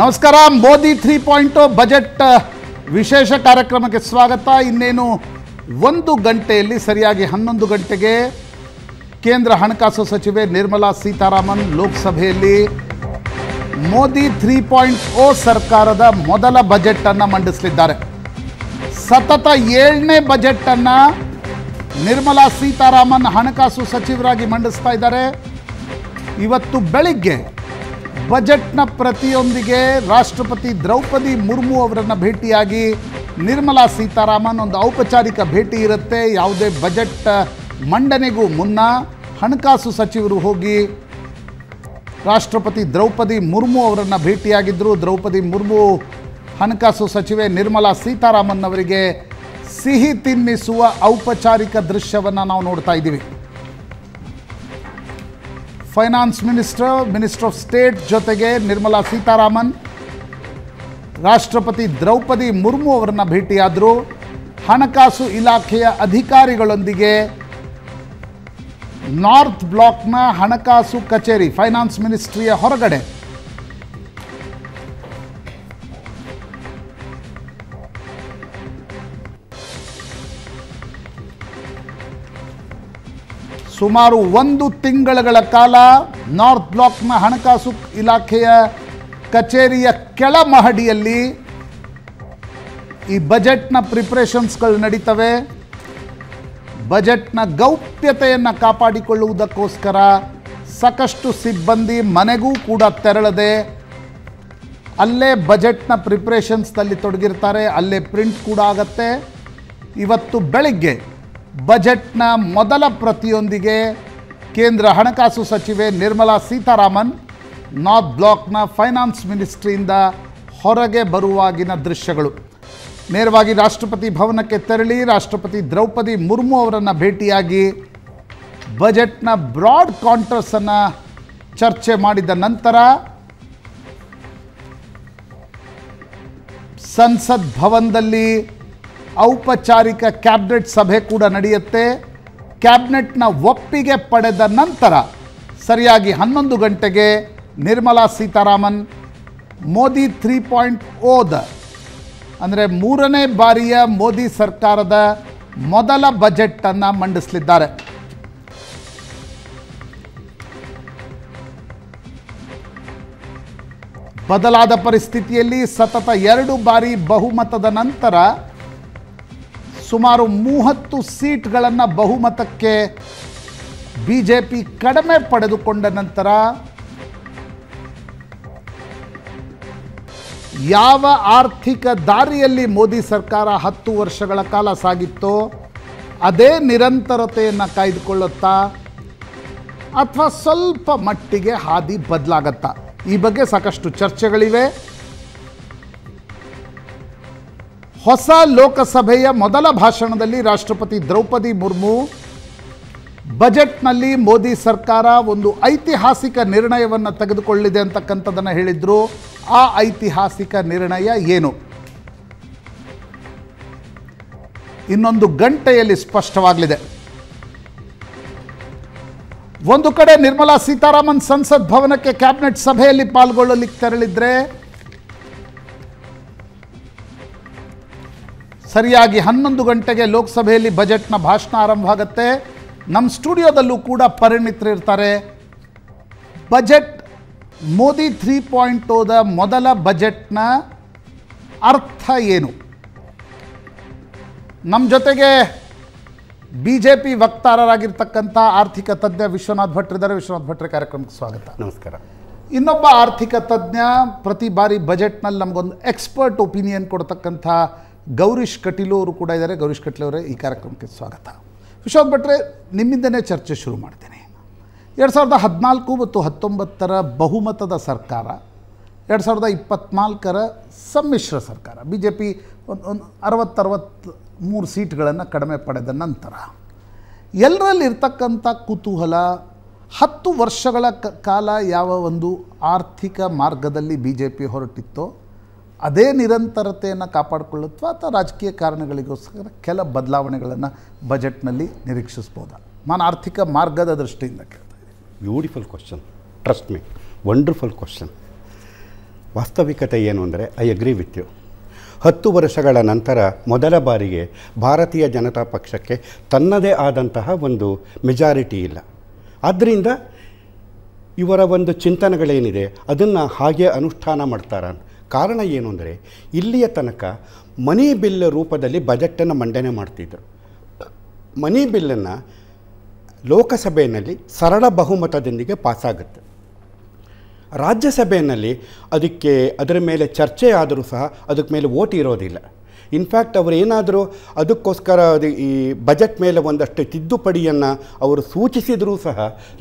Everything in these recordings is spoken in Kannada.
ನಮಸ್ಕಾರ ಮೋದಿ ತ್ರೀ ಪಾಯಿಂಟು ಬಜೆಟ್ ವಿಶೇಷ ಕಾರ್ಯಕ್ರಮಕ್ಕೆ ಸ್ವಾಗತ ಇನ್ನೇನು ಒಂದು ಗಂಟೆಯಲ್ಲಿ ಸರಿಯಾಗಿ ಹನ್ನೊಂದು ಗಂಟೆಗೆ ಕೇಂದ್ರ ಹಣಕಾಸು ಸಚಿವೆ ನಿರ್ಮಲಾ ಸೀತಾರಾಮನ್ ಲೋಕಸಭೆಯಲ್ಲಿ ಮೋದಿ ತ್ರೀ ಪಾಯಿಂಟ್ ಓ ಸರ್ಕಾರದ ಮೊದಲ ಬಜೆಟನ್ನು ಮಂಡಿಸಲಿದ್ದಾರೆ ಸತತ ಏಳನೇ ಬಜೆಟನ್ನು ನಿರ್ಮಲಾ ಸೀತಾರಾಮನ್ ಹಣಕಾಸು ಸಚಿವರಾಗಿ ಮಂಡಿಸ್ತಾ ಇದ್ದಾರೆ ಇವತ್ತು ಬೆಳಿಗ್ಗೆ ಬಜೆಟ್ನ ಪ್ರತಿಯೊಂದಿಗೆ ರಾಷ್ಟ್ರಪತಿ ದ್ರೌಪದಿ ಮುರ್ಮು ಅವರನ್ನು ಭೇಟಿಯಾಗಿ ನಿರ್ಮಲಾ ಸೀತಾರಾಮನ್ ಒಂದು ಔಪಚಾರಿಕ ಭೇಟಿ ಇರುತ್ತೆ ಯಾವುದೇ ಬಜೆಟ್ ಮಂಡನೆಗೂ ಮುನ್ನ ಹಣಕಾಸು ಸಚಿವರು ಹೋಗಿ ರಾಷ್ಟ್ರಪತಿ ದ್ರೌಪದಿ ಮುರ್ಮು ಅವರನ್ನು ಭೇಟಿಯಾಗಿದ್ದರು ದ್ರೌಪದಿ ಮುರ್ಮು ಹಣಕಾಸು ಸಚಿವೆ ನಿರ್ಮಲಾ ಸೀತಾರಾಮನ್ ಅವರಿಗೆ ಸಿಹಿ ತಿನ್ನಿಸುವ ಔಪಚಾರಿಕ ದೃಶ್ಯವನ್ನು ನಾವು ನೋಡ್ತಾ ಇದ್ದೀವಿ finance minister minister of state ಜೊತೆಗೆ ನಿರ್ಮಲಾ ಸೀತಾರಾಮನ್ ರಾಷ್ಟ್ರಪತಿ ದ್ರೌಪದಿ ಮುರ್ಮು ಅವರನ್ನು ಭೇಟಿಯಾದರು ಹಣಕಾಸು ಇಲಾಖೆಯ ಅಧಿಕಾರಿಗಳೊಂದಿಗೆ ನಾರ್ತ್ ಬ್ಲಾಕ್ನ ಹಣಕಾಸು ಕಚೇರಿ ಫೈನಾನ್ಸ್ ಮಿನಿಸ್ಟ್ರಿಯ ಹೊರಗಡೆ ಸುಮಾರು ಒಂದು ತಿಂಗಳ ಕಾಲ ನಾರ್ತ್ ಬ್ಲಾಕ್ನ ಹಣಕಾಸು ಇಲಾಖೆಯ ಕಚೇರಿಯ ಕೆಳ ಮಹಡಿಯಲ್ಲಿ ಈ ಬಜೆಟ್ನ ಪ್ರಿಪ್ರೇಷನ್ಸ್ಗಳು ನಡೀತವೆ ಬಜೆಟ್ನ ಗೌಪ್ಯತೆಯನ್ನು ಕಾಪಾಡಿಕೊಳ್ಳುವುದಕ್ಕೋಸ್ಕರ ಸಾಕಷ್ಟು ಸಿಬ್ಬಂದಿ ಮನೆಗೂ ಕೂಡ ತೆರಳದೆ ಅಲ್ಲೇ ಬಜೆಟ್ನ ಪ್ರಿಪ್ರೇಷನ್ಸ್ನಲ್ಲಿ ತೊಡಗಿರ್ತಾರೆ ಅಲ್ಲೇ ಪ್ರಿಂಟ್ ಕೂಡ ಆಗತ್ತೆ ಇವತ್ತು ಬೆಳಗ್ಗೆ ಬಜೆಟ್ನ ಮೊದಲ ಪ್ರತಿಯೊಂದಿಗೆ ಕೇಂದ್ರ ಹಣಕಾಸು ಸಚಿವೆ ನಿರ್ಮಲಾ ಸೀತಾರಾಮನ್ ನಾರ್ತ್ ಬ್ಲಾಕ್ನ ಫೈನಾನ್ಸ್ ಮಿನಿಸ್ಟ್ರಿಯಿಂದ ಹೊರಗೆ ಬರುವಾಗಿನ ದೃಶ್ಯಗಳು ನೇರವಾಗಿ ರಾಷ್ಟ್ರಪತಿ ಭವನಕ್ಕೆ ತೆರಳಿ ರಾಷ್ಟ್ರಪತಿ ದ್ರೌಪದಿ ಮುರ್ಮು ಅವರನ್ನು ಭೇಟಿಯಾಗಿ ಬಜೆಟ್ನ ಬ್ರಾಡ್ ಕಾಂಟ್ರಸನ್ನು ಚರ್ಚೆ ಮಾಡಿದ ನಂತರ ಸಂಸತ್ ಭವನದಲ್ಲಿ ಔಪಚಾರಿಕ ಕ್ಯಾಬಿನೆಟ್ ಸಭೆ ಕೂಡ ನಡೆಯುತ್ತೆ ಕ್ಯಾಬಿನೆಟ್ನ ಒಪ್ಪಿಗೆ ಪಡೆದ ನಂತರ ಸರಿಯಾಗಿ ಹನ್ನೊಂದು ಗಂಟೆಗೆ ನಿರ್ಮಲಾ ಸೀತಾರಾಮನ್ ಮೋದಿ ತ್ರೀ ಪಾಯಿಂಟ್ ಓದ ಅಂದರೆ ಮೂರನೇ ಬಾರಿಯ ಮೋದಿ ಸರ್ಕಾರದ ಮೊದಲ ಬಜೆಟನ್ನು ಮಂಡಿಸಲಿದ್ದಾರೆ ಬದಲಾದ ಪರಿಸ್ಥಿತಿಯಲ್ಲಿ ಸತತ ಎರಡು ಬಾರಿ ಬಹುಮತದ ನಂತರ ಸುಮಾರು ಮೂವತ್ತು ಸೀಟ್ಗಳನ್ನು ಬಹುಮತಕ್ಕೆ ಬಿ ಜೆ ಪಿ ಕಡಿಮೆ ಪಡೆದುಕೊಂಡ ನಂತರ ಯಾವ ಆರ್ಥಿಕ ದಾರಿಯಲ್ಲಿ ಮೋದಿ ಸರ್ಕಾರ ಹತ್ತು ವರ್ಷಗಳ ಕಾಲ ಸಾಗಿತ್ತೋ ಅದೇ ನಿರಂತರತೆಯನ್ನು ಕಾಯ್ದುಕೊಳ್ಳುತ್ತಾ ಅಥವಾ ಸ್ವಲ್ಪ ಮಟ್ಟಿಗೆ ಹಾದಿ ಬದಲಾಗತ್ತಾ ಈ ಬಗ್ಗೆ ಸಾಕಷ್ಟು ಚರ್ಚೆಗಳಿವೆ ಹೊಸ ಲೋಕಸಭೆಯ ಮೊದಲ ಭಾಷಣದಲ್ಲಿ ರಾಷ್ಟ್ರಪತಿ ದ್ರೌಪದಿ ಮುರ್ಮು ಬಜೆಟ್ನಲ್ಲಿ ಮೋದಿ ಸರ್ಕಾರ ಒಂದು ಐತಿಹಾಸಿಕ ನಿರ್ಣಯವನ್ನು ತೆಗೆದುಕೊಳ್ಳಿದೆ ಅಂತಕ್ಕಂಥದ್ದನ್ನು ಹೇಳಿದರು ಆ ಐತಿಹಾಸಿಕ ನಿರ್ಣಯ ಏನು ಇನ್ನೊಂದು ಗಂಟೆಯಲ್ಲಿ ಸ್ಪಷ್ಟವಾಗಲಿದೆ ಒಂದು ಕಡೆ ನಿರ್ಮಲಾ ಸೀತಾರಾಮನ್ ಸಂಸತ್ ಭವನಕ್ಕೆ ಕ್ಯಾಬಿನೆಟ್ ಸಭೆಯಲ್ಲಿ ಪಾಲ್ಗೊಳ್ಳಲಿಕ್ಕೆ ತೆರಳಿದ್ರೆ ಸರಿಯಾಗಿ ಹನ್ನೊಂದು ಗಂಟೆಗೆ ಲೋಕಸಭೆಯಲ್ಲಿ ಬಜೆಟ್ನ ಭಾಷಣ ಆರಂಭ ಆಗುತ್ತೆ ನಮ್ಮ ಸ್ಟುಡಿಯೋದಲ್ಲೂ ಕೂಡ ಇರ್ತಾರೆ ಬಜೆಟ್ ಮೋದಿ ತ್ರೀ ಪಾಯಿಂಟ್ ಓದ ಮೊದಲ ಬಜೆಟ್ನ ಅರ್ಥ ಏನು ನಮ್ಮ ಜೊತೆಗೆ ಬಿ ಜೆ ಪಿ ವಕ್ತಾರರಾಗಿರ್ತಕ್ಕಂಥ ಆರ್ಥಿಕ ತಜ್ಞ ವಿಶ್ವನಾಥ್ ಇದ್ದಾರೆ ವಿಶ್ವನಾಥ್ ಭಟ್ರೆ ಕಾರ್ಯಕ್ರಮಕ್ಕೆ ಸ್ವಾಗತ ನಮಸ್ಕಾರ ಇನ್ನೊಬ್ಬ ಆರ್ಥಿಕ ತಜ್ಞ ಪ್ರತಿ ಬಾರಿ ಬಜೆಟ್ನಲ್ಲಿ ನಮಗೊಂದು ಎಕ್ಸ್ಪರ್ಟ್ ಒಪಿನಿಯನ್ ಕೊಡ್ತಕ್ಕಂಥ ಗೌರೀಶ್ ಕಟೀಲು ಅವರು ಕೂಡ ಇದ್ದಾರೆ ಗೌರೀಶ್ ಕಟೀಲವರೇ ಈ ಕಾರ್ಯಕ್ರಮಕ್ಕೆ ಸ್ವಾಗತ ವಿಶೋದ್ ಭಟ್ರೆ ನಿಮ್ಮಿಂದನೇ ಚರ್ಚೆ ಶುರು ಮಾಡ್ತೇನೆ ಎರಡು ಸಾವಿರದ ಹದಿನಾಲ್ಕು ಮತ್ತು ಹತ್ತೊಂಬತ್ತರ ಬಹುಮತದ ಸರ್ಕಾರ ಎರಡು ಸಾವಿರದ ಇಪ್ಪತ್ನಾಲ್ಕರ ಸಮ್ಮಿಶ್ರ ಸರ್ಕಾರ ಬಿ ಜೆ ಪಿ ಒಂದು ಒಂದು ಅರವತ್ತರವತ್ತು ಮೂರು ಸೀಟ್ಗಳನ್ನು ಕಡಿಮೆ ಪಡೆದ ನಂತರ ಎಲ್ಲರಲ್ಲಿರ್ತಕ್ಕಂಥ ಕುತೂಹಲ ಹತ್ತು ವರ್ಷಗಳ ಕಾಲ ಯಾವ ಒಂದು ಆರ್ಥಿಕ ಮಾರ್ಗದಲ್ಲಿ ಬಿ ಜೆ ಪಿ ಹೊರಟಿತ್ತೋ ಅದೇ ನಿರಂತರತೆಯನ್ನು ಕಾಪಾಡಿಕೊಳ್ಳುತ್ತೋ ಅಥವಾ ರಾಜಕೀಯ ಕಾರಣಗಳಿಗೋಸ್ಕರ ಕೆಲ ಬದಲಾವಣೆಗಳನ್ನು ಬಜೆಟ್ನಲ್ಲಿ ನಿರೀಕ್ಷಿಸ್ಬೋದಾ ನಾನು ಆರ್ಥಿಕ ಮಾರ್ಗದ ದೃಷ್ಟಿಯಿಂದ ಕೇಳ್ತಾ beautiful question trust me wonderful question ವಾಸ್ತವಿಕತೆ ಏನು ಅಂದರೆ ಐ ಅಗ್ರಿ ವಿತ್ ಯು ಹತ್ತು ವರ್ಷಗಳ ನಂತರ ಮೊದಲ ಬಾರಿಗೆ ಭಾರತೀಯ ಜನತಾ ಪಕ್ಷಕ್ಕೆ ತನ್ನದೇ ಆದಂತಹ ಒಂದು ಮೆಜಾರಿಟಿ ಇಲ್ಲ ಆದ್ದರಿಂದ ಇವರ ಒಂದು ಚಿಂತನೆಗಳೇನಿದೆ ಅದನ್ನು ಹಾಗೆ ಅನುಷ್ಠಾನ ಮಾಡ್ತಾರ ಕಾರಣ ಏನು ಅಂದರೆ ಇಲ್ಲಿಯ ತನಕ ಮನಿ ಬಿಲ್ ರೂಪದಲ್ಲಿ ಬಜೆಟನ್ನು ಮಂಡನೆ ಮಾಡ್ತಿದ್ದರು ಮನಿ ಬಿಲ್ಲನ್ನು ಲೋಕಸಭೆಯಲ್ಲಿ ಸರಳ ಬಹುಮತದೊಂದಿಗೆ ಪಾಸಾಗುತ್ತೆ ರಾಜ್ಯಸಭೆಯಲ್ಲಿ ಅದಕ್ಕೆ ಅದರ ಮೇಲೆ ಚರ್ಚೆ ಆದರೂ ಸಹ ಅದಕ್ಕೆ ಮೇಲೆ ಓಟ್ ಇರೋದಿಲ್ಲ ಇನ್ಫ್ಯಾಕ್ಟ್ ಏನಾದರೂ ಅದಕ್ಕೋಸ್ಕರ ಈ ಬಜೆಟ್ ಮೇಲೆ ಒಂದಷ್ಟು ತಿದ್ದುಪಡಿಯನ್ನು ಅವರು ಸೂಚಿಸಿದರೂ ಸಹ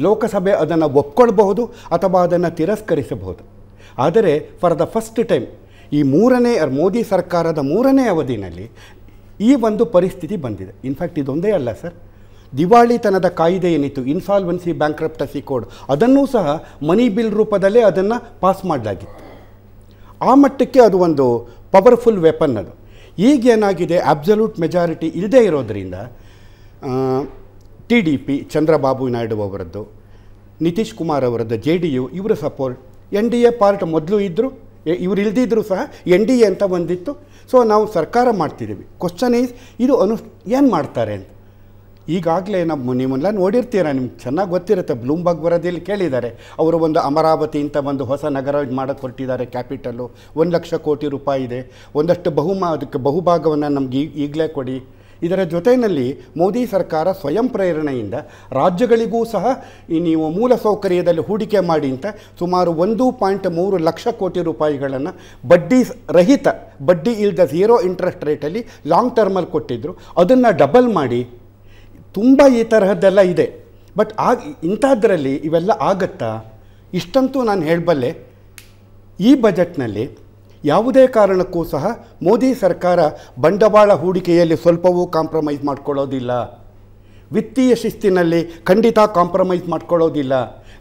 ಲೋಕಸಭೆ ಅದನ್ನು ಒಪ್ಕೊಳ್ಬಹುದು ಅಥವಾ ಅದನ್ನು ತಿರಸ್ಕರಿಸಬಹುದು ಆದರೆ ಫಾರ್ ದ ಫಸ್ಟ್ ಟೈಮ್ ಈ ಮೂರನೇ ಮೋದಿ ಸರ್ಕಾರದ ಮೂರನೇ ಅವಧಿನಲ್ಲಿ ಈ ಒಂದು ಪರಿಸ್ಥಿತಿ ಬಂದಿದೆ ಇನ್ಫ್ಯಾಕ್ಟ್ ಇದೊಂದೇ ಅಲ್ಲ ಸರ್ ದಿವಾಳಿತನದ ಕಾಯ್ದೆ ಏನಿತ್ತು ಇನ್ಸಾಲ್ವೆನ್ಸಿ ಬ್ಯಾಂಕ್ರಪ್ಟಸಿ ಕೋಡ್ ಅದನ್ನೂ ಸಹ ಮನಿ ಬಿಲ್ ರೂಪದಲ್ಲೇ ಅದನ್ನು ಪಾಸ್ ಮಾಡಲಾಗಿತ್ತು ಆ ಮಟ್ಟಕ್ಕೆ ಅದು ಒಂದು ಪವರ್ಫುಲ್ ವೆಪನ್ ಅದು ಈಗೇನಾಗಿದೆ ಅಬ್ಸಲ್ಯೂಟ್ ಮೆಜಾರಿಟಿ ಇಲ್ಲದೇ ಇರೋದರಿಂದ T D P Chandrababu Naidu ಅವರದ್ದು ನಿತೀಶ್ ಕುಮಾರ್ ಅವರದ್ದು ಜೆ ಡಿ ಯು ಇವರ support N D A part ಮೊದಲು ಇದ್ದರು ಇವ್ರು ಇಲ್ದಿದ್ರು ಸಹ ಎನ್ ಡಿ ಎ ಅಂತ ಬಂದಿತ್ತು ಸೊ ನಾವು ಸರ್ಕಾರ ಮಾಡ್ತಿದ್ದೀವಿ ಕ್ವಶನ್ ಈಸ್ ಇದು ಅನು ಏನು ಮಾಡ್ತಾರೆ ಅಂತ ಈಗಾಗಲೇ ನಮ್ಮ ನಿಮ್ಮನ್ನೆಲ್ಲ ನೋಡಿರ್ತೀರ ನಿಮ್ಗೆ ಚೆನ್ನಾಗಿ ಗೊತ್ತಿರುತ್ತೆ ಬ್ಲೂಮ್ಬರ್ಗ್ ಬರೋದಿಲ್ಲಿ ಕೇಳಿದ್ದಾರೆ ಅವರು ಒಂದು ಅಮರಾವತಿ ಅಂತ ಒಂದು ಹೊಸ ನಗರ ಮಾಡೋಕ್ಕೆ ಕೊಟ್ಟಿದ್ದಾರೆ ಕ್ಯಾಪಿಟಲ್ಲು ಒಂದು ಲಕ್ಷ ಕೋಟಿ ರೂಪಾಯಿ ಇದೆ ಒಂದಷ್ಟು ಬಹುಮಾ ಅದಕ್ಕೆ ಬಹುಭಾಗವನ್ನು ನಮ್ಗೆ ಈಗಲೇ ಕೊಡಿ ಇದರ ಜೊತೆಯಲ್ಲಿ ಮೋದಿ ಸರ್ಕಾರ ಸ್ವಯಂ ಪ್ರೇರಣೆಯಿಂದ ರಾಜ್ಯಗಳಿಗೂ ಸಹ ಈ ನೀವು ಮೂಲ ಸೌಕರ್ಯದಲ್ಲಿ ಹೂಡಿಕೆ ಮಾಡಿ ಅಂತ ಸುಮಾರು ಒಂದು ಪಾಯಿಂಟ್ ಮೂರು ಲಕ್ಷ ಕೋಟಿ ರೂಪಾಯಿಗಳನ್ನು ಬಡ್ಡಿ ರಹಿತ ಬಡ್ಡಿ ಇಲ್ಲದ ಝೀರೋ ಇಂಟ್ರೆಸ್ಟ್ ರೇಟಲ್ಲಿ ಲಾಂಗ್ ಟರ್ಮಲ್ಲಿ ಕೊಟ್ಟಿದ್ದರು ಅದನ್ನು ಡಬಲ್ ಮಾಡಿ ತುಂಬ ಈ ತರಹದ್ದೆಲ್ಲ ಇದೆ ಬಟ್ ಆಗ ಇಂಥದ್ರಲ್ಲಿ ಇವೆಲ್ಲ ಆಗತ್ತಾ ಇಷ್ಟಂತೂ ನಾನು ಹೇಳಬಲ್ಲೆ ಈ ಬಜೆಟ್ನಲ್ಲಿ ಯಾವುದೇ ಕಾರಣಕ್ಕೂ ಸಹ ಮೋದಿ ಸರ್ಕಾರ ಬಂಡವಾಳ ಹೂಡಿಕೆಯಲ್ಲಿ ಸ್ವಲ್ಪವೂ ಕಾಂಪ್ರಮೈಸ್ ಮಾಡ್ಕೊಳ್ಳೋದಿಲ್ಲ ವಿತ್ತೀಯ ಶಿಸ್ತಿನಲ್ಲಿ ಖಂಡಿತ ಕಾಂಪ್ರಮೈಸ್ ಮಾಡ್ಕೊಳ್ಳೋದಿಲ್ಲ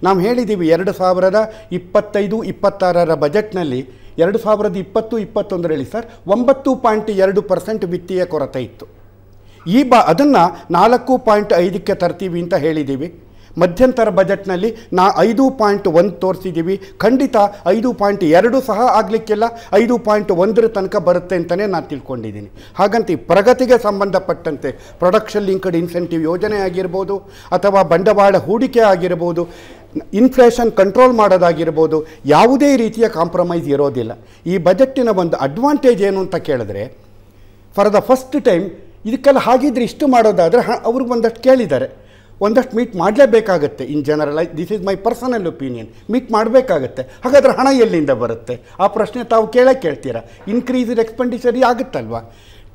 ನಾವು ಹೇಳಿದ್ದೀವಿ ಎರಡು ಸಾವಿರದ ಇಪ್ಪತ್ತೈದು ಇಪ್ಪತ್ತಾರರ ಬಜೆಟ್ನಲ್ಲಿ ಎರಡು ಸಾವಿರದ ಇಪ್ಪತ್ತು ಇಪ್ಪತ್ತೊಂದರಲ್ಲಿ ಸರ್ ಒಂಬತ್ತು ಪಾಯಿಂಟ್ ಎರಡು ಪರ್ಸೆಂಟ್ ವಿತ್ತೀಯ ಕೊರತೆ ಇತ್ತು ಈ ಬ ಅದನ್ನು ನಾಲ್ಕು ಪಾಯಿಂಟ್ ಐದಕ್ಕೆ ತರ್ತೀವಿ ಅಂತ ಹೇಳಿದ್ದೀವಿ ಮಧ್ಯಂತರ ಬಜೆಟ್ನಲ್ಲಿ ನಾ ಐದು ಪಾಯಿಂಟ್ ಒಂದು ತೋರಿಸಿದ್ದೀವಿ ಖಂಡಿತ ಐದು ಪಾಯಿಂಟ್ ಎರಡು ಸಹ ಆಗಲಿಕ್ಕಿಲ್ಲ ಐದು ಪಾಯಿಂಟ್ ಒಂದರ ತನಕ ಬರುತ್ತೆ ಅಂತಲೇ ನಾನು ತಿಳ್ಕೊಂಡಿದ್ದೀನಿ ಹಾಗಂತ ಈ ಪ್ರಗತಿಗೆ ಸಂಬಂಧಪಟ್ಟಂತೆ ಪ್ರೊಡಕ್ಷನ್ ಲಿಂಕ್ಡ್ ಇನ್ಸೆಂಟಿವ್ ಯೋಜನೆ ಆಗಿರ್ಬೋದು ಅಥವಾ ಬಂಡವಾಳ ಹೂಡಿಕೆ ಆಗಿರ್ಬೋದು ಇನ್ಫ್ಲೇಷನ್ ಕಂಟ್ರೋಲ್ ಮಾಡೋದಾಗಿರ್ಬೋದು ಯಾವುದೇ ರೀತಿಯ ಕಾಂಪ್ರಮೈಸ್ ಇರೋದಿಲ್ಲ ಈ ಬಜೆಟ್ಟಿನ ಒಂದು ಅಡ್ವಾಂಟೇಜ್ ಏನು ಅಂತ ಕೇಳಿದ್ರೆ ಫಾರ್ ದ ಫಸ್ಟ್ ಟೈಮ್ ಇದಕ್ಕೆಲ್ಲ ಹಾಗಿದ್ರೆ ಇಷ್ಟು ಮಾಡೋದಾದರೆ ಅವ್ರಿಗೆ ಒಂದಷ್ಟು ಕೇಳಿದ್ದಾರೆ ಒಂದಷ್ಟು ಮೀಟ್ ಮಾಡಲೇಬೇಕಾಗತ್ತೆ in general I this is my personal opinion meet ಮಾಡಬೇಕಾಗತ್ತೆ ಹಾಗಾದರೆ ಹಣ ಎಲ್ಲಿಂದ ಬರುತ್ತೆ ಆ ಪ್ರಶ್ನೆ ತಾವು ಕೇಳೇ ಕೇಳ್ತೀರಾ ಇನ್ಕ್ರೀಸ್ ಇನ್ ಎಕ್ಸ್ಪೆಂಡಿಚರಿ ಆಗುತ್ತಲ್ವಾ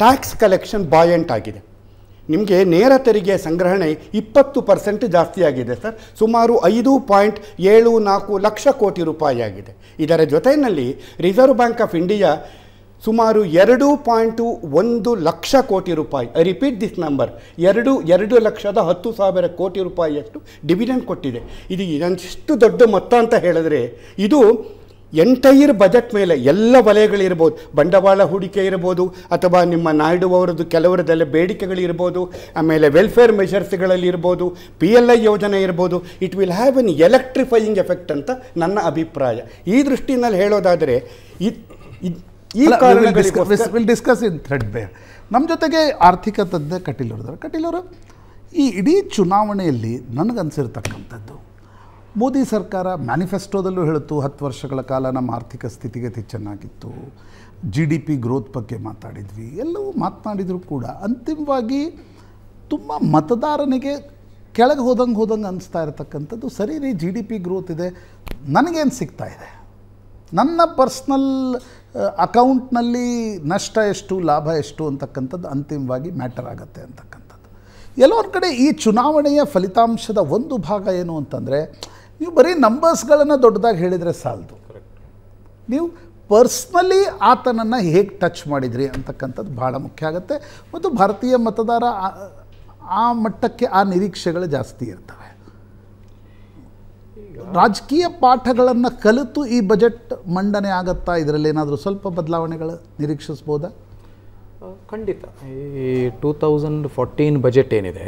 ಟ್ಯಾಕ್ಸ್ ಕಲೆಕ್ಷನ್ ಬಾಯಂಟ್ ಆಗಿದೆ ನಿಮಗೆ ನೇರ ತೆರಿಗೆ ಸಂಗ್ರಹಣೆ ಇಪ್ಪತ್ತು ಪರ್ಸೆಂಟ್ ಜಾಸ್ತಿ ಆಗಿದೆ ಸರ್ ಸುಮಾರು ಐದು ಪಾಯಿಂಟ್ ಏಳು ನಾಲ್ಕು ಲಕ್ಷ ಕೋಟಿ ರೂಪಾಯಿ ಆಗಿದೆ ಇದರ ಜೊತೆಯಲ್ಲಿ ರಿಸರ್ವ್ ಬ್ಯಾಂಕ್ ಆಫ್ ಇಂಡಿಯಾ ಸುಮಾರು ಎರಡು ಪಾಯಿಂಟು ಒಂದು ಲಕ್ಷ ಕೋಟಿ ರೂಪಾಯಿ ಐ ರಿಪೀಟ್ ದಿಸ್ ನಂಬರ್ ಎರಡು ಎರಡು ಲಕ್ಷದ ಹತ್ತು ಸಾವಿರ ಕೋಟಿ ರೂಪಾಯಿಯಷ್ಟು ಡಿವಿಡೆಂಡ್ ಕೊಟ್ಟಿದೆ ಇದು ಇದಷ್ಟು ದೊಡ್ಡ ಮೊತ್ತ ಅಂತ ಹೇಳಿದ್ರೆ ಇದು ಎಂಟೈರ್ ಬಜೆಟ್ ಮೇಲೆ ಎಲ್ಲ ವಲಯಗಳಿರ್ಬೋದು ಬಂಡವಾಳ ಹೂಡಿಕೆ ಇರ್ಬೋದು ಅಥವಾ ನಿಮ್ಮ ನಾಯ್ಡು ಅವರದ್ದು ಕೆಲವರದೆಲ್ಲ ಬೇಡಿಕೆಗಳಿರ್ಬೋದು ಆಮೇಲೆ ವೆಲ್ಫೇರ್ ಇರ್ಬೋದು ಪಿ ಎಲ್ ಐ ಯೋಜನೆ ಇರ್ಬೋದು it will have an electrifying effect ಅಂತ ನನ್ನ ಅಭಿಪ್ರಾಯ ಈ ದೃಷ್ಟಿನಲ್ಲಿ ಹೇಳೋದಾದರೆ ಇದು ಈ ವಿಲ್ ಡಿಸ್ಕಸ್ ಇನ್ ಥ್ರೆಡ್ ಬೇರ್ ನಮ್ಮ ಜೊತೆಗೆ ಆರ್ಥಿಕ ತಜ್ಞ ಕಟೀಲ್ ಅವರು ಕಟೀಲ್ ಅವರು ಈ ಇಡೀ ಚುನಾವಣೆಯಲ್ಲಿ ನನಗನ್ಸಿರ್ತಕ್ಕಂಥದ್ದು ಮೋದಿ ಸರ್ಕಾರ ಮ್ಯಾನಿಫೆಸ್ಟೋದಲ್ಲೂ ಹೇಳುತ್ತು ಹತ್ತು ವರ್ಷಗಳ ಕಾಲ ನಮ್ಮ ಆರ್ಥಿಕ ಸ್ಥಿತಿಗತಿ ಚೆನ್ನಾಗಿತ್ತು ಜಿ ಡಿ ಪಿ ಗ್ರೋತ್ ಬಗ್ಗೆ ಮಾತಾಡಿದ್ವಿ ಎಲ್ಲವೂ ಮಾತನಾಡಿದರೂ ಕೂಡ ಅಂತಿಮವಾಗಿ ತುಂಬ ಮತದಾರನಿಗೆ ಕೆಳಗೆ ಹೋದಂಗೆ ಹೋದಂಗೆ ಅನಿಸ್ತಾ ಇರತಕ್ಕಂಥದ್ದು ಸರಿ ರೀ ಜಿ ಡಿ ಪಿ ಗ್ರೋತ್ ಇದೆ ನನಗೇನು ಸಿಗ್ತಾ ಇದೆ ನನ್ನ ಪರ್ಸ್ನಲ್ ಅಕೌಂಟ್ನಲ್ಲಿ ನಷ್ಟ ಎಷ್ಟು ಲಾಭ ಎಷ್ಟು ಅಂತಕ್ಕಂಥದ್ದು ಅಂತಿಮವಾಗಿ ಮ್ಯಾಟರ್ ಆಗುತ್ತೆ ಅಂತಕ್ಕಂಥದ್ದು ಎಲ್ಲೋರ ಕಡೆ ಈ ಚುನಾವಣೆಯ ಫಲಿತಾಂಶದ ಒಂದು ಭಾಗ ಏನು ಅಂತಂದರೆ ನೀವು ಬರೀ ನಂಬರ್ಸ್ಗಳನ್ನು ದೊಡ್ಡದಾಗಿ ಹೇಳಿದರೆ ಸಾಲದು ನೀವು ಪರ್ಸ್ನಲಿ ಆತನನ್ನು ಹೇಗೆ ಟಚ್ ಮಾಡಿದ್ರಿ ಅಂತಕ್ಕಂಥದ್ದು ಭಾಳ ಮುಖ್ಯ ಆಗುತ್ತೆ ಮತ್ತು ಭಾರತೀಯ ಮತದಾರ ಆ ಮಟ್ಟಕ್ಕೆ ಆ ನಿರೀಕ್ಷೆಗಳು ಜಾಸ್ತಿ ಇರ್ತವೆ ರಾಜಕೀಯ ಪಾಠಗಳನ್ನು ಕಲಿತು ಈ ಬಜೆಟ್ ಮಂಡನೆ ಆಗುತ್ತಾ ಇದರಲ್ಲಿ ಏನಾದರೂ ಸ್ವಲ್ಪ ಬದಲಾವಣೆಗಳು ನಿರೀಕ್ಷಿಸ್ಬೋದಾ ಖಂಡಿತ ಈ ಟೂ ತೌಸಂಡ್ ಫೋರ್ಟೀನ್ ಬಜೆಟ್ ಏನಿದೆ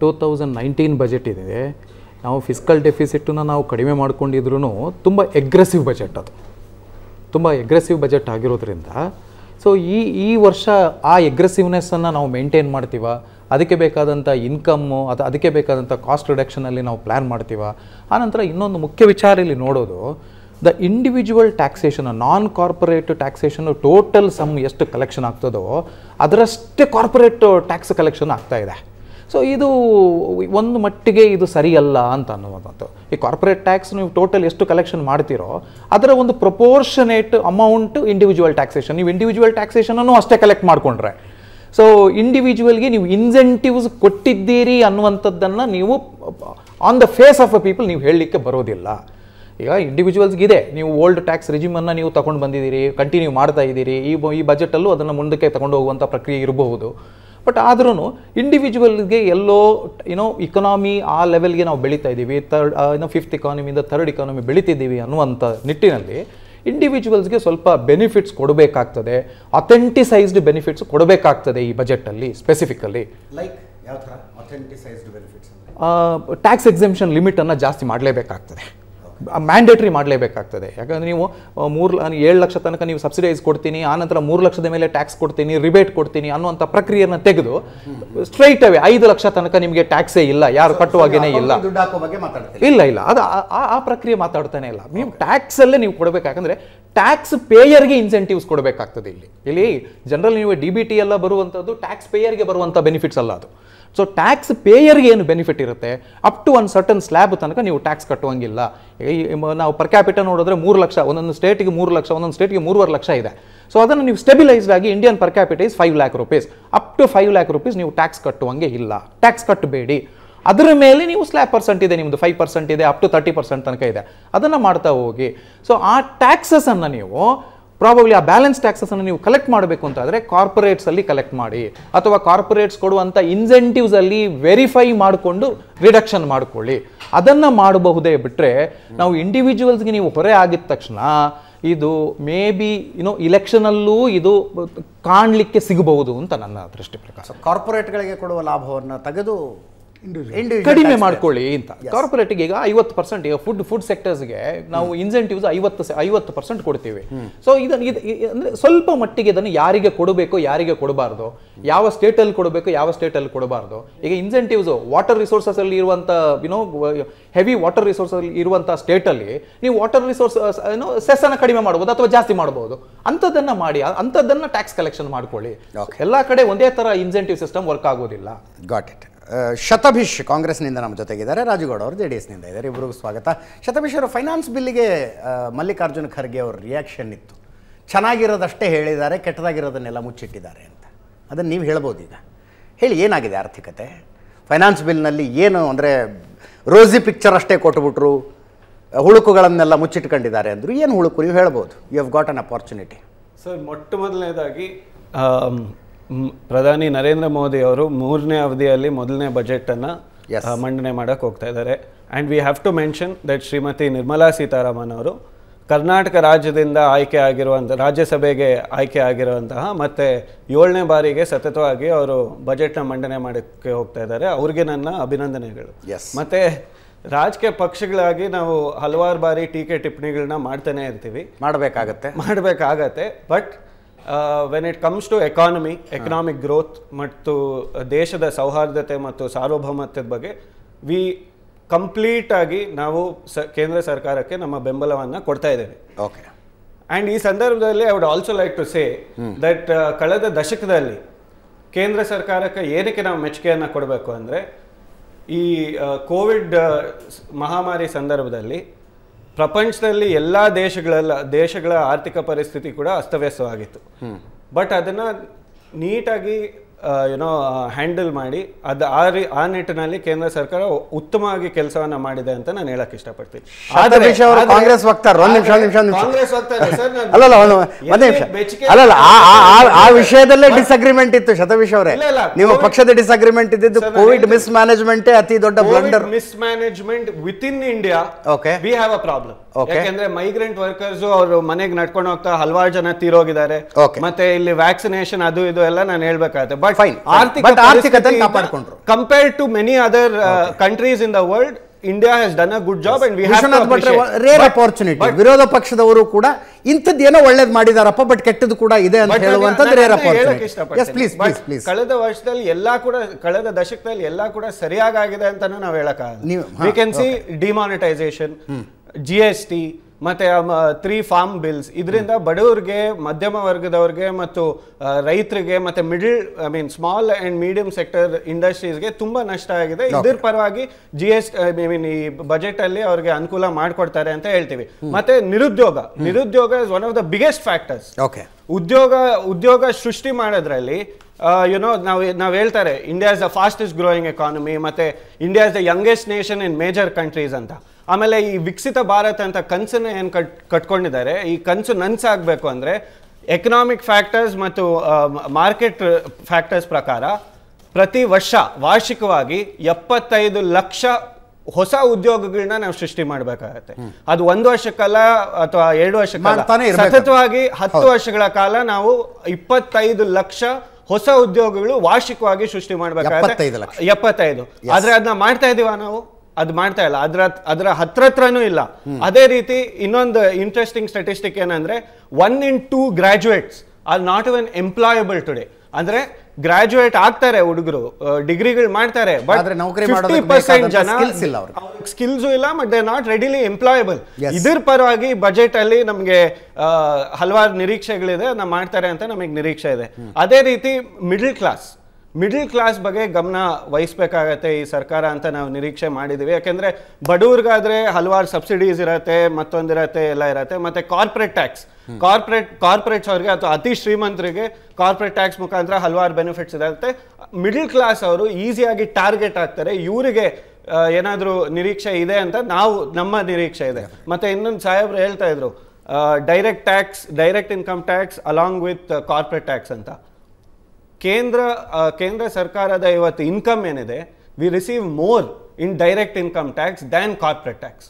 ಟೂ ತೌಸಂಡ್ ನೈನ್ಟೀನ್ ಬಜೆಟ್ ಏನಿದೆ ನಾವು ಫಿಸ್ಕಲ್ ಡೆಫಿಸಿಟನ್ನು ನಾವು ಕಡಿಮೆ ಮಾಡ್ಕೊಂಡಿದ್ರೂ ತುಂಬ ಎಗ್ರೆಸಿವ್ ಬಜೆಟ್ ಅದು ತುಂಬ ಎಗ್ರೆಸಿವ್ ಬಜೆಟ್ ಆಗಿರೋದ್ರಿಂದ ಸೊ ಈ ಈ ವರ್ಷ ಆ ಎಗ್ರೆಸಿವ್ನೆಸ್ಸನ್ನು ನಾವು ಮೇಂಟೈನ್ ಮಾಡ್ತೀವ ಅದಕ್ಕೆ ಬೇಕಾದಂಥ ಇನ್ಕಮ್ಮು ಅಥವಾ ಅದಕ್ಕೆ ಬೇಕಾದಂಥ ಕಾಸ್ಟ್ ರಿಡಕ್ಷನಲ್ಲಿ ನಾವು ಪ್ಲ್ಯಾನ್ ಮಾಡ್ತೀವ ಆನಂತರ ಇನ್ನೊಂದು ಮುಖ್ಯ ವಿಚಾರ ಇಲ್ಲಿ ನೋಡೋದು the individual taxation non corporate taxation total sum ಎಷ್ಟು ಕಲೆಕ್ಷನ್ ಆಗ್ತದೋ ಅದರಷ್ಟೇ ಕಾರ್ಪೊರೇಟ್ ಟ್ಯಾಕ್ಸ್ ಕಲೆಕ್ಷನ್ ಆಗ್ತಾ ಇದೆ ಸೊ ಇದು ಒಂದು ಮಟ್ಟಿಗೆ ಇದು ಸರಿಯಲ್ಲ ಅಂತ ಅನ್ನುವಂಥದ್ದು ಈ ಕಾರ್ಪೊರೇಟ್ ಟ್ಯಾಕ್ಸ್ ನೀವು ಟೋಟಲ್ ಎಷ್ಟು ಕಲೆಕ್ಷನ್ ಮಾಡ್ತೀರೋ ಅದರ ಒಂದು ಪ್ರೊಪೋರ್ಷನೇಟ್ ಅಮೌಂಟ್ ಇಂಡಿವಿಜುವಲ್ ಟ್ಯಾಕ್ಸೇಷನ್ ನೀವು ಇಂಡಿವಿಜುವಲ್ ಟ್ಯಾಕ್ಸೇಷನನ್ನು ಅಷ್ಟೇ ಕಲೆಕ್ಟ್ ಮಾಡಿಕೊಂಡ್ರೆ ಸೊ ಇಂಡಿವಿಜುವಲ್ಗೆ ನೀವು ಇನ್ಸೆಂಟಿವ್ಸ್ ಕೊಟ್ಟಿದ್ದೀರಿ ಅನ್ನುವಂಥದ್ದನ್ನು ನೀವು on the face of a people ನೀವು ಹೇಳಲಿಕ್ಕೆ ಬರೋದಿಲ್ಲ ಈಗ ಇದೆ ನೀವು ಓಲ್ಡ್ ಟ್ಯಾಕ್ಸ್ ರಿಜಿಮನ್ನು ನೀವು ತಗೊಂಡು ಬಂದಿದ್ದೀರಿ ಕಂಟಿನ್ಯೂ ಮಾಡ್ತಾ ಇದ್ದೀರಿ ಈ ಈ ಬಜೆಟಲ್ಲೂ ಅದನ್ನು ಮುಂದಕ್ಕೆ ತಗೊಂಡು ಹೋಗುವಂಥ ಪ್ರಕ್ರಿಯೆ ಇರಬಹುದು ಬಟ್ ಆದ್ರೂ ಇಂಡಿವಿಜುವಲ್ಗೆ ಎಲ್ಲೋ ಏನೋ ಇಕನಾಮಿ ಆ ಲೆವೆಲ್ಗೆ ನಾವು ಬೆಳೀತಾ ಇದ್ದೀವಿ ತರ್ಡ್ ಏನೋ ಫಿಫ್ತ್ ಇಕಾನಮಿಯಿಂದ ಥರ್ಡ್ ಇಕಾನಮಿ ಬೆಳೀತಿದ್ದೀವಿ ಅನ್ನುವಂಥ ನಿಟ್ಟಿನಲ್ಲಿ ಇಂಡಿವಿಜುವಲ್ಸ್ಗೆ ಸ್ವಲ್ಪ ಬೆನಿಫಿಟ್ಸ್ ಕೊಡಬೇಕಾಗ್ತದೆ ಅಥೆಂಟಿಸೈಸ್ಡ್ ಬೆನಿಫಿಟ್ಸ್ ಕೊಡಬೇಕಾಗ್ತದೆ ಈ ಬಜೆಟಲ್ಲಿ ಸ್ಪೆಸಿಫಿಕಲಿ ಲೈಕ್ ಯಾವ ಥರ ಅಥೆಂಟಿಸೈಸ್ಡ್ ಬೆನಿಫಿಟ್ಸ್ ಟ್ಯಾಕ್ಸ್ ಎಕ್ಸೆಂಪ್ಷನ್ ಲಿಮಿಟನ್ನು ಜಾಸ್ತಿ ಮಾಡಲೇಬೇಕಾಗ್ತದೆ ಮ್ಯಾಂಡೇಟ್ರಿ ಮಾಡಲೇಬೇಕಾಗ್ತದೆ ಯಾಕಂದರೆ ನೀವು ಮೂರು ಏಳು ಲಕ್ಷ ತನಕ ನೀವು ಸಬ್ಸಿಡೈಸ್ ಕೊಡ್ತೀನಿ ಆನಂತರ ಮೂರು ಲಕ್ಷದ ಮೇಲೆ ಟ್ಯಾಕ್ಸ್ ಕೊಡ್ತೀನಿ ರಿಬೇಟ್ ಕೊಡ್ತೀನಿ ಅನ್ನುವಂಥ ಪ್ರಕ್ರಿಯೆಯನ್ನು ತೆಗೆದು ಸ್ಟ್ರೈಟ್ ಅವೇ ಐದು ಲಕ್ಷ ತನಕ ನಿಮಗೆ ಟ್ಯಾಕ್ಸೇ ಇಲ್ಲ ಯಾರು ಕಟ್ಟುವಾಗೇನೇ ಇಲ್ಲ ಇಲ್ಲ ಇಲ್ಲ ಅದು ಆ ಪ್ರಕ್ರಿಯೆ ಮಾತಾಡ್ತಾನೆ ಇಲ್ಲ ನೀವು ಟ್ಯಾಕ್ಸಲ್ಲೇ ನೀವು ಕೊಡಬೇಕಂದ್ರೆ ಟ್ಯಾಕ್ಸ್ ಪೇಯರ್ಗೆ ಇನ್ಸೆಂಟಿವ್ಸ್ ಕೊಡಬೇಕಾಗ್ತದೆ ಇಲ್ಲಿ ಇಲ್ಲಿ ಜನರಲ್ ನೀವು ಡಿ ಬಿ ಟಿ ಎಲ್ಲ ಬರುವಂಥದ್ದು ಟ್ಯಾಕ್ಸ್ ಪೇಯರ್ಗೆ ಬರುವಂಥ ಬೆನಿಫಿಟ್ಸ್ ಅಲ್ಲ ಅದು ಸೊ ಟ್ಯಾಕ್ಸ್ ಪೇಯರ್ಗೆ ಏನು ಬೆನಿಫಿಟ್ ಇರುತ್ತೆ up to one certain slab ತನಕ ನೀವು ಟ್ಯಾಕ್ಸ್ ಕಟ್ಟುವಂಗಿಲ್ಲ ನಾವು ಪರ್ ಕ್ಯಾಪಿಟ ನೋಡಿದ್ರೆ ಮೂರು ಲಕ್ಷ ಒಂದೊಂದು ಸ್ಟೇಟಿಗೆ ಮೂರು ಲಕ್ಷ ಒಂದೊಂದು ಸ್ಟೇಟ್ಗೆ ಮೂರುವರೆ ಲಕ್ಷ ಇದೆ ಸೊ ಅದನ್ನು ನೀವು ಸ್ಟೆಬಿಲೈಸ್ಡ್ ಆಗಿ Indian per capita is five lakh rupees up to five lakh rupees ನೀವು ಟ್ಯಾಕ್ಸ್ ಕಟ್ಟುವಂಗೆ ಇಲ್ಲ ಟ್ಯಾಕ್ಸ್ ಕಟ್ಟಬೇಡಿ ಅದರ ಮೇಲೆ ನೀವು ಸ್ಲ್ಯಾಬ್ ಪರ್ಸೆಂಟ್ ಇದೆ ನಿಮ್ಮದು ಫೈವ್ ಪರ್ಸೆಂಟ್ ಇದೆ ಅಪ್ ಟು ತರ್ಟಿ ಪರ್ಸೆಂಟ್ ತನಕ ಇದೆ ಅದನ್ನು ಮಾಡ್ತಾ ಹೋಗಿ ಸೊ ಆ ಟ್ಯಾಕ್ಸಸ್ಸನ್ನು ನೀವು ಪ್ರಾಬಬ್ಲಿ ಆ ಬ್ಯಾಲೆನ್ಸ್ ಟ್ಯಾಕ್ಸನ್ನು ನೀವು ಕಲೆಕ್ಟ್ ಮಾಡಬೇಕು ಅಂತಾದರೆ ಕಾರ್ಪೊರೇಟ್ಸಲ್ಲಿ ಕಲೆಕ್ಟ್ ಮಾಡಿ ಅಥವಾ ಕಾರ್ಪೊರೇಟ್ಸ್ ಕೊಡುವಂಥ ಇನ್ಸೆಂಟಿವ್ಸಲ್ಲಿ ವೆರಿಫೈ ಮಾಡಿಕೊಂಡು ರಿಡಕ್ಷನ್ ಮಾಡಿಕೊಳ್ಳಿ ಅದನ್ನು ಮಾಡಬಹುದೇ ಬಿಟ್ಟರೆ ನಾವು ಇಂಡಿವಿಜುವಲ್ಸ್ಗೆ ನೀವು ಹೊರೆ ಆಗಿದ ತಕ್ಷಣ ಇದು ಮೇ ಬಿ ಯುನೋ ಇಲೆಕ್ಷನಲ್ಲೂ ಇದು ಕಾಣಲಿಕ್ಕೆ ಸಿಗಬಹುದು ಅಂತ ನನ್ನ ದೃಷ್ಟಿ ಪ್ರಕಾರ ಕಾರ್ಪೊರೇಟ್ಗಳಿಗೆ ಕೊಡುವ ಲಾಭವನ್ನು ತೆಗೆದು ಕಡಿಮೆ ಮಾಡ್ಕೊಳ್ಳಿ ಅಂತ ಕಾರ್ಪೊರೇಟ್ಗೆ ಈಗ ಐವತ್ತು ಪರ್ಸೆಂಟ್ ಈಗ ಫುಡ್ ಫುಡ್ ಸೆಕ್ಟರ್ಸ್ಗೆ ನಾವು ಇನ್ಸೆಂಟಿವ್ಸ್ ಐವತ್ತು ಐವತ್ತು ಪರ್ಸೆಂಟ್ ಕೊಡ್ತೀವಿ ಸೊ ಇದನ್ನು ಅಂದ್ರೆ ಸ್ವಲ್ಪ ಮಟ್ಟಿಗೆ ಇದನ್ನು ಯಾರಿಗೆ ಕೊಡಬೇಕು ಯಾರಿಗೆ ಕೊಡಬಾರ್ದು ಯಾವ ಸ್ಟೇಟಲ್ಲಿ ಕೊಡಬೇಕು ಯಾವ ಸ್ಟೇಟಲ್ಲಿ ಕೊಡಬಾರ್ದು ಈಗ ಇನ್ಸೆಂಟಿವ್ಸ್ ವಾಟರ್ ರಿಸೋರ್ಸಸ್ ಅಲ್ಲಿ ಇರುವಂತ ಯುನೋ ಹೆವಿ ವಾಟರ್ ರಿಸೋರ್ಸ್ ಅಲ್ಲಿ ಇರುವಂತ ಸ್ಟೇಟಲ್ಲಿ ನೀವು ವಾಟರ್ ರಿಸೋರ್ಸ್ ಏನೋ ಸೆಸ್ ಅನ್ನ ಕಡಿಮೆ ಮಾಡಬಹುದು ಅಥವಾ ಜಾಸ್ತಿ ಮಾಡಬಹುದು ಅಂಥದ್ದನ್ನ ಮಾಡಿ ಅಂಥದ್ದನ್ನ ಟ್ಯಾಕ್ಸ್ ಕಲೆಕ್ಷನ್ ಮಾಡ್ಕೊಳ್ಳಿ ಎಲ್ಲಾ ಕಡೆ ಒಂದೇ ತರ ಇನ್ಸೆಂಟಿವ್ ಸಿಸ್ಟಮ್ ವರ್ಕ್ ಆಗೋದಿಲ್ಲ ಗಾಟ್ ಇಟ್ ಶತಭಿಷ್ ಕಾಂಗ್ರೆಸ್ನಿಂದ ನಮ್ಮ ಜೊತೆಗಿದ್ದಾರೆ ರಾಜುಗೌಡ ಅವರು ಜೆ ಡಿ ಎಸ್ನಿಂದ ಇದ್ದಾರೆ ಇಬ್ಬರಿಗೂ ಸ್ವಾಗತ ಶತಭಿಷ್ ಅವರು ಫೈನಾನ್ಸ್ ಬಿಲ್ಲಿಗೆ ಮಲ್ಲಿಕಾರ್ಜುನ ಖರ್ಗೆ ಅವ್ರ ರಿಯಾಕ್ಷನ್ ಇತ್ತು ಚೆನ್ನಾಗಿರೋದಷ್ಟೇ ಹೇಳಿದ್ದಾರೆ ಕೆಟ್ಟದಾಗಿರೋದನ್ನೆಲ್ಲ ಮುಚ್ಚಿಟ್ಟಿದ್ದಾರೆ ಅಂತ ಅದನ್ನು ನೀವು ಹೇಳ್ಬೋದು ಈಗ ಹೇಳಿ ಏನಾಗಿದೆ ಆರ್ಥಿಕತೆ ಫೈನಾನ್ಸ್ ಬಿಲ್ನಲ್ಲಿ ಏನು ಅಂದರೆ ರೋಸಿ ಪಿಕ್ಚರ್ ಅಷ್ಟೇ ಕೊಟ್ಟುಬಿಟ್ರು ಹುಳುಕುಗಳನ್ನೆಲ್ಲ ಮುಚ್ಚಿಟ್ಕೊಂಡಿದ್ದಾರೆ ಅಂದರು ಏನು ಹುಳುಕು ನೀವು ಹೇಳ್ಬೋದು you have got an opportunity sir ಮೊಟ್ಟ ಮೊದಲನೇದಾಗಿ ಪ್ರಧಾನಿ ನರೇಂದ್ರ ಮೋದಿ ಅವರು ಮೂರನೇ ಅವಧಿಯಲ್ಲಿ ಮೊದಲನೇ ಬಜೆಟನ್ನು ಮಂಡನೆ ಮಾಡೋಕ್ಕೆ ಹೋಗ್ತಾ ಇದ್ದಾರೆ and we have to mention that Shrimati Nirmala Sitharaman ಅವರು ಕರ್ನಾಟಕ ರಾಜ್ಯದಿಂದ ಆಯ್ಕೆ ಆಗಿರುವಂಥ ರಾಜ್ಯಸಭೆಗೆ ಆಯ್ಕೆ ಆಗಿರುವಂತಹ ಮತ್ತು ಏಳನೇ ಬಾರಿಗೆ ಸತತವಾಗಿ ಅವರು ಬಜೆಟ್ನ ಮಂಡನೆ ಮಾಡೋಕ್ಕೆ ಹೋಗ್ತಾ ಇದ್ದಾರೆ ಅವ್ರಿಗೆ ನನ್ನ ಅಭಿನಂದನೆಗಳು ಮತ್ತು ರಾಜಕೀಯ ಪಕ್ಷಗಳಾಗಿ ನಾವು ಹಲವಾರು ಬಾರಿ ಟೀಕೆ ಟಿಪ್ಪಣಿಗಳನ್ನ ಮಾಡ್ತಾನೆ ಇರ್ತೀವಿ ಮಾಡಬೇಕಾಗತ್ತೆ ಮಾಡಬೇಕಾಗತ್ತೆ but when it comes to economy economic growth ಮತ್ತು ದೇಶದ ಸೌಹಾರ್ದತೆ ಮತ್ತು ಸಾರ್ವಭೌಮತ್ವದ ಬಗ್ಗೆ ವಿ ಕಂಪ್ಲೀಟ್ ಆಗಿ ನಾವು ಸ ಕೇಂದ್ರ ಸರ್ಕಾರಕ್ಕೆ ನಮ್ಮ ಬೆಂಬಲವನ್ನು ಕೊಡ್ತಾ ಇದ್ದೇವೆ ಓಕೆ ಆ್ಯಂಡ್ ಈ ಸಂದರ್ಭದಲ್ಲಿ I would also like to say that ಕಳೆದ ದಶಕದಲ್ಲಿ ಕೇಂದ್ರ ಸರ್ಕಾರಕ್ಕೆ ಏನಕ್ಕೆ ನಾವು ಮೆಚ್ಚುಗೆಯನ್ನು ಕೊಡಬೇಕು ಅಂದರೆ ಈ ಕೋವಿಡ್ ಮಹಾಮಾರಿ ಸಂದರ್ಭದಲ್ಲಿ ಪ್ರಪಂಚದಲ್ಲಿ ಎಲ್ಲ ದೇಶಗಳೆಲ್ಲ ದೇಶಗಳ ಆರ್ಥಿಕ ಪರಿಸ್ಥಿತಿ ಕೂಡ ಅಸ್ತವ್ಯಸ್ತವಾಗಿತ್ತು ಬಟ್ ಅದನ್ನು ನೀಟಾಗಿ ಏನೋ ಹ್ಯಾಂಡಲ್ ಮಾಡಿ ಅದು ಆ ರೀ ಆ ನಿಟ್ಟಿನಲ್ಲಿ ಕೇಂದ್ರ ಸರ್ಕಾರ ಉತ್ತಮವಾಗಿ ಕೆಲಸವನ್ನ ಮಾಡಿದೆ ಅಂತ ನಾನು ಹೇಳಕ್ ಇಷ್ಟಪಡ್ತೀನಿ ಕಾಂಗ್ರೆಸ್ ವಕ್ತಾರ ಒಂದು ನಿಮಿಷ ನಿಮಿಷ ಕಾಂಗ್ರೆಸ್ ಅಲ್ಲಲ್ಲ ನಿಮಿಷ ಅಲ್ಲಲ್ಲ ಆ ವಿಷಯದಲ್ಲೇ ಡಿಸ್ಅಗ್ರಿಮೆಂಟ್ ಇತ್ತು ಶತವಿಷ್ ಅವರೇ ನೀವು ಪಕ್ಷದ ಡಿಸ್ಅಗ್ರಿಮೆಂಟ್ ಇದ್ದಿದ್ದು ಕೋವಿಡ್ ಮಿಸ್ ಮ್ಯಾನೇಜ್ಮೆಂಟ್ ಅತಿ ದೊಡ್ಡ blunder mismanagement with in India okay we have a problem ಯಾಕಂದ್ರೆ ಮೈಗ್ರೆಂಟ್ ವರ್ಕರ್ಸ್ ಅವರು ಮನೆಗೆ ನಡ್ಕೊಂಡು ಹೋಗ್ತಾ ಹಲವಾರು ಜನ ತೀರೋಗಿದ್ದಾರೆ ಮತ್ತೆ ಇಲ್ಲಿ ವ್ಯಾಕ್ಸಿನೇಷನ್ ಅದು ಇದು ಎಲ್ಲ ನಾನು ಹೇಳ್ಬೇಕಾಗುತ್ತೆ ಬಟ್ ಫೈನ್ ಬಟ್ ಆರ್ಥಿಕತೆ ಕಾಪಾಡಿಕೊಂಡ್ರು compare to many other countries in the world India has done a good job and we have rare opportunity ವಿರೋಧ ಪಕ್ಷದವರು ಕೂಡ ಇಂಥದ್ದು ಏನೋ ಒಳ್ಳೇದು ಮಾಡಿದಾರಪ್ಪ ಬಟ್ ಕೆಟ್ಟದ್ದು ಕೂಡ ಇದೆ ಅಂತ ಹೇಳುವಂತದ್ದು rare opportunity yes please please please ಕಳೆದ ವರ್ಷದಲ್ಲಿ ಎಲ್ಲಾ ಕೂಡ ಕಳೆದ ದಶಕದಲ್ಲಿ ಎಲ್ಲಾ ಕೂಡ ಸರಿಯಾಗಿ ಆಗಿದೆ ಅಂತಾನೂ ನಾವು ಹೇಳಕ್ಕಾಗಲ್ಲ we can see demonetisation G S T ಮತ್ತೆ ತ್ರೀ ಫಾರ್ಮ್ ಬಿಲ್ಸ್ ಇದರಿಂದ ಬಡವರಿಗೆ ಮಧ್ಯಮ ವರ್ಗದವ್ರಿಗೆ ಮತ್ತು ರೈತರಿಗೆ ಮತ್ತೆ middle I mean small and medium sector ಇಂಡಸ್ಟ್ರೀಸ್ಗೆ ತುಂಬಾ ನಷ್ಟ ಆಗಿದೆ ಇದ್ರ ಪರವಾಗಿ ಜಿ ಎಸ್ ಐ ಮೀನ್ ಈ ಬಜೆಟ್ ಅಲ್ಲಿ ಅವ್ರಿಗೆ ಅನುಕೂಲ ಮಾಡಿಕೊಡ್ತಾರೆ ಅಂತ ಹೇಳ್ತೀವಿ ಮತ್ತೆ ನಿರುದ್ಯೋಗ ನಿರುದ್ಯೋಗ is one of the biggest factors okay ಉದ್ಯೋಗ ಉದ್ಯೋಗ ಸೃಷ್ಟಿ ಮಾಡೋದ್ರಲ್ಲಿ ಯುನೋ ನಾವು ನಾವು ಹೇಳ್ತಾರೆ India is the fastest growing economy ಮತ್ತೆ India is the youngest nation in major countries ಅಂತ ಆಮೇಲೆ ಈ ವಿಕಸಿತ ಭಾರತ ಅಂತ ಕನಸನ್ನು ಏನು ಕಟ್ ಕಟ್ಕೊಂಡಿದ್ದಾರೆ ಈ ಕನಸು ನನಸಾಗಬೇಕು ಅಂದರೆ ಎಕನಾಮಿಕ್ ಫ್ಯಾಕ್ಟರ್ಸ್ ಮತ್ತು ಮಾರ್ಕೆಟ್ ಫ್ಯಾಕ್ಟರ್ಸ್ ಪ್ರಕಾರ ಪ್ರತಿ ವರ್ಷ ವಾರ್ಷಿಕವಾಗಿ ಎಪ್ಪತ್ತೈದು ಲಕ್ಷ ಹೊಸ ಉದ್ಯೋಗಗಳನ್ನ ನಾವು ಸೃಷ್ಟಿ ಮಾಡಬೇಕಾಗತ್ತೆ ಅದು ಒಂದು ವರ್ಷಕ್ಕಲ್ಲ ಅಥವಾ ಎರಡು ವರ್ಷಕ್ಕಲ್ಲ ಸತತವಾಗಿ ಹತ್ತು ವರ್ಷಗಳ ಕಾಲ ನಾವು ಇಪ್ಪತ್ತೈದು ಲಕ್ಷ ಹೊಸ ಉದ್ಯೋಗಗಳು ವಾರ್ಷಿಕವಾಗಿ ಸೃಷ್ಟಿ ಮಾಡಬೇಕಾಗತ್ತೆ ಎಪ್ಪತ್ತೈದು ಆದ್ರೆ ಅದನ್ನ ಮಾಡ್ತಾ ಇದೀವ ನಾವು ಅದು ಮಾಡ್ತಾ ಇಲ್ಲ ಅದ್ರ ಅದರ ಹತ್ರ ಇಲ್ಲ ಅದೇ ರೀತಿ ಇನ್ನೊಂದು ಇಂಟ್ರೆಸ್ಟಿಂಗ್ ಸ್ಟಟಿಸ್ಟಿಕ್ ಏನಂದ್ರೆ one in two graduates are not even employable today ಅಂದ್ರೆ ಗ್ರಾಜುಯೇಟ್ ಆಗ್ತಾರೆ ಹುಡುಗರು ಡಿಗ್ರಿಗಳು ಮಾಡ್ತಾರೆ ಬಟ್ ಸ್ಕಿಲ್ಸ್ ಇಲ್ಲ but they not readily employable ಇದ್ರ ಪರವಾಗಿ ಬಜೆಟ್ ಅಲ್ಲಿ ನಮಗೆ ಹಲವಾರು ನಿರೀಕ್ಷೆಗಳಿದೆ ಅದನ್ನ ಮಾಡ್ತಾರೆ ಅಂತ ನಮಗೆ ನಿರೀಕ್ಷೆ ಇದೆ ಅದೇ ರೀತಿ ಮಿಡಲ್ ಕ್ಲಾಸ್ ಮಿಡಿಲ್ ಕ್ಲಾಸ್ ಬಗ್ಗೆ ಗಮನ ವಹಿಸ್ಬೇಕಾಗತ್ತೆ ಈ ಸರ್ಕಾರ ಅಂತ ನಾವು ನಿರೀಕ್ಷೆ ಮಾಡಿದ್ದೀವಿ ಯಾಕೆಂದರೆ ಬಡವ್ರಿಗಾದರೆ ಹಲವಾರು ಸಬ್ಸಿಡೀಸ್ ಇರತ್ತೆ ಮತ್ತೊಂದಿರತ್ತೆ ಎಲ್ಲ ಇರತ್ತೆ ಮತ್ತೆ ಕಾರ್ಪೊರೇಟ್ ಟ್ಯಾಕ್ಸ್ ಕಾರ್ಪೊರೇಟ್ ಕಾರ್ಪೊರೇಟ್ಸ್ ಅವ್ರಿಗೆ ಅಥವಾ ಅತಿ ಶ್ರೀಮಂತರಿಗೆ ಕಾರ್ಪೊರೇಟ್ ಟ್ಯಾಕ್ಸ್ ಮುಖಾಂತರ ಹಲವಾರು ಬೆನಿಫಿಟ್ಸ್ ಇರುತ್ತೆ ಮಿಡಿಲ್ ಕ್ಲಾಸ್ ಅವರು ಈಸಿಯಾಗಿ ಟಾರ್ಗೆಟ್ ಆಗ್ತಾರೆ ಇವರಿಗೆ ಏನಾದರೂ ನಿರೀಕ್ಷೆ ಇದೆ ಅಂತ ನಾವು ನಮ್ಮ ನಿರೀಕ್ಷೆ ಇದೆ ಮತ್ತೆ ಇನ್ನೊಂದು ಸಾಹೇಬ್ರು ಹೇಳ್ತಾ ಇದ್ರು direct tax direct income tax along with corporate tax ಅಂತ ಕೇಂದ್ರ ಕೇಂದ್ರ ಸರ್ಕಾರದ ಇವತ್ತು ಇನ್ಕಮ್ ಏನಿದೆ we receive more in direct income tax than corporate tax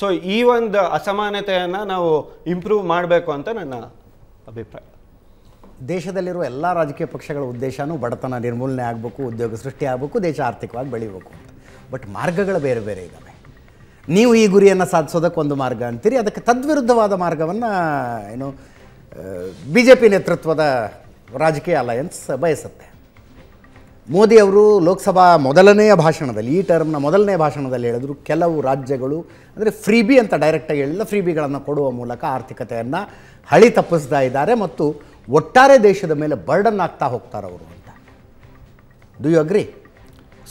so ಈ ಒಂದು ಅಸಮಾನತೆಯನ್ನು ನಾವು ಇಂಪ್ರೂವ್ ಮಾಡಬೇಕು ಅಂತ ನನ್ನ ಅಭಿಪ್ರಾಯ ದೇಶದಲ್ಲಿರುವ ಎಲ್ಲ ರಾಜಕೀಯ ಪಕ್ಷಗಳ ಉದ್ದೇಶನೂ ಬಡತನ ನಿರ್ಮೂಲನೆ ಆಗಬೇಕು ಉದ್ಯೋಗ ಸೃಷ್ಟಿ ಆಗಬೇಕು ದೇಶ ಆರ್ಥಿಕವಾಗಿ ಬೆಳಿಬೇಕು ಬಟ್ ಮಾರ್ಗಗಳು ಬೇರೆ ಬೇರೆ ಇದ್ದಾವೆ ನೀವು ಈ ಗುರಿಯನ್ನು ಸಾಧಿಸೋದಕ್ಕೆ ಒಂದು ಮಾರ್ಗ ಅಂತೀರಿ ಅದಕ್ಕೆ ತದ್ವಿರುದ್ಧವಾದ ಮಾರ್ಗವನ್ನು ಏನು ಬಿ ಜೆ ಪಿ ನೇತೃತ್ವದ ರಾಜಕೀಯ ಅಲಯನ್ಸ್ ಬಯಸುತ್ತೆ ಮೋದಿ ಅವರು ಲೋಕಸಭಾ ಮೊದಲನೆಯ ಭಾಷಣದಲ್ಲಿ ಈ ಟರ್ಮ್ನ ಮೊದಲನೇ ಭಾಷಣದಲ್ಲಿ ಹೇಳಿದ್ರು ಕೆಲವು ರಾಜ್ಯಗಳು ಅಂದರೆ ಫ್ರೀಬಿ ಅಂತ ಡೈರೆಕ್ಟಾಗಿ ಹೇಳಿಲ್ಲ ಫ್ರೀಬಿಗಳನ್ನು ಕೊಡುವ ಮೂಲಕ ಆರ್ಥಿಕತೆಯನ್ನು ಹಳಿ ತಪ್ಪಿಸ್ತಾ ಇದ್ದಾರೆ ಮತ್ತು ಒಟ್ಟಾರೆ ದೇಶದ ಮೇಲೆ ಬರ್ಡನ್ ಆಗ್ತಾ ಹೋಗ್ತಾರೆ ಅವರು ಅಂತ do you agree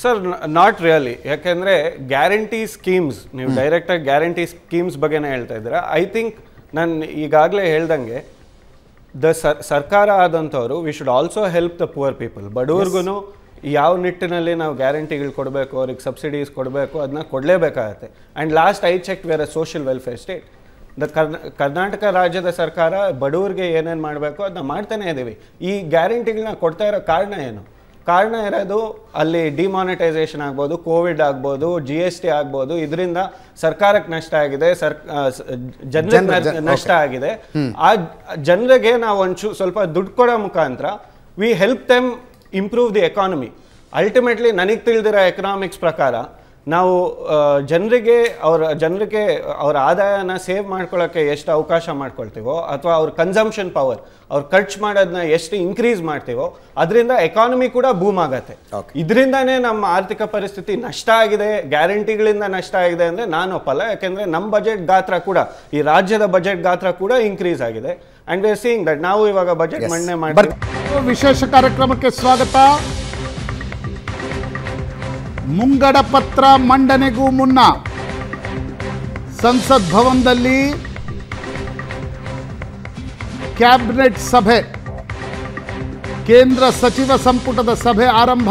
sir not really ಯಾಕೆಂದರೆ ಗ್ಯಾರಂಟಿ ಸ್ಕೀಮ್ಸ್ ನೀವು ಡೈರೆಕ್ಟಾಗಿ ಗ್ಯಾರಂಟಿ ಸ್ಕೀಮ್ಸ್ ಬಗ್ಗೆನೇ ಹೇಳ್ತಾ ಇದ್ದೀರಾ ಐ ಥಿಂಕ್ ನಾನು ಈಗಾಗಲೇ ಹೇಳ್ದಂಗೆ ದ ಸರ್ಕಾರ ಆದಂಥವ್ರು we should also help the poor people ಬಡವ್ರಿಗೂ ಯಾವ ನಿಟ್ಟಿನಲ್ಲಿ ನಾವು ಗ್ಯಾರಂಟಿಗಳು ಕೊಡಬೇಕು ಅವ್ರಿಗೆ ಸಬ್ಸಿಡೀಸ್ ಕೊಡಬೇಕು ಅದನ್ನ ಕೊಡಲೇಬೇಕಾಗತ್ತೆ and last I check where a social welfare state the Karnataka ರಾಜ್ಯದ ಸರ್ಕಾರ ಬಡವ್ರಿಗೆ ಏನೇನು ಮಾಡಬೇಕು ಅದನ್ನ ಮಾಡ್ತಾನೆ ಇದ್ದೀವಿ ಈ ಗ್ಯಾರಂಟಿಗಳನ್ನ ಕೊಡ್ತಾ ಇರೋ ಕಾರಣ ಏನು ಕಾರಣ ಇರೋದು ಅಲ್ಲಿ ಡಿಮಾನಿಟೈಸೇಷನ್ ಆಗ್ಬೋದು ಕೋವಿಡ್ ಆಗ್ಬೋದು ಜಿ ಎಸ್ ಟಿ ಆಗ್ಬೋದು ಇದರಿಂದ ಸರ್ಕಾರಕ್ಕೆ ನಷ್ಟ ಆಗಿದೆ ಸರ್ ಜನ ನಷ್ಟ ಆಗಿದೆ ಆ ಜನರಿಗೆ ನಾವು ಒಂಚೂ ಸ್ವಲ್ಪ ದುಡ್ಡು ಕೊಡೋ ಮುಖಾಂತರ we help them improve the economy ultimately ನನಗೆ ತಿಳಿದಿರೋ ಎಕನಾಮಿಕ್ಸ್ ಪ್ರಕಾರ ನಾವು ಜನರಿಗೆ ಅವರ ಜನರಿಗೆ ಅವರ ಆದಾಯನ ಸೇವ್ ಮಾಡ್ಕೊಳ್ಳೋಕ್ಕೆ ಎಷ್ಟು ಅವಕಾಶ ಮಾಡ್ಕೊಳ್ತೀವೋ ಅಥವಾ ಅವ್ರ ಕನ್ಸಂಪ್ಷನ್ ಪವರ್ ಅವ್ರು ಖರ್ಚು ಮಾಡೋದನ್ನ ಎಷ್ಟು ಇನ್ಕ್ರೀಸ್ ಮಾಡ್ತೀವೋ ಅದರಿಂದ ಎಕಾನಮಿ ಕೂಡ ಬೂಮ್ ಆಗತ್ತೆ ಇದರಿಂದನೇ ನಮ್ಮ ಆರ್ಥಿಕ ಪರಿಸ್ಥಿತಿ ನಷ್ಟ ಆಗಿದೆ ಗ್ಯಾರಂಟಿಗಳಿಂದ ನಷ್ಟ ಆಗಿದೆ ಅಂದರೆ ನಾನು ಒಪ್ಪಲ್ಲ ಯಾಕೆಂದರೆ ನಮ್ಮ ಬಜೆಟ್ ಗಾತ್ರ ಕೂಡ ಈ ರಾಜ್ಯದ ಬಜೆಟ್ ಗಾತ್ರ ಕೂಡ ಇನ್ಕ್ರೀಸ್ ಆಗಿದೆ and we are seeing that ನಾವು ಇವಾಗ ಬಜೆಟ್ ಮಂಡನೆ ಮಾಡಿ ವಿಶೇಷ ಕಾರ್ಯಕ್ರಮಕ್ಕೆ ಸ್ವಾಗತ ಮುಂಗಡ ಪತ್ರ ಮಂಡನೆಗೂ ಮುನ್ನ ಸಂಸತ್ ಭವನದಲ್ಲಿ ಕ್ಯಾಬಿನೆಟ್ ಸಭೆ ಕೇಂದ್ರ ಸಚಿವ ಸಂಪುಟದ ಸಭೆ ಆರಂಭ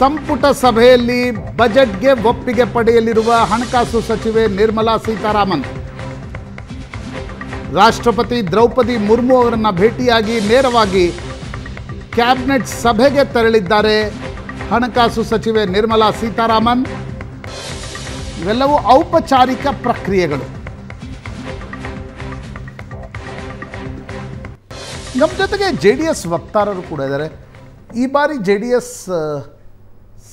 ಸಂಪುಟ ಸಭೆಯಲ್ಲಿ ಬಜೆಟ್ಗೆ ಒಪ್ಪಿಗೆ ಪಡೆಯಲಿರುವ ಹಣಕಾಸು ಸಚಿವೆ ನಿರ್ಮಲಾ ಸೀತಾರಾಮನ್ ರಾಷ್ಟ್ರಪತಿ ದ್ರೌಪದಿ ಮುರ್ಮು ಅವರನ್ನು ಭೇಟಿಯಾಗಿ ನೇರವಾಗಿ ಕ್ಯಾಬಿನೆಟ್ ಸಭೆಗೆ ತೆರಳಿದ್ದಾರೆ ಹಣಕಾಸು ಸಚಿವೆ ನಿರ್ಮಲಾ ಸೀತಾರಾಮನ್ ಇವೆಲ್ಲವೂ ಔಪಚಾರಿಕ ಪ್ರಕ್ರಿಯೆಗಳು ನಮ್ಮ ಜೊತೆಗೆ ಜೆ ಡಿ ಎಸ್ ವಕ್ತಾರರು ಕೂಡ ಇದ್ದಾರೆ ಈ ಬಾರಿ ಜೆ ಡಿ ಎಸ್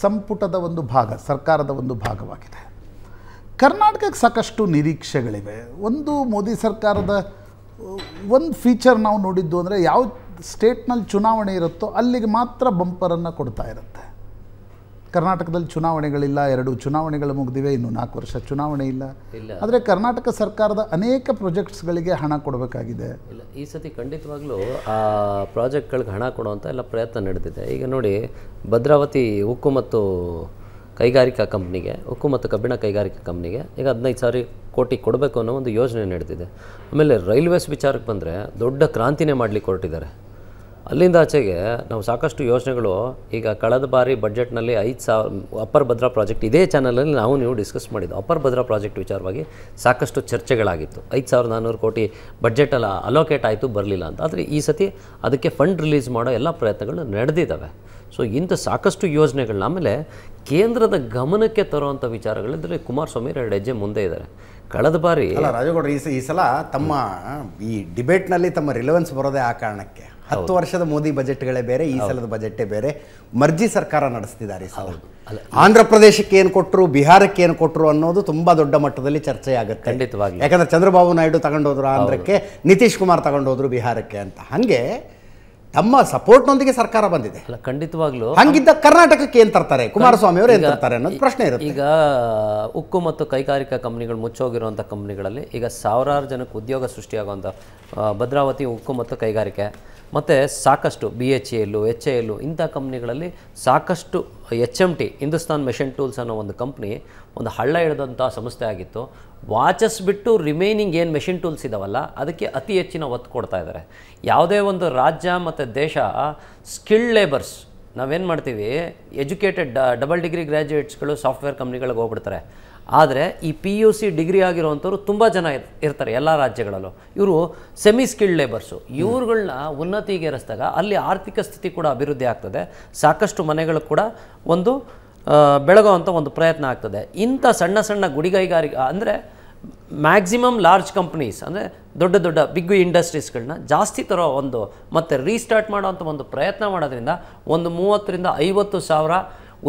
ಸಂಪುಟದ ಒಂದು ಭಾಗ ಸರ್ಕಾರದ ಒಂದು ಭಾಗವಾಗಿದೆ ಕರ್ನಾಟಕಕ್ಕೆ ಸಾಕಷ್ಟು ನಿರೀಕ್ಷೆಗಳಿವೆ ಒಂದು ಮೋದಿ ಸರ್ಕಾರದ ಒಂದು ಫೀಚರ್ ನಾವು ನೋಡಿದ್ದು ಅಂದರೆ ಯಾವ ಸ್ಟೇಟ್ನಲ್ಲಿ ಚುನಾವಣೆ ಇರುತ್ತೋ ಅಲ್ಲಿಗೆ ಮಾತ್ರ ಬಂಪರನ್ನು ಕೊಡ್ತಾ ಇರುತ್ತೆ ಕರ್ನಾಟಕದಲ್ಲಿ ಚುನಾವಣೆಗಳಿಲ್ಲ ಎರಡು ಚುನಾವಣೆಗಳು ಮುಗಿದಿವೆ ಇನ್ನು ನಾಲ್ಕು ವರ್ಷ ಚುನಾವಣೆ ಇಲ್ಲ ಆದರೆ ಕರ್ನಾಟಕ ಸರ್ಕಾರದ ಅನೇಕ ಪ್ರಾಜೆಕ್ಟ್ಸ್ಗಳಿಗೆ ಹಣ ಕೊಡಬೇಕಾಗಿದೆ ಇಲ್ಲ ಈ ಸತಿ ಖಂಡಿತವಾಗ್ಲೂ ಆ ಪ್ರಾಜೆಕ್ಟ್ಗಳಿಗೆ ಹಣ ಕೊಡುವಂಥ ಎಲ್ಲ ಪ್ರಯತ್ನ ನಡೆದಿದೆ ಈಗ ನೋಡಿ ಭದ್ರಾವತಿ ಉಕ್ಕು ಮತ್ತು ಕೈಗಾರಿಕಾ ಕಂಪ್ನಿಗೆ ಉಕ್ಕು ಮತ್ತು ಕಬ್ಬಿಣ ಕೈಗಾರಿಕಾ ಕಂಪ್ನಿಗೆ ಈಗ ಹದಿನೈದು ಸಾವಿರ ಕೋಟಿ ಕೊಡಬೇಕು ಅನ್ನೋ ಒಂದು ಯೋಜನೆ ನಡೆದಿದೆ ಆಮೇಲೆ ರೈಲ್ವೇಸ್ ವಿಚಾರಕ್ಕೆ ಬಂದರೆ ದೊಡ್ಡ ಕ್ರಾಂತಿನೇ ಮಾಡಲಿಕ್ಕೆ ಹೊರಟಿದ್ದಾರೆ ಅಲ್ಲಿಂದ ಆಚೆಗೆ ನಾವು ಸಾಕಷ್ಟು ಯೋಜನೆಗಳು ಈಗ ಕಳೆದ ಬಾರಿ ಬಜೆಟ್ನಲ್ಲಿ ಐದು ಸಾವಿರ ಅಪ್ಪರ್ ಭದ್ರಾ ಪ್ರಾಜೆಕ್ಟ್ ಇದೇ ಚಾನಲಲ್ಲಿ ನಾವು ನೀವು ಡಿಸ್ಕಸ್ ಮಾಡಿದ್ದು ಅಪ್ಪರ್ ಭದ್ರಾ ಪ್ರಾಜೆಕ್ಟ್ ವಿಚಾರವಾಗಿ ಸಾಕಷ್ಟು ಚರ್ಚೆಗಳಾಗಿತ್ತು ಐದು ಸಾವಿರದ ನಾನ್ನೂರು ಕೋಟಿ ಬಜೆಟಲ್ಲಿ ಅಲೋಕೇಟ್ ಆಯಿತು ಬರಲಿಲ್ಲ ಅಂತ ಆದರೆ ಈ ಸತಿ ಅದಕ್ಕೆ ಫಂಡ್ ರಿಲೀಸ್ ಮಾಡೋ ಎಲ್ಲ ಪ್ರಯತ್ನಗಳು ನಡೆದಿದ್ದಾವೆ ಸೊ ಇಂಥ ಸಾಕಷ್ಟು ಯೋಜನೆಗಳನ್ನ ಆಮೇಲೆ ಕೇಂದ್ರದ ಗಮನಕ್ಕೆ ತರುವಂಥ ವಿಚಾರಗಳಿದ್ರೆ ಕುಮಾರಸ್ವಾಮಿ ಎರಡು ಹೆಜ್ಜೆ ಮುಂದೆ ಇದ್ದಾರೆ ಕಳೆದ ಬಾರಿ ರಾಜಗೌಡ ಈ ಸಲ ತಮ್ಮ ಈ ಡಿಬೇಟ್ನಲ್ಲಿ ತಮ್ಮ ರಿಲೆವೆನ್ಸ್ ಬರೋದೇ ಆ ಕಾರಣಕ್ಕೆ ಹತ್ತು ವರ್ಷದ ಮೋದಿ ಬಜೆಟ್ಗಳೇ ಬೇರೆ ಈ ಸಲದ ಬಜೆಟ್ಟೇ ಬೇರೆ ಮರ್ಜಿ ಸರ್ಕಾರ ನಡೆಸ್ತಿದ್ದಾರೆ ಆಂಧ್ರ ಪ್ರದೇಶಕ್ಕೆ ಏನು ಕೊಟ್ಟರು ಬಿಹಾರಕ್ಕೆ ಏನು ಕೊಟ್ಟರು ಅನ್ನೋದು ತುಂಬಾ ದೊಡ್ಡ ಮಟ್ಟದಲ್ಲಿ ಚರ್ಚೆ ಆಗುತ್ತೆ ಖಂಡಿತವಾಗಿ ಯಾಕಂದ್ರೆ ಚಂದ್ರಬಾಬು ನಾಯ್ಡು ತಗೊಂಡೋದ್ರು ಆಂಧ್ರಕ್ಕೆ ನಿತೀಶ್ ಕುಮಾರ್ ತಗೊಂಡೋದ್ರು ಬಿಹಾರಕ್ಕೆ ಅಂತ ಹಾಗೆ ತಮ್ಮ ಸಪೋರ್ಟ್ನೊಂದಿಗೆ ಸರ್ಕಾರ ಬಂದಿದೆ ಅಲ್ಲ ಖಂಡಿತವಾಗ್ಲೂ ಹಂಗಿದ್ದ ಕರ್ನಾಟಕಕ್ಕೆ ಏನು ತರ್ತಾರೆ ಕುಮಾರಸ್ವಾಮಿ ಅವರು ಏನು ತರ್ತಾರೆ ಅನ್ನೋದು ಪ್ರಶ್ನೆ ಇರುತ್ತೆ ಈಗ ಉಕ್ಕು ಮತ್ತು ಕೈಗಾರಿಕಾ ಕಂಪ್ನಿಗಳು ಮುಚ್ಚೋಗಿರುವಂಥ ಕಂಪ್ನಿಗಳಲ್ಲಿ ಈಗ ಸಾವಿರಾರು ಜನಕ್ಕೆ ಉದ್ಯೋಗ ಸೃಷ್ಟಿಯಾಗುವಂತ ಭದ್ರಾವತಿ ಉಕ್ಕು ಮತ್ತು ಕೈಗಾರಿಕೆ ಮತ್ತು ಸಾಕಷ್ಟು B H A L H A L ಇಂಥ ಕಂಪ್ನಿಗಳಲ್ಲಿ ಸಾಕಷ್ಟು H M T Hindustan machine tools ಅನ್ನೋ ಒಂದು ಕಂಪ್ನಿ ಒಂದು ಹಳ್ಳ ಹಿಡಿದಂಥ ಸಂಸ್ಥೆ ಆಗಿತ್ತು ವಾಚಸ್ ಬಿಟ್ಟು ರಿಮೈನಿಂಗ್ ಏನು ಮೆಷಿನ್ ಟೂಲ್ಸ್ ಇದಾವಲ್ಲ ಅದಕ್ಕೆ ಅತಿ ಹೆಚ್ಚಿನ ಒತ್ತು ಕೊಡ್ತಾ ಇದ್ದಾರೆ ಯಾವುದೇ ಒಂದು ರಾಜ್ಯ ಮತ್ತು ದೇಶ ಸ್ಕಿಲ್ಡ್ ಲೇಬರ್ಸ್ ನಾವೇನು ಮಾಡ್ತೀವಿ ಎಜುಕೇಟೆಡ್ ಡಬಲ್ ಡಿಗ್ರಿ ಗ್ರ್ಯಾಜುಯೇಟ್ಸ್ಗಳು ಸಾಫ್ಟ್ವೇರ್ ಕಂಪ್ನಿಗಳಿಗೆ ಹೋಗ್ಬಿಡ್ತಾರೆ ಆದರೆ ಈ ಪಿ ಯು ಸಿ ಡಿಗ್ರಿ ಆಗಿರುವಂಥವ್ರು ತುಂಬ ಜನ ಇರ್ತಾರೆ ಎಲ್ಲ ರಾಜ್ಯಗಳಲ್ಲೂ ಇವರು ಸೆಮಿ ಸ್ಕಿಲ್ಡ್ ಲೇಬರ್ಸು ಇವ್ರುಗಳನ್ನ ಉನ್ನತಿಗೇರಿಸಿದಾಗ ಅಲ್ಲಿ ಆರ್ಥಿಕ ಸ್ಥಿತಿ ಕೂಡ ಅಭಿವೃದ್ಧಿ ಆಗ್ತದೆ ಸಾಕಷ್ಟು ಮನೆಗಳು ಕೂಡ ಒಂದು ಬೆಳಗುವಂಥ ಒಂದು ಪ್ರಯತ್ನ ಆಗ್ತದೆ ಇಂಥ ಸಣ್ಣ ಸಣ್ಣ ಗುಡಿಗೈಗಾರಿಕೆ ಅಂದರೆ ಮ್ಯಾಕ್ಸಿಮಮ್ ಲಾರ್ಜ್ ಕಂಪ್ನೀಸ್ ಅಂದರೆ ದೊಡ್ಡ ದೊಡ್ಡ ಬಿಗ್ ಇಂಡಸ್ಟ್ರೀಸ್ಗಳನ್ನ ಜಾಸ್ತಿ ತರೋ ಒಂದು ಮತ್ತು ರೀಸ್ಟಾರ್ಟ್ ಮಾಡೋವಂಥ ಒಂದು ಪ್ರಯತ್ನ ಮಾಡೋದ್ರಿಂದ ಒಂದು ಮೂವತ್ತರಿಂದ ಐವತ್ತು ಸಾವಿರ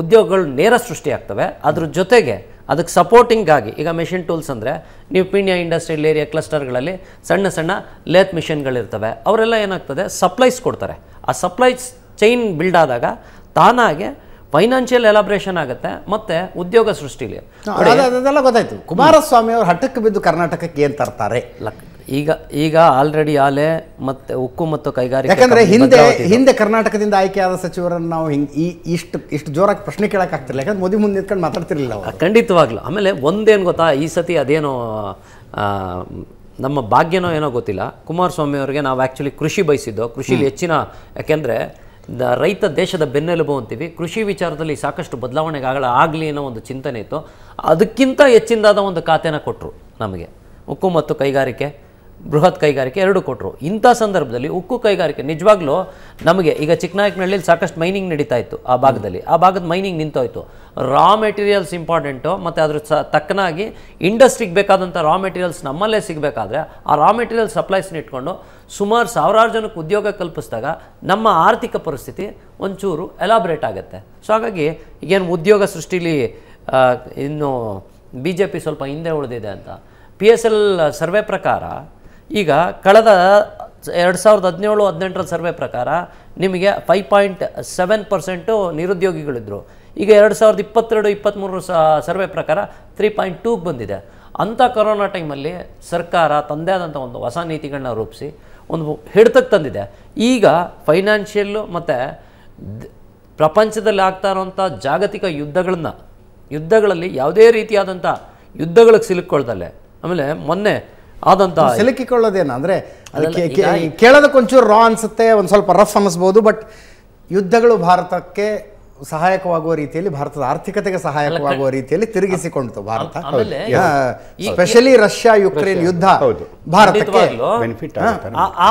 ಉದ್ಯೋಗಗಳು ನೇರ ಸೃಷ್ಟಿಯಾಗ್ತವೆ ಅದ್ರ ಜೊತೆಗೆ ಅದಕ್ಕೆ ಆಗಿ ಈಗ ಮೆಷಿನ್ ಟೂಲ್ಸ್ ಅಂದರೆ ನೀವು ಪೀಣ್ಯ ಇಂಡಸ್ಟ್ರಿಯಲ್ ಏರಿಯಾ ಕ್ಲಸ್ಟರ್ಗಳಲ್ಲಿ ಸಣ್ಣ ಸಣ್ಣ ಲೇತ್ ಮಿಷಿನ್ಗಳಿರ್ತವೆ ಅವರೆಲ್ಲ ಏನಾಗ್ತದೆ ಸಪ್ಲೈಸ್ ಕೊಡ್ತಾರೆ ಆ ಸಪ್ಲೈಸ್ ಚೈನ್ ಬಿಲ್ಡ್ ಆದಾಗ ತಾನಾಗೆ ಫೈನಾನ್ಷಿಯಲ್ ಎಲಾಬ್ರೇಷನ್ ಆಗುತ್ತೆ ಮತ್ತೆ ಉದ್ಯೋಗ ಸೃಷ್ಟಿಲಿ ಅದೆಲ್ಲ ಗೊತ್ತಾಯ್ತು ಕುಮಾರಸ್ವಾಮಿ ಅವರು ಹಠಕ್ಕೆ ಬಿದ್ದು ಕರ್ನಾಟಕಕ್ಕೆ ಏನು ತರ್ತಾರೆ ಈಗ ಈಗ ಆಲ್ರೆಡಿ ಆಲೆ ಮತ್ತೆ ಉಕ್ಕು ಮತ್ತು ಕೈಗಾರಿಕೆ ಯಾಕಂದ್ರೆ ಹಿಂದೆ ಹಿಂದೆ ಕರ್ನಾಟಕದಿಂದ ಆಯ್ಕೆಯಾದ ಸಚಿವರನ್ನು ನಾವು ಹಿಂಗೆ ಈ ಇಷ್ಟು ಇಷ್ಟು ಜೋರಾಗಿ ಪ್ರಶ್ನೆ ಕೇಳಕ್ ಆಗ್ತಿರಲಿಲ್ಲ ಯಾಕಂದ್ರೆ ಮೋದಿ ಮುಂದೆ ನಿಂತ್ಕೊಂಡು ಮಾತಾಡ್ತಿರ್ಲಿಲ್ಲ ಖಂಡಿತವಾಗ್ಲೂ ಆಮೇಲೆ ಒಂದೇನು ಗೊತ್ತಾ ಈ ಸತಿ ಅದೇನೋ ನಮ್ಮ ಭಾಗ್ಯನೋ ಏನೋ ಗೊತ್ತಿಲ್ಲ ಕುಮಾರಸ್ವಾಮಿ ಅವರಿಗೆ ನಾವು ಆ್ಯಕ್ಚುಲಿ ಕೃಷಿ ಬಯಸಿದ್ದು ಕೃಷಿಲಿ ಹೆಚ್ಚಿನ ಯಾಕೆಂದರೆ ರೈತ ದೇಶದ ಬೆನ್ನೆಲುಬು ಅಂತೀವಿ ಕೃಷಿ ವಿಚಾರದಲ್ಲಿ ಸಾಕಷ್ಟು ಬದಲಾವಣೆಗಾಗಲ ಆಗಲಿ ಅನ್ನೋ ಒಂದು ಚಿಂತನೆ ಇತ್ತು ಅದಕ್ಕಿಂತ ಹೆಚ್ಚಿನದಾದ ಒಂದು ಖಾತೆನ ಕೊಟ್ಟರು ನಮಗೆ ಉಕ್ಕು ಮತ್ತು ಕೈಗಾರಿಕೆ ಬೃಹತ್ ಕೈಗಾರಿಕೆ ಎರಡು ಕೊಟ್ಟರು ಇಂಥ ಸಂದರ್ಭದಲ್ಲಿ ಉಕ್ಕು ಕೈಗಾರಿಕೆ ನಿಜವಾಗ್ಲೂ ನಮಗೆ ಈಗ ಚಿಕ್ಕನಾಯಕನಹಳ್ಳಿಲಿ ಸಾಕಷ್ಟು ಮೈನಿಂಗ್ ನಡೀತಾ ಇತ್ತು ಆ ಭಾಗದಲ್ಲಿ ಆ ಭಾಗದ ಮೈನಿಂಗ್ ನಿಂತೋಯ್ತು ರಾ ಮೆಟೀರಿಯಲ್ಸ್ ಇಂಪಾರ್ಟೆಂಟು ಮತ್ತು ಅದ್ರ ಸ ತಕ್ಕನಾಗಿ ಇಂಡಸ್ಟ್ರಿಗೆ ಬೇಕಾದಂಥ ರಾ ಮೆಟೀರಿಯಲ್ಸ್ ನಮ್ಮಲ್ಲೇ ಸಿಗಬೇಕಾದ್ರೆ ಆ ರಾ ಮೆಟೀರಿಯಲ್ ಸಪ್ಲೈಸ್ನ ಇಟ್ಕೊಂಡು ಸುಮಾರು ಸಾವಿರಾರು ಜನಕ್ಕೆ ಉದ್ಯೋಗ ಕಲ್ಪಿಸಿದಾಗ ನಮ್ಮ ಆರ್ಥಿಕ ಪರಿಸ್ಥಿತಿ ಒಂಚೂರು ಎಲಾಬ್ರೇಟ್ ಆಗುತ್ತೆ ಸೊ ಹಾಗಾಗಿ ಈಗೇನು ಉದ್ಯೋಗ ಸೃಷ್ಟಿಲಿ ಇನ್ನು ಬಿ ಜೆ ಪಿ ಸ್ವಲ್ಪ ಹಿಂದೆ ಉಳಿದಿದೆ ಅಂತ ಪಿ ಎಸ್ ಎಲ್ ಸರ್ವೆ ಪ್ರಕಾರ ಈಗ ಕಳೆದ ಎರಡು ಸಾವಿರದ ಹದಿನೇಳು ಹದಿನೆಂಟರ ಸರ್ವೆ ಪ್ರಕಾರ ನಿಮಗೆ ಫೈವ್ ಪಾಯಿಂಟ್ ಸೆವೆನ್ ಪರ್ಸೆಂಟು ನಿರುದ್ಯೋಗಿಗಳಿದ್ದರು ಈಗ ಎರಡು ಸಾವಿರದ ಇಪ್ಪತ್ತೆರಡು ಇಪ್ಪತ್ತ್ಮೂರು ಸರ್ವೆ ಪ್ರಕಾರ ತ್ರೀ ಪಾಯಿಂಟ್ ಟೂಗೆ ಬಂದಿದೆ ಅಂಥ ಕೊರೋನಾ ಟೈಮಲ್ಲಿ ಸರ್ಕಾರ ತಂದೇ ಆದಂಥ ಒಂದು ಹೊಸ ನೀತಿಗಳನ್ನ ರೂಪಿಸಿ ಒಂದು ಹಿಡ್ತಕ್ಕೆ ತಂದಿದೆ ಈಗ ಫೈನಾನ್ಷಿಯಲ್ಲು ಮತ್ತು ಪ್ರಪಂಚದಲ್ಲಿ ಆಗ್ತಾ ಇರೋಂಥ ಜಾಗತಿಕ ಯುದ್ಧಗಳನ್ನ ಯುದ್ಧಗಳಲ್ಲಿ ಯಾವುದೇ ರೀತಿಯಾದಂಥ ಯುದ್ಧಗಳಿಗೆ ಸಿಲುಕೊಳ್ದಲ್ಲೇ ಆಮೇಲೆ ಮೊನ್ನೆ ಆದಂತ ಸಿಲುಕಿಕೊಳ್ಳೋದೇನಂದ್ರೆ ಕೇಳೋದಕ್ಕೊಂಚೂರು ರಾ ಅನ್ಸುತ್ತೆ ಒಂದ್ ಸ್ವಲ್ಪ ರಫ್ ಅನ್ನಿಸ್ಬೋದು ಬಟ್ ಯುದ್ಧಗಳು ಭಾರತಕ್ಕೆ ಸಹಾಯಕವಾಗುವ ರೀತಿಯಲ್ಲಿ ಭಾರತದ ಆರ್ಥಿಕತೆಗೆ ಸಹಾಯಕವಾಗುವ ರೀತಿಯಲ್ಲಿ ತಿರುಗಿಸಿಕೊಂಡಿತು ಭಾರತ ಸ್ಪೆಷಲಿ ರಷ್ಯಾ ಯುಕ್ರೇನ್ ಯುದ್ಧ ಭಾರತಕ್ಕೆ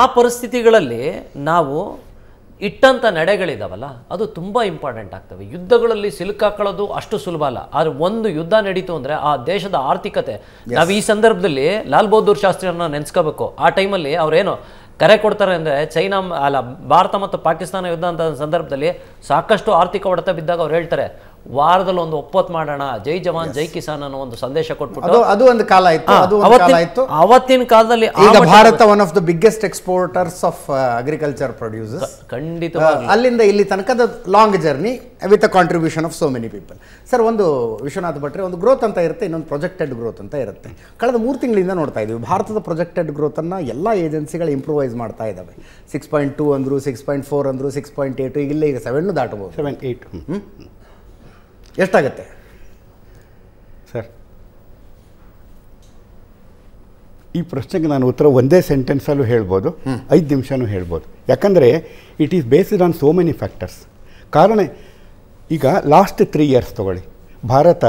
ಆ ಪರಿಸ್ಥಿತಿಗಳಲ್ಲಿ ನಾವು ಇಟ್ಟಂಥ ನಡೆಗಳಿದಾವಲ್ಲ ಅದು ತುಂಬ ಇಂಪಾರ್ಟೆಂಟ್ ಆಗ್ತವೆ ಯುದ್ಧಗಳಲ್ಲಿ ಸಿಲುಕಾಕೊಳ್ಳೋದು ಅಷ್ಟು ಸುಲಭ ಅಲ್ಲ ಆದರೆ ಒಂದು ಯುದ್ಧ ನಡೀತು ಅಂದರೆ ಆ ದೇಶದ ಆರ್ಥಿಕತೆ ನಾವು ಈ ಸಂದರ್ಭದಲ್ಲಿ ಲಾಲ್ ಬಹದ್ದೂರ್ ಶಾಸ್ತ್ರಿಯನ್ನು ನೆನೆಸ್ಕೋಬೇಕು ಆ ಟೈಮಲ್ಲಿ ಅವರೇನು ಕರೆ ಕೊಡ್ತಾರೆ ಅಂದರೆ ಚೈನಾ ಅಲ್ಲ ಭಾರತ ಮತ್ತು ಪಾಕಿಸ್ತಾನ ಯುದ್ಧ ಅಂತ ಸಂದರ್ಭದಲ್ಲಿ ಸಾಕಷ್ಟು ಆರ್ಥಿಕ ಹೊಡೆತ ಬಿದ್ದಾಗ ಅವ್ರು ಹೇಳ್ತಾರೆ ವಾರದಲ್ಲಿ ಒಂದು ಒಪ್ಪತ್ತು ಮಾಡೋಣ ಜೈ ಜವಾನ್ ಜೈ ಕಿಸಾನ್ ಅನ್ನೋ ಒಂದು ಸಂದೇಶ ಕೊಟ್ಬಿಟ್ಟು ಅದು ಒಂದು ಕಾಲ ಇತ್ತು ಅವತ್ತಿನ ಕಾಲದಲ್ಲಿ ಈಗ ಭಾರತ one of the biggest exporters of agriculture produces ಖಂಡಿತ ಅಲ್ಲಿಂದ ಇಲ್ಲಿ ತನಕದ long journey with contribution of so many people sir ಒಂದು ವಿಶ್ವನಾಥ್ ಭಟ್ರೆ ಒಂದು ಗ್ರೋತ್ ಅಂತ ಇರುತ್ತೆ ಇನ್ನೊಂದು ಪ್ರೊಜೆಕ್ಟೆಡ್ ಗ್ರೋತ್ ಅಂತ ಇರುತ್ತೆ ಕಳೆದ ಮೂರು ತಿಂಗಳಿಂದ ನೋಡ್ತಾ ಇದ್ದೀವಿ ಭಾರತದ ಪ್ರೊಜೆಕ್ಟೆಡ್ ಗ್ರೋತನ್ನು ಎಲ್ಲ ಏಜೆನ್ಸಿಗಳು ಇಂಪ್ರೂವೈಸ್ ಮಾಡ್ತಾ ಇದ್ದಾವೆ ಸಿಕ್ಸ್ ಪಾಯಿಂಟ್ ಟೂ ಅಂದರು ಸಿಕ್ಸ್ ಪಾಯಿಂಟ್ ಫೋರ್ ಅಂದರು ಸಿಕ್ಸ್ ಪಾಯಿಂಟ್ ಏಟು ಇಲ್ಲೇ ಈಗ ಸೆವೆನ್ ದಾಟಬಹುದು ಸೆವೆನ್ ಏಯ್ಟ್ ಎಷ್ಟಾಗತ್ತೆ ಸರ್ ಈ ಪ್ರಶ್ನೆಗೆ ನಾನು ಉತ್ತರ ಒಂದೇ ಸೆಂಟೆನ್ಸಲ್ಲೂ ಹೇಳ್ಬೋದು ಐದು ನಿಮಿಷನೂ ಹೇಳ್ಬೋದು ಯಾಕಂದರೆ it is based on so many factors ಕಾರಣ ಈಗ ಲಾಸ್ಟ್ ತ್ರೀ ಇಯರ್ಸ್ ತೊಗೊಳ್ಳಿ ಭಾರತ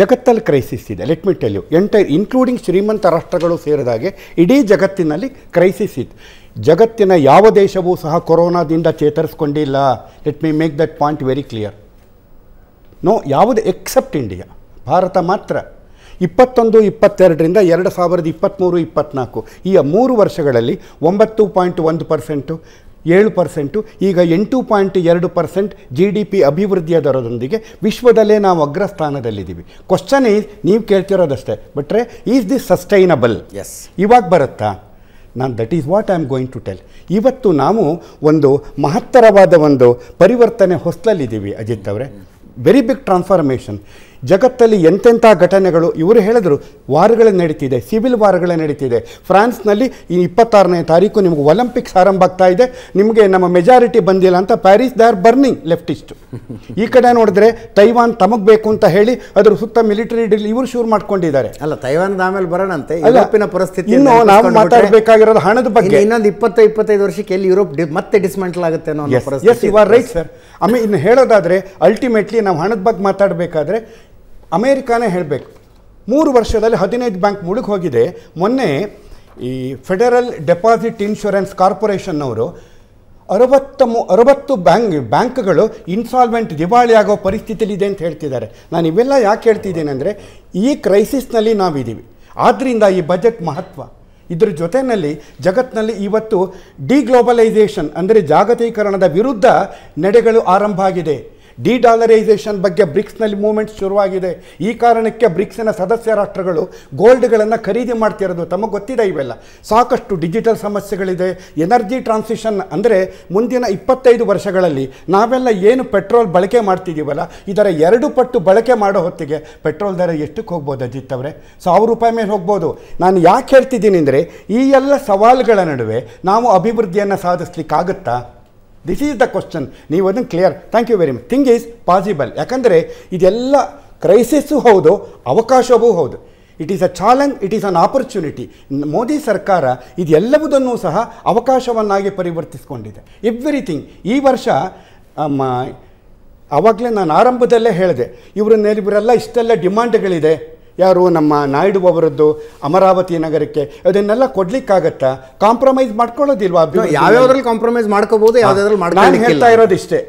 ಜಗತ್ತಲ್ಲಿ ಕ್ರೈಸಿಸ್ ಇದೆ let me tell you entire including ಶ್ರೀಮಂತ ರಾಷ್ಟ್ರಗಳು ಸೇರಿದಾಗೆ ಇಡೀ ಜಗತ್ತಿನಲ್ಲಿ ಕ್ರೈಸಿಸ್ ಇತ್ತು ಜಗತ್ತಿನ ಯಾವ ದೇಶವೂ ಸಹ ಕೊರೋನಾದಿಂದ ಚೇತರಿಸ್ಕೊಂಡಿಲ್ಲ let me make that point very clear no ಯಾವುದು ಎಕ್ಸೆಪ್ಟ್ ಇಂಡಿಯಾ ಭಾರತ ಮಾತ್ರ ಇಪ್ಪತ್ತೊಂದು ಇಪ್ಪತ್ತೆರಡರಿಂದ ಎರಡು ಸಾವಿರದ ಇಪ್ಪತ್ತ್ಮೂರು ಇಪ್ಪತ್ತ್ನಾಲ್ಕು ಈ ಮೂರು ವರ್ಷಗಳಲ್ಲಿ ಒಂಬತ್ತು ಪಾಯಿಂಟ್ ಒಂದು ಪರ್ಸೆಂಟು ಏಳು ಪರ್ಸೆಂಟು ಈಗ ಎಂಟು ಪಾಯಿಂಟ್ ಎರಡು ಪರ್ಸೆಂಟ್ ಜಿ ಡಿ ಪಿ ಅಭಿವೃದ್ಧಿಯ ದರದೊಂದಿಗೆ ವಿಶ್ವದಲ್ಲೇ ನಾವು ಅಗ್ರಸ್ಥಾನದಲ್ಲಿದ್ದೀವಿ ಕ್ವಶನ್ ಈಸ್ ನೀವು ಕೇಳ್ತಿರೋದಷ್ಟೇ ಬಟ್ರೆ ಈಸ್ ದಿಸ್ ಸಸ್ಟೈನಬಲ್ ಎಸ್ ಇವಾಗ ಬರುತ್ತಾ ನಾನು that is what I am going to tell ಇವತ್ತು ನಾವು ಒಂದು ಮಹತ್ತರವಾದ ಒಂದು ಪರಿವರ್ತನೆ ಹೊಸಲಲ್ಲಿದ್ದೀವಿ ಅಜಿತ್ ಅವರೇ very big transformation ಜಗತ್ತಲ್ಲಿ ಎಂತೆಂಥ ಘಟನೆಗಳು ಇವರು ಹೇಳಿದ್ರು ವಾರ್ಗಳೇ ನಡೀತಿದೆ ಸಿವಿಲ್ ವಾರ್ಗಳೇ ನಡೀತಿದೆ ಫ್ರಾನ್ಸ್ನಲ್ಲಿ ಈ ಇಪ್ಪತ್ತಾರನೇ ತಾರೀಕು ನಿಮಗೆ ಒಲಿಂಪಿಕ್ಸ್ ಆರಂಭ ಆಗ್ತಾ ಇದೆ ನಿಮಗೆ ನಮ್ಮ ಮೆಜಾರಿಟಿ ಬಂದಿಲ್ಲ ಅಂತ ಪ್ಯಾರಿಸ್ ದಾರ್ ಬರ್ನಿಂಗ್ ಲೆಫ್ಟಿಸ್ಟ್ ಈ ಕಡೆ ನೋಡಿದ್ರೆ ತೈವಾನ್ ತಮಗೆ ಬೇಕು ಅಂತ ಹೇಳಿ ಅದ್ರ ಸುತ್ತ ಮಿಲಿಟರಿ ಡೀಲ್ ಇವರು ಶುರು ಮಾಡ್ಕೊಂಡಿದ್ದಾರೆ ಅಲ್ಲ ತೈವಾನ್ ಆಮೇಲೆ ಬರೋಣಂತೆ ಯುರೋಪಿನ ಪರಿಸ್ಥಿತಿ ಇನ್ನು ನಾವು ಮಾತಾಡಬೇಕಾಗಿರೋದು ಹಣದ ಬಗ್ಗೆ ಇನ್ನೊಂದು ಇಪ್ಪತ್ತು ಇಪ್ಪತ್ತೈದು ವರ್ಷಕ್ಕೆ ಎಲ್ಲಿ ಯುರೋಪ್ ಮತ್ತೆ ಡಿಸ್ಮೆಂಟಲ್ ಆಗುತ್ತೆ ಅನ್ನೋ ರೈಟ್ ಸರ್ ಆಮೇಲೆ ಇನ್ನು ಹೇಳೋದಾದ್ರೆ ಅಲ್ಟಿಮೇಟ್ಲಿ ನಾವು ಹಣದ ಬಗ್ಗೆ ಮಾತಾಡಬೇಕಾದ್ರೆ ಅಮೇರಿಕಾನೇ ಹೇಳಬೇಕು ಮೂರು ವರ್ಷದಲ್ಲಿ ಹದಿನೈದು ಬ್ಯಾಂಕ್ ಮುಳುಗಿ ಹೋಗಿದೆ ಮೊನ್ನೆ ಈ ಫೆಡರಲ್ ಡೆಪಾಸಿಟ್ ಇನ್ಶೂರೆನ್ಸ್ ಕಾರ್ಪೊರೇಷನ್ನವರು ಅರವತ್ತ ಮೂ ಅರವತ್ತು ಬ್ಯಾಂಕ್ ಬ್ಯಾಂಕ್ಗಳು ಇನ್ಸಾಲ್ವೆಂಟ್ ದಿವಾಳಿ ಆಗೋ ಇದೆ ಅಂತ ಹೇಳ್ತಿದ್ದಾರೆ ನಾನು ಇವೆಲ್ಲ ಯಾಕೆ ಹೇಳ್ತಿದ್ದೇನೆ ಅಂದರೆ ಈ ಕ್ರೈಸಿಸ್ನಲ್ಲಿ ನಾವಿದ್ದೀವಿ ಆದ್ದರಿಂದ ಈ ಬಜೆಟ್ ಮಹತ್ವ ಇದರ ಜೊತೆಯಲ್ಲಿ ಜಗತ್ತಿನಲ್ಲಿ ಇವತ್ತು ಡಿಗ್ಲೋಬಲೈಸೇಷನ್ ಅಂದರೆ ಜಾಗತೀಕರಣದ ವಿರುದ್ಧ ನಡೆಗಳು ಆರಂಭ ಆಗಿದೆ ಡಿಡಾಲರೈಸೇಷನ್ ಬಗ್ಗೆ ಬ್ರಿಕ್ಸ್ನಲ್ಲಿ ಮೂವ್ಮೆಂಟ್ ಶುರುವಾಗಿದೆ ಈ ಕಾರಣಕ್ಕೆ ಬ್ರಿಕ್ಸಿನ ಸದಸ್ಯ ರಾಷ್ಟ್ರಗಳು ಗೋಲ್ಡ್ಗಳನ್ನು ಖರೀದಿ ಮಾಡ್ತಿರೋದು ತಮಗೆ ಗೊತ್ತಿದೆ ಇವೆಲ್ಲ ಸಾಕಷ್ಟು ಡಿಜಿಟಲ್ ಸಮಸ್ಯೆಗಳಿದೆ ಎನರ್ಜಿ ಟ್ರಾನ್ಸಿಷನ್ ಅಂದರೆ ಮುಂದಿನ ಇಪ್ಪತ್ತೈದು ವರ್ಷಗಳಲ್ಲಿ ನಾವೆಲ್ಲ ಏನು ಪೆಟ್ರೋಲ್ ಬಳಕೆ ಮಾಡ್ತಿದ್ದೀವಲ್ಲ ಇದರ ಎರಡು ಪಟ್ಟು ಬಳಕೆ ಮಾಡೋ ಹೊತ್ತಿಗೆ ಪೆಟ್ರೋಲ್ ದರ ಎಷ್ಟಕ್ಕೆ ಹೋಗ್ಬೋದು ಅಜಿತ್ ಅವರೇ ಸಾವಿರ ರೂಪಾಯಿ ಮೇಲೆ ಹೋಗ್ಬೋದು ನಾನು ಯಾಕೆ ಹೇಳ್ತಿದ್ದೀನಿ ಅಂದರೆ ಈ ಎಲ್ಲ ಸವಾಲುಗಳ ನಡುವೆ ನಾವು ಅಭಿವೃದ್ಧಿಯನ್ನು ಸಾಧಿಸ್ಲಿಕ್ಕಾಗುತ್ತಾ ದಿಸ್ ಈಸ್ ದ ಕ್ವಶನ್ ನೀವು ಅದನ್ನು clear thank you very much thing is possible ಯಾಕಂದರೆ ಇದೆಲ್ಲ ಕ್ರೈಸಿಸ್ಸು ಹೌದು ಅವಕಾಶವೂ ಹೌದು it is a challenge it is an opportunity Modi ಸರ್ಕಾರ ಇದೆಲ್ಲವುದನ್ನು ಸಹ ಅವಕಾಶವನ್ನಾಗಿ ಪರಿವರ್ತಿಸಿಕೊಂಡಿದೆ ಎವ್ರಿಥಿಂಗ್ ಈ ವರ್ಷ ಆವಾಗಲೇ ನಾನು ಆರಂಭದಲ್ಲೇ ಹೇಳಿದೆ ಇವ್ರನ್ನೇಲಿ ಇವರೆಲ್ಲ ಇಷ್ಟೆಲ್ಲ ಡಿಮ್ಯಾಂಡ್ಗಳಿದೆ ಯಾರು ನಮ್ಮ ನಾಯ್ಡು ಅವರದ್ದು ಅಮರಾವತಿ ನಗರಕ್ಕೆ ಅದನ್ನೆಲ್ಲ ಕೊಡ್ಲಿಕ್ಕಾಗತ್ತಾ ಕಾಂಪ್ರಮೈಸ್ ಮಾಡ್ಕೊಳ್ಳೋದಿಲ್ವಾ ಯಾವ್ಯಾವ್ದ್ರಲ್ಲಿ ಕಾಂಪ್ರಮೈಸ್ ಮಾಡ್ಕೋಬಹುದು ಯಾವ್ದಾದ್ರಲ್ಲಿ ನಾನು ಹೇಳ್ತಾ ಇರೋದಿಷ್ಟೇ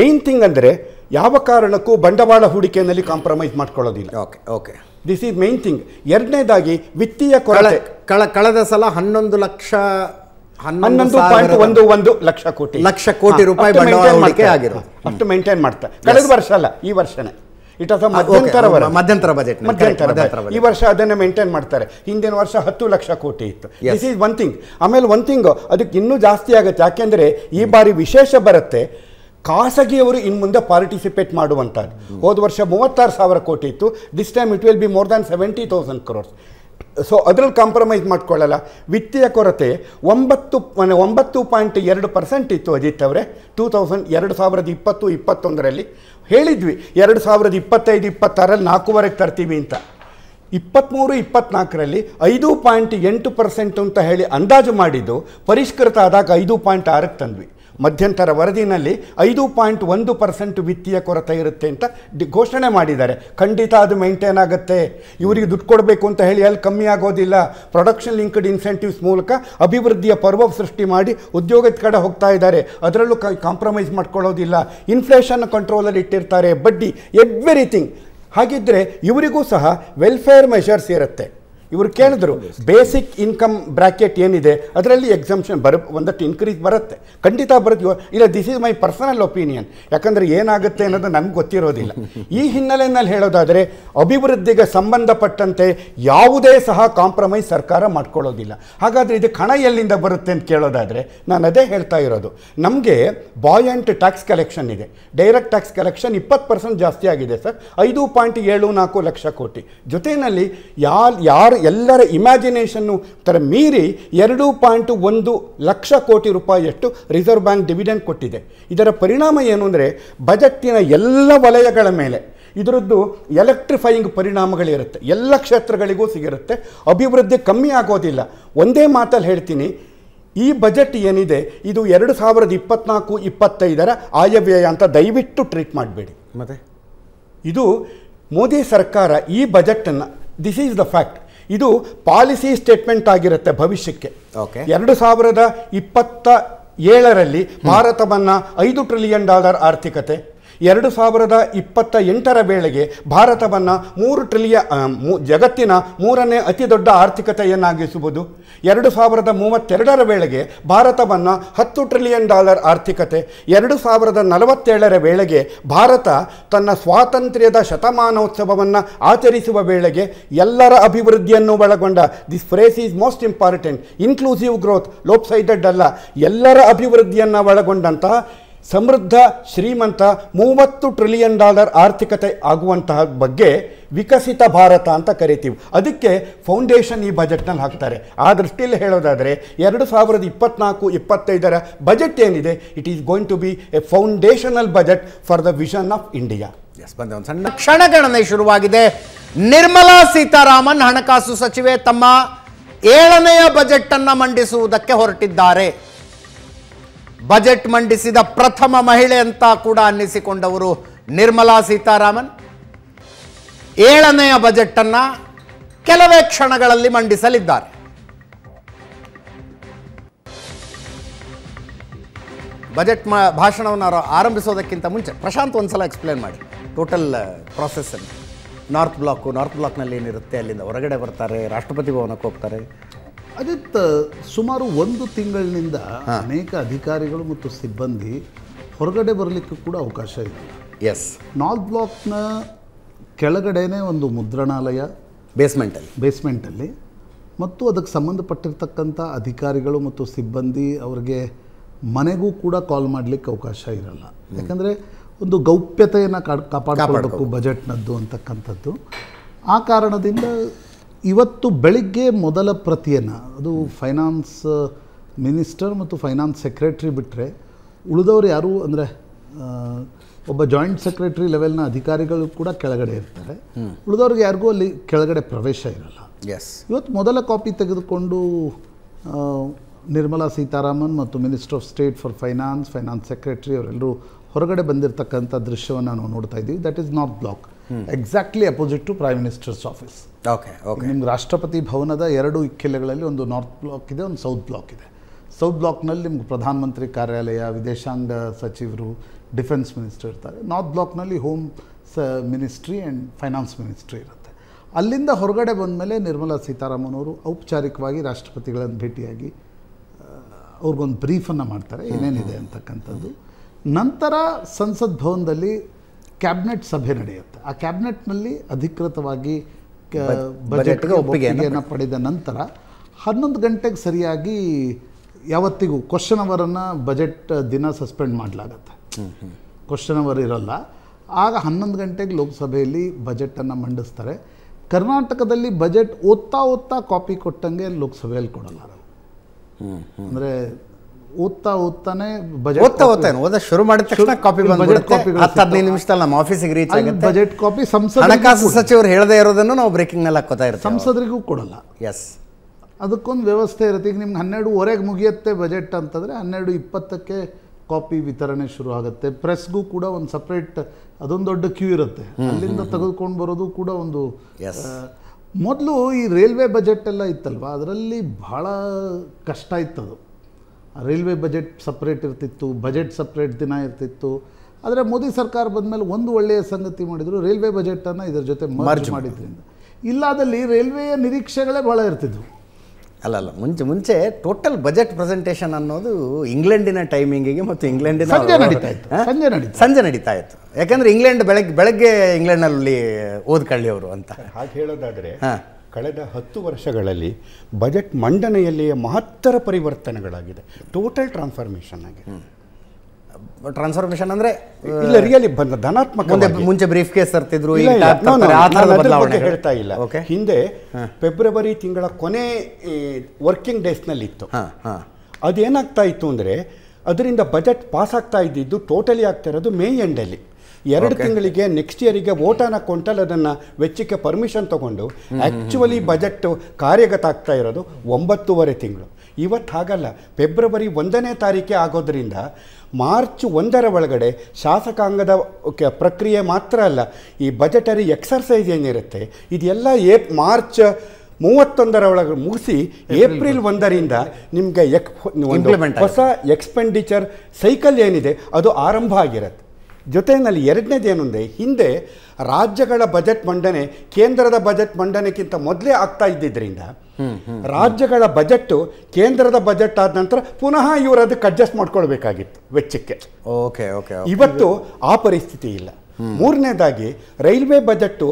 ಮೇನ್ ಥಿಂಗ್ ಅಂದ್ರೆ ಯಾವ ಕಾರಣಕ್ಕೂ ಬಂಡವಾಳ ಹೂಡಿಕೆನಲ್ಲಿ ಕಾಂಪ್ರಮೈಸ್ ಮಾಡ್ಕೊಳ್ಳೋದಿಲ್ಲ okay okay this is main thing ಎರಡನೇದಾಗಿ ವಿತ್ತೀಯ ಕೊರತೆ ಕಳ ಕಳೆದ ಸಲ ಹನ್ನೊಂದು ಲಕ್ಷ ಹನ್ನೊಂದು ಪಾಯಿಂಟ್ ಒಂದು ಒಂದು ಲಕ್ಷ ಕೋಟಿ ಲಕ್ಷ ಕೋಟಿ ರೂಪಾಯಿ ಬಂಡವಾಳ ಅಷ್ಟು ಮೇಂಟೈನ್ ಮಾಡ್ತಾ ಕಳೆದ ವರ್ಷ ಅಲ್ಲ ಈ ವರ್ಷನೇ ಇಟ್ ಆಸ್ ಮಧ್ಯಂತರ ಮಧ್ಯಂತರ ಬಜೆಟ್ ಮಧ್ಯಂತರ ಈ ವರ್ಷ ಅದನ್ನು ಮೇಂಟೈನ್ ಮಾಡ್ತಾರೆ ಹಿಂದಿನ ವರ್ಷ ಹತ್ತು ಲಕ್ಷ ಕೋಟಿ ಇತ್ತು ದಿಸ್ ಈಸ್ ಒನ್ ಥಿಂಗ್ ಆಮೇಲೆ ಒನ್ ಥಿಂಗ್ ಅದಕ್ಕೆ ಇನ್ನೂ ಜಾಸ್ತಿ ಆಗುತ್ತೆ ಯಾಕೆಂದ್ರೆ ಈ ಬಾರಿ ವಿಶೇಷ ಬರುತ್ತೆ ಖಾಸಗಿಯವರು ಇನ್ನು ಮುಂದೆ ಪಾರ್ಟಿಸಿಪೇಟ್ ಮಾಡುವಂಥದ್ದು ಹೋದ ವರ್ಷ ಮೂವತ್ತಾರು ಸಾವಿರ ಕೋಟಿ ಇತ್ತು this time it will be more than seventy thousand crores so ಅದ್ರಲ್ಲಿ ಕಾಂಪ್ರಮೈಸ್ ಮಾಡ್ಕೊಳ್ಳಲ್ಲ ವಿತ್ತೀಯ ಕೊರತೆ ಒಂಬತ್ತು ಒಂಬತ್ತು ಪಾಯಿಂಟ್ ಎರಡು ಪರ್ಸೆಂಟ್ ಇತ್ತು ಅಜಿತ್ ಅವರೇ ಟೂ ತೌಸಂಡ್ ಎರಡು ಸಾವಿರದ ಇಪ್ಪತ್ತು ಇಪ್ಪತ್ತೊಂದರಲ್ಲಿ ಹೇಳಿದ್ವಿ ಎರಡು ಸಾವಿರದ ಇಪ್ಪತ್ತೈದು ಇಪ್ಪತ್ತಾರಲ್ಲಿ ನಾಲ್ಕೂವರೆಗೆ ತರ್ತೀವಿ ಅಂತ ಇಪ್ಪತ್ತ್ಮೂರು ಇಪ್ಪತ್ತ್ನಾಲ್ಕರಲ್ಲಿ ಐದು ಪಾಯಿಂಟ್ ಎಂಟು ಪರ್ಸೆಂಟ್ ಅಂತ ಹೇಳಿ ಅಂದಾಜು ಮಾಡಿದ್ದು ಪರಿಷ್ಕೃತ ಆದಾಗ ಐದು ಪಾಯಿಂಟ್ ಆರಕ್ಕೆ ತಂದ್ವಿ ಮಧ್ಯಂತರ ವರದಿನಲ್ಲಿ ಐದು ಪಾಯಿಂಟ್ ಒಂದು ಪರ್ಸೆಂಟ್ ವಿತ್ತೀಯ ಕೊರತೆ ಇರುತ್ತೆ ಅಂತ ಘೋಷಣೆ ಮಾಡಿದ್ದಾರೆ ಖಂಡಿತ ಅದು ಮೇಂಟೈನ್ ಆಗುತ್ತೆ ಇವರಿಗೆ ದುಡ್ಡು ಕೊಡಬೇಕು ಅಂತ ಹೇಳಿ ಅಲ್ಲಿ ಕಮ್ಮಿ ಆಗೋದಿಲ್ಲ ಪ್ರೊಡಕ್ಷನ್ ಲಿಂಕ್ಡ್ ಇನ್ಸೆಂಟಿವ್ಸ್ ಮೂಲಕ ಅಭಿವೃದ್ಧಿಯ ಪರ್ವ ಸೃಷ್ಟಿ ಮಾಡಿ ಉದ್ಯೋಗದ ಕಡೆ ಹೋಗ್ತಾ ಇದ್ದಾರೆ ಅದರಲ್ಲೂ ಕಾಂಪ್ರಮೈಸ್ ಮಾಡ್ಕೊಳ್ಳೋದಿಲ್ಲ ಇನ್ಫ್ಲೇಷನ್ ಕಂಟ್ರೋಲಲ್ಲಿ ಇಟ್ಟಿರ್ತಾರೆ ಬಡ್ಡಿ ಎವ್ರಿಥಿಂಗ್ ಹಾಗಿದ್ದರೆ ಇವರಿಗೂ ಸಹ ವೆಲ್ಫೇರ್ ಮೆಷರ್ಸ್ ಇರುತ್ತೆ ಇವರು ಕೇಳಿದ್ರು ಬೇಸಿಕ್ ಇನ್ಕಮ್ ಬ್ರ್ಯಾಕೆಟ್ ಏನಿದೆ ಅದರಲ್ಲಿ ಎಕ್ಸಾಮ್ಷನ್ ಬರ ಒಂದಷ್ಟು ಇನ್ಕ್ರೀಸ್ ಬರುತ್ತೆ ಖಂಡಿತ ಬರುತ್ತೆ ಇಲ್ಲ this is my personal opinion ಯಾಕಂದರೆ ಏನಾಗುತ್ತೆ ಅನ್ನೋದು ನನಗೆ ಗೊತ್ತಿರೋದಿಲ್ಲ ಈ ಹಿನ್ನೆಲೆಯಲ್ಲಿ ಹೇಳೋದಾದರೆ ಅಭಿವೃದ್ಧಿಗೆ ಸಂಬಂಧಪಟ್ಟಂತೆ ಯಾವುದೇ ಸಹ ಕಾಂಪ್ರಮೈಸ್ ಸರ್ಕಾರ ಮಾಡ್ಕೊಳ್ಳೋದಿಲ್ಲ ಹಾಗಾದರೆ ಇದು ಹಣ ಎಲ್ಲಿಂದ ಬರುತ್ತೆ ಅಂತ ಕೇಳೋದಾದರೆ ನಾನು ಅದೇ ಹೇಳ್ತಾ ಇರೋದು ನಮಗೆ ಬಾಯಂಟ್ ಟ್ಯಾಕ್ಸ್ ಕಲೆಕ್ಷನ್ ಇದೆ ಡೈರೆಕ್ಟ್ ಟ್ಯಾಕ್ಸ್ ಕಲೆಕ್ಷನ್ ಇಪ್ಪತ್ತು ಪರ್ಸೆಂಟ್ ಜಾಸ್ತಿ ಆಗಿದೆ ಸರ್ ಐದು ಪಾಯಿಂಟ್ ಏಳು ನಾಲ್ಕು ಲಕ್ಷ ಕೋಟಿ ಜೊತೆಯಲ್ಲಿ ಯಾರು ಯಾರು ಎಲ್ಲರ ಇಮ್ಯಾಜಿನೇಷನ್ನು ಥರ ಮೀರಿ ಎರಡು ಪಾಯಿಂಟ್ ಒಂದು ಲಕ್ಷ ಕೋಟಿ ರೂಪಾಯಿಯಷ್ಟು ರಿಸರ್ವ್ ಬ್ಯಾಂಕ್ ಡಿವಿಡೆಂಡ್ ಕೊಟ್ಟಿದೆ ಇದರ ಪರಿಣಾಮ ಏನು ಅಂದರೆ ಬಜೆಟ್ಟಿನ ಎಲ್ಲ ವಲಯಗಳ ಮೇಲೆ ಇದರದ್ದು ಎಲೆಕ್ಟ್ರಿಫೈಯಿಂಗ್ ಪರಿಣಾಮಗಳಿರುತ್ತೆ ಎಲ್ಲ ಕ್ಷೇತ್ರಗಳಿಗೂ ಸಿಗಿರುತ್ತೆ ಅಭಿವೃದ್ಧಿ ಕಮ್ಮಿ ಆಗೋದಿಲ್ಲ ಒಂದೇ ಮಾತಲ್ಲಿ ಹೇಳ್ತೀನಿ ಈ ಬಜೆಟ್ ಏನಿದೆ ಇದು ಎರಡು ಸಾವಿರದ ಇಪ್ಪತ್ನಾಲ್ಕು ಇಪ್ಪತ್ತೈದರ ಆಯವ್ಯಯ ಅಂತ ದಯವಿಟ್ಟು ಟ್ರೀಟ್ ಮಾಡಬೇಡಿ ಮತ್ತೆ ಇದು ಮೋದಿ ಸರ್ಕಾರ ಈ ಬಜೆಟನ್ನು ದಿಸ್ ಈಸ್ ದ ಫ್ಯಾಕ್ಟ್ ಇದು ಪಾಲಿಸಿ ಸ್ಟೇಟ್ಮೆಂಟ್ ಆಗಿರುತ್ತೆ ಭವಿಷ್ಯಕ್ಕೆ ಓಕೆ ಎರಡು ಸಾವಿರದ ಇಪ್ಪತ್ತ ಏಳರಲ್ಲಿ ಭಾರತವನ್ನು ಐದು ಟ್ರಿಲಿಯನ್ ಡಾಲರ್ ಆರ್ಥಿಕತೆ ಎರಡು ಸಾವಿರದ ಇಪ್ಪತ್ತ ಎಂಟರ ವೇಳೆಗೆ ಭಾರತವನ್ನು ಮೂರು ಟ್ರಿಲಿಯ ಜಗತ್ತಿನ ಮೂರನೇ ಅತಿ ದೊಡ್ಡ ಆರ್ಥಿಕತೆಯನ್ನಾಗಿಸುವುದು ಎರಡು ಸಾವಿರದ ಮೂವತ್ತೆರಡರ ವೇಳೆಗೆ ಭಾರತವನ್ನು ಹತ್ತು ಟ್ರಿಲಿಯನ್ ಡಾಲರ್ ಆರ್ಥಿಕತೆ ಎರಡು ಸಾವಿರದ ನಲವತ್ತೇಳರ ವೇಳೆಗೆ ಭಾರತ ತನ್ನ ಸ್ವಾತಂತ್ರ್ಯದ ಶತಮಾನೋತ್ಸವವನ್ನು ಆಚರಿಸುವ ವೇಳೆಗೆ ಎಲ್ಲರ ಅಭಿವೃದ್ಧಿಯನ್ನು ಒಳಗೊಂಡ this phrase is most important inclusive growth lopsided ಅಲ್ಲ ಎಲ್ಲರ ಅಭಿವೃದ್ಧಿಯನ್ನು ಒಳಗೊಂಡಂತಹ ಸಮೃದ್ಧ ಶ್ರೀಮಂತ ಮೂವತ್ತು ಟ್ರಿಲಿಯನ್ ಡಾಲರ್ ಆರ್ಥಿಕತೆ ಆಗುವಂತಹ ಬಗ್ಗೆ ವಿಕಸಿತ ಭಾರತ ಅಂತ ಕರಿತೀವಿ ಅದಕ್ಕೆ ಫೌಂಡೇಶನ್ ಈ ಬಜೆಟ್ನಲ್ಲಿ ಹಾಕ್ತಾರೆ ಆ ದೃಷ್ಟಿಯಲ್ಲಿ ಹೇಳೋದಾದರೆ ಎರಡು ಸಾವಿರದ ಇಪ್ಪತ್ನಾಲ್ಕು ಇಪ್ಪತ್ತೈದರ ಬಜೆಟ್ ಏನಿದೆ it is going to be a foundational budget for the vision of India yes ಸಣ್ಣ ಕ್ಷಣಗಣನೆ ಶುರುವಾಗಿದೆ ನಿರ್ಮಲಾ ಸೀತಾರಾಮನ್ ಹಣಕಾಸು ಸಚಿವೆ ತಮ್ಮ ಏಳನೆಯ ಬಜೆಟ್ ಅನ್ನು ಮಂಡಿಸುವುದಕ್ಕೆ ಹೊರಟಿದ್ದಾರೆ ಬಜೆಟ್ ಮಂಡಿಸಿದ ಪ್ರಥಮ ಮಹಿಳೆ ಅಂತ ಕೂಡ ಅನ್ನಿಸಿಕೊಂಡವರು ನಿರ್ಮಲಾ ಸೀತಾರಾಮನ್ ಏಳನೆಯ ಬಜೆಟನ್ನು ಕೆಲವೇ ಕ್ಷಣಗಳಲ್ಲಿ ಮಂಡಿಸಲಿದ್ದಾರೆ ಬಜೆಟ್ ಭಾಷಣವನ್ನು ಆರಂಭಿಸೋದಕ್ಕಿಂತ ಮುಂಚೆ ಪ್ರಶಾಂತ್ ಒಂದ್ಸಲ ಎಕ್ಸ್ಪ್ಲೇನ್ ಮಾಡಿ ಟೋಟಲ್ ಪ್ರಾಸೆಸ್ಸನ್ನು ನಾರ್ತ್ ಬ್ಲಾಕು ನಾರ್ತ್ ಬ್ಲಾಕ್ನಲ್ಲಿ ಏನಿರುತ್ತೆ ಅಲ್ಲಿಂದ ಹೊರಗಡೆ ಬರ್ತಾರೆ ರಾಷ್ಟ್ರಪತಿ ಭವನಕ್ಕೆ ಹೋಗ್ತಾರೆ ಅಜಿತ್ ಸುಮಾರು ಒಂದು ತಿಂಗಳಿನಿಂದ ಅನೇಕ ಅಧಿಕಾರಿಗಳು ಮತ್ತು ಸಿಬ್ಬಂದಿ ಹೊರಗಡೆ ಬರಲಿಕ್ಕೆ ಕೂಡ ಅವಕಾಶ ಇತ್ತು ಎಸ್ ನಾರ್ತ್ ಬ್ಲಾಕ್ನ ಕೆಳಗಡೆನೇ ಒಂದು ಮುದ್ರಣಾಲಯ ಬೇಸ್ಮೆಂಟಲ್ಲಿ ಬೇಸ್ಮೆಂಟಲ್ಲಿ ಮತ್ತು ಅದಕ್ಕೆ ಸಂಬಂಧಪಟ್ಟಿರ್ತಕ್ಕಂಥ ಅಧಿಕಾರಿಗಳು ಮತ್ತು ಸಿಬ್ಬಂದಿ ಅವರಿಗೆ ಮನೆಗೂ ಕೂಡ ಕಾಲ್ ಮಾಡಲಿಕ್ಕೆ ಅವಕಾಶ ಇರಲ್ಲ ಯಾಕಂದರೆ ಒಂದು ಗೌಪ್ಯತೆಯನ್ನು ಕಾಪಾಡಿಕೊಳ್ಬೇಕು ಬಜೆಟ್ನದ್ದು ಅಂತಕ್ಕಂಥದ್ದು ಆ ಕಾರಣದಿಂದ ಇವತ್ತು ಬೆಳಿಗ್ಗೆ ಮೊದಲ ಪ್ರತಿಯನ್ನು ಅದು ಫೈನಾನ್ಸ್ ಮಿನಿಸ್ಟರ್ ಮತ್ತು ಫೈನಾನ್ಸ್ ಸೆಕ್ರೆಟ್ರಿ ಬಿಟ್ಟರೆ ಉಳಿದವರು ಯಾರು ಅಂದರೆ ಒಬ್ಬ ಜಾಯಿಂಟ್ ಸೆಕ್ರೆಟ್ರಿ ಲೆವೆಲ್ನ ಅಧಿಕಾರಿಗಳು ಕೂಡ ಕೆಳಗಡೆ ಇರ್ತಾರೆ ಉಳಿದವ್ರಿಗೆ ಯಾರಿಗೂ ಅಲ್ಲಿ ಕೆಳಗಡೆ ಪ್ರವೇಶ ಇರಲ್ಲ ಎಸ್ ಇವತ್ತು ಮೊದಲ ಕಾಪಿ ತೆಗೆದುಕೊಂಡು ನಿರ್ಮಲಾ ಸೀತಾರಾಮನ್ ಮತ್ತು minister of state for finance finance secretary ಅವರೆಲ್ಲರೂ ಹೊರಗಡೆ ಬಂದಿರತಕ್ಕಂಥ ದೃಶ್ಯವನ್ನು ನಾವು ನೋಡ್ತಾ ಇದ್ದೀವಿ that is north block exactly opposite to prime minister's office okay okay ನಿಮ್ಗೆ ರಾಷ್ಟ್ರಪತಿ ಭವನದ ಎರಡು ಇಕ್ಕೆಲೆಗಳಲ್ಲಿ ಒಂದು ನಾರ್ತ್ ಬ್ಲಾಕ್ ಇದೆ ಒಂದು ಸೌತ್ ಬ್ಲಾಕ್ ಇದೆ ಸೌತ್ ಬ್ಲಾಕ್ನಲ್ಲಿ ನಿಮ್ಗೆ ಪ್ರಧಾನಮಂತ್ರಿ ಕಾರ್ಯಾಲಯ ವಿದೇಶಾಂಗ ಸಚಿವರು ಡಿಫೆನ್ಸ್ ಮಿನಿಸ್ಟರ್ ಇರ್ತಾರೆ ನಾರ್ತ್ ಬ್ಲಾಕ್ನಲ್ಲಿ ಹೋಮ್ ಸ ಮಿನಿಸ್ಟ್ರಿ ಆ್ಯಂಡ್ ಫೈನಾನ್ಸ್ ಮಿನಿಸ್ಟ್ರಿ ಇರುತ್ತೆ ಅಲ್ಲಿಂದ ಹೊರಗಡೆ ಬಂದ ಮೇಲೆ ನಿರ್ಮಲಾ ಸೀತಾರಾಮನ್ ಅವರು ಔಪಚಾರಿಕವಾಗಿ ರಾಷ್ಟ್ರಪತಿಗಳನ್ನು ಭೇಟಿಯಾಗಿ ಅವ್ರಿಗೊಂದು ಬ್ರೀಫನ್ನು ಮಾಡ್ತಾರೆ ಏನೇನಿದೆ ಅಂತಕ್ಕಂಥದ್ದು ನಂತರ ಸಂಸತ್ ಭವನದಲ್ಲಿ ಕ್ಯಾಬಿನೆಟ್ ಸಭೆ ನಡೆಯುತ್ತೆ ಆ ಕ್ಯಾಬಿನೆಟ್ನಲ್ಲಿ ಅಧಿಕೃತವಾಗಿ ಬಜೆಟ್ಗೆ ಒಪ್ಪಿಗೆಯನ್ನು ಪಡೆದ ನಂತರ ಹನ್ನೊಂದು ಗಂಟೆಗೆ ಸರಿಯಾಗಿ ಯಾವತ್ತಿಗೂ ಕ್ವಶನ್ ಅವರನ್ನು ಬಜೆಟ್ ದಿನ ಸಸ್ಪೆಂಡ್ ಮಾಡಲಾಗತ್ತೆ ಕ್ವಶನ್ ಅವರ್ ಇರಲ್ಲ ಆಗ ಹನ್ನೊಂದು ಗಂಟೆಗೆ ಲೋಕಸಭೆಯಲ್ಲಿ ಬಜೆಟನ್ನು ಮಂಡಿಸ್ತಾರೆ ಕರ್ನಾಟಕದಲ್ಲಿ ಬಜೆಟ್ ಓದ್ತಾ ಓದ್ತಾ ಕಾಪಿ ಕೊಟ್ಟಂಗೆ ಲೋಕಸಭೆಯಲ್ಲಿ ಕೊಡಲ್ಲ ಅಂದರೆ ಓದ್ತಾ ಓದ್ತಾನೆ ಬಜೆಟ್ ಓದ್ತಾ ಓದ್ತಾನೆ ಓದ ಶುರು ಮಾಡಿದ ತಕ್ಷಣ ಕಾಪಿ ಹದಿನೈದು ನಿಮಿಷದಲ್ಲಿ ನಮ್ಮ ಆಫೀಸಿಗೆ ರೀಚ್ ಆಗುತ್ತೆ ಬಜೆಟ್ ಕಾಪಿ ಸಂಸದ ಹಣಕಾಸು ಸಚಿವರು ಹೇಳದೇ ಇರೋದನ್ನು ನಾವು ಬ್ರೇಕಿಂಗ್ ನಲ್ಲಿ ಹಾಕೋತಾ ಇರ್ತೀವಿ ಸಂಸದರಿಗೂ ಕೊಡಲ್ಲ ಎಸ್ ಅದಕ್ಕೊಂದು ವ್ಯವಸ್ಥೆ ಇರುತ್ತೆ ಈಗ ನಿಮ್ಗೆ ಹನ್ನೆರಡುವರೆಗೆ ಮುಗಿಯುತ್ತೆ ಬಜೆಟ್ ಅಂತಂದ್ರೆ ಹನ್ನೆರಡು ಇಪ್ಪತ್ತಕ್ಕೆ ಕಾಪಿ ವಿತರಣೆ ಶುರು ಆಗುತ್ತೆ ಪ್ರೆಸ್ಗೂ ಕೂಡ ಒಂದು ಸಪ್ರೇಟ್ ಅದೊಂದು ದೊಡ್ಡ ಕ್ಯೂ ಇರುತ್ತೆ ಅಲ್ಲಿಂದ ತೆಗೆದುಕೊಂಡು ಬರೋದು ಕೂಡ ಒಂದು ಮೊದಲು ಈ ರೈಲ್ವೆ ಬಜೆಟ್ ಎಲ್ಲ ಇತ್ತಲ್ವ ಅದರಲ್ಲಿ ಬಹಳ ಕಷ್ಟ ಇತ್ತದು ರೈಲ್ವೆ ಬಜೆಟ್ ಸಪ್ರೇಟ್ ಇರ್ತಿತ್ತು ಬಜೆಟ್ ಸಪ್ರೇಟ್ ದಿನ ಇರ್ತಿತ್ತು ಆದರೆ ಮೋದಿ ಸರ್ಕಾರ ಬಂದಮೇಲೆ ಒಂದು ಒಳ್ಳೆಯ ಸಂಗತಿ ಮಾಡಿದರು ರೈಲ್ವೆ ಬಜೆಟನ್ನು ಇದರ ಜೊತೆ ಮಾರ್ಚ್ ಮಾಡಿದ್ರಿಂದ ಇಲ್ಲಾದಲ್ಲಿ ರೈಲ್ವೆಯ ನಿರೀಕ್ಷೆಗಳೇ ಭಾಳ ಇರ್ತಿದ್ವು ಅಲ್ಲ ಅಲ್ಲ ಮುಂಚೆ ಮುಂಚೆ ಟೋಟಲ್ ಬಜೆಟ್ ಪ್ರೆಸೆಂಟೇಷನ್ ಅನ್ನೋದು ಇಂಗ್ಲೆಂಡಿನ ಟೈಮಿಂಗಿಗೆ ಮತ್ತು ಇಂಗ್ಲೆಂಡಿನ ಸಂಜೆ ನಡೀತಾ ಇತ್ತು ಸಂಜೆ ನಡೀತಾ ಸಂಜೆ ನಡೀತಾ ಇತ್ತು ಯಾಕಂದ್ರೆ ಇಂಗ್ಲೆಂಡ್ ಬೆಳಗ್ಗೆ ಬೆಳಗ್ಗೆ ಇಂಗ್ಲೆಂಡ್ನಲ್ಲಿ ಓದ್ಕೊಳ್ಳಿ ಅವರು ಅಂತ ಹಾಗೆ ಹೇಳೋದಾದರೆ ಕಳೆದ ಹತ್ತು ವರ್ಷಗಳಲ್ಲಿ ಬಜೆಟ್ ಮಂಡನೆಯಲ್ಲಿಯೇ ಮಹತ್ತರ ಪರಿವರ್ತನೆಗಳಾಗಿದೆ ಟೋಟಲ್ ಟ್ರಾನ್ಸ್ಫಾರ್ಮೇಷನ್ ಆಗಿದೆ ಟ್ರಾನ್ಸ್ಫಾರ್ಮೇಷನ್ ಅಂದ್ರೆ ಇಲ್ಲ ರಿಯಲಿ ಬಂದ ಧನಾತ್ಮಕ ಮುಂಚೆ ಬ್ರೀಫ್ ಕೇಸ್ ತರ್ತಿದ್ರು ಹೇಳ್ತಾ ಇಲ್ಲ ಹಿಂದೆ ಫೆಬ್ರವರಿ ತಿಂಗಳ ಕೊನೆ ವರ್ಕಿಂಗ್ ಡೇಸ್ ನಲ್ಲಿ ಇತ್ತು ಅದೇನಾಗ್ತಾ ಇತ್ತು ಅಂದ್ರೆ ಅದರಿಂದ ಬಜೆಟ್ ಪಾಸ್ ಆಗ್ತಾ ಇದ್ದಿದ್ದು ಟೋಟಲಿ ಆಗ್ತಾ ಇರೋದು ಮೇ ಎಂಡಲ್ಲಿ ಎರಡು ತಿಂಗಳಿಗೆ ನೆಕ್ಸ್ಟ್ ಇಯರಿಗೆ ವೋಟನ ಕೊಂಟಲ್ ಅದನ್ನು ವೆಚ್ಚಕ್ಕೆ ಪರ್ಮಿಷನ್ ತಗೊಂಡು ಆ್ಯಕ್ಚುಲಿ ಬಜೆಟ್ ಕಾರ್ಯಗತ ಆಗ್ತಾ ಇರೋದು ಒಂಬತ್ತೂವರೆ ತಿಂಗಳು ಇವತ್ತು ಹಾಗಲ್ಲ ಫೆಬ್ರವರಿ ಒಂದನೇ ತಾರೀಕೆ ಆಗೋದ್ರಿಂದ ಮಾರ್ಚ್ ಒಂದರ ಒಳಗಡೆ ಶಾಸಕಾಂಗದ ಪ್ರಕ್ರಿಯೆ ಮಾತ್ರ ಅಲ್ಲ ಈ ಬಜೆಟರಿ ಎಕ್ಸರ್ಸೈಸ್ ಏನಿರುತ್ತೆ ಇದೆಲ್ಲ ಏಪ್ ಮಾರ್ಚ್ ಮೂವತ್ತೊಂದರ ಒಳಗೆ ಮುಗಿಸಿ ಏಪ್ರಿಲ್ ಒಂದರಿಂದ ನಿಮಗೆ ಎಕ್ ಹೊಸ ಎಕ್ಸ್ಪೆಂಡಿಚರ್ ಸೈಕಲ್ ಏನಿದೆ ಅದು ಆರಂಭ ಆಗಿರುತ್ತೆ ಜೊತೆಯಲ್ಲಿ ಎರಡನೇದೇನೆಂದರೆ ಹಿಂದೆ ರಾಜ್ಯಗಳ ಬಜೆಟ್ ಮಂಡನೆ ಕೇಂದ್ರದ ಬಜೆಟ್ ಮಂಡನೆಗಿಂತ ಮೊದಲೇ ಆಗ್ತಾ ಇದ್ದಿದ್ದರಿಂದ ರಾಜ್ಯಗಳ ಬಜೆಟ್ಟು ಕೇಂದ್ರದ ಬಜೆಟ್ ಆದ ನಂತರ ಪುನಃ ಇವರು ಅದಕ್ಕೆ ಅಡ್ಜಸ್ಟ್ ಮಾಡ್ಕೊಳ್ಬೇಕಾಗಿತ್ತು ವೆಚ್ಚಕ್ಕೆ ಓಕೆ ಓಕೆ ಇವತ್ತು ಆ ಪರಿಸ್ಥಿತಿ ಇಲ್ಲ ಮೂರನೇದಾಗಿ ರೈಲ್ವೆ ಬಜೆಟ್ಟು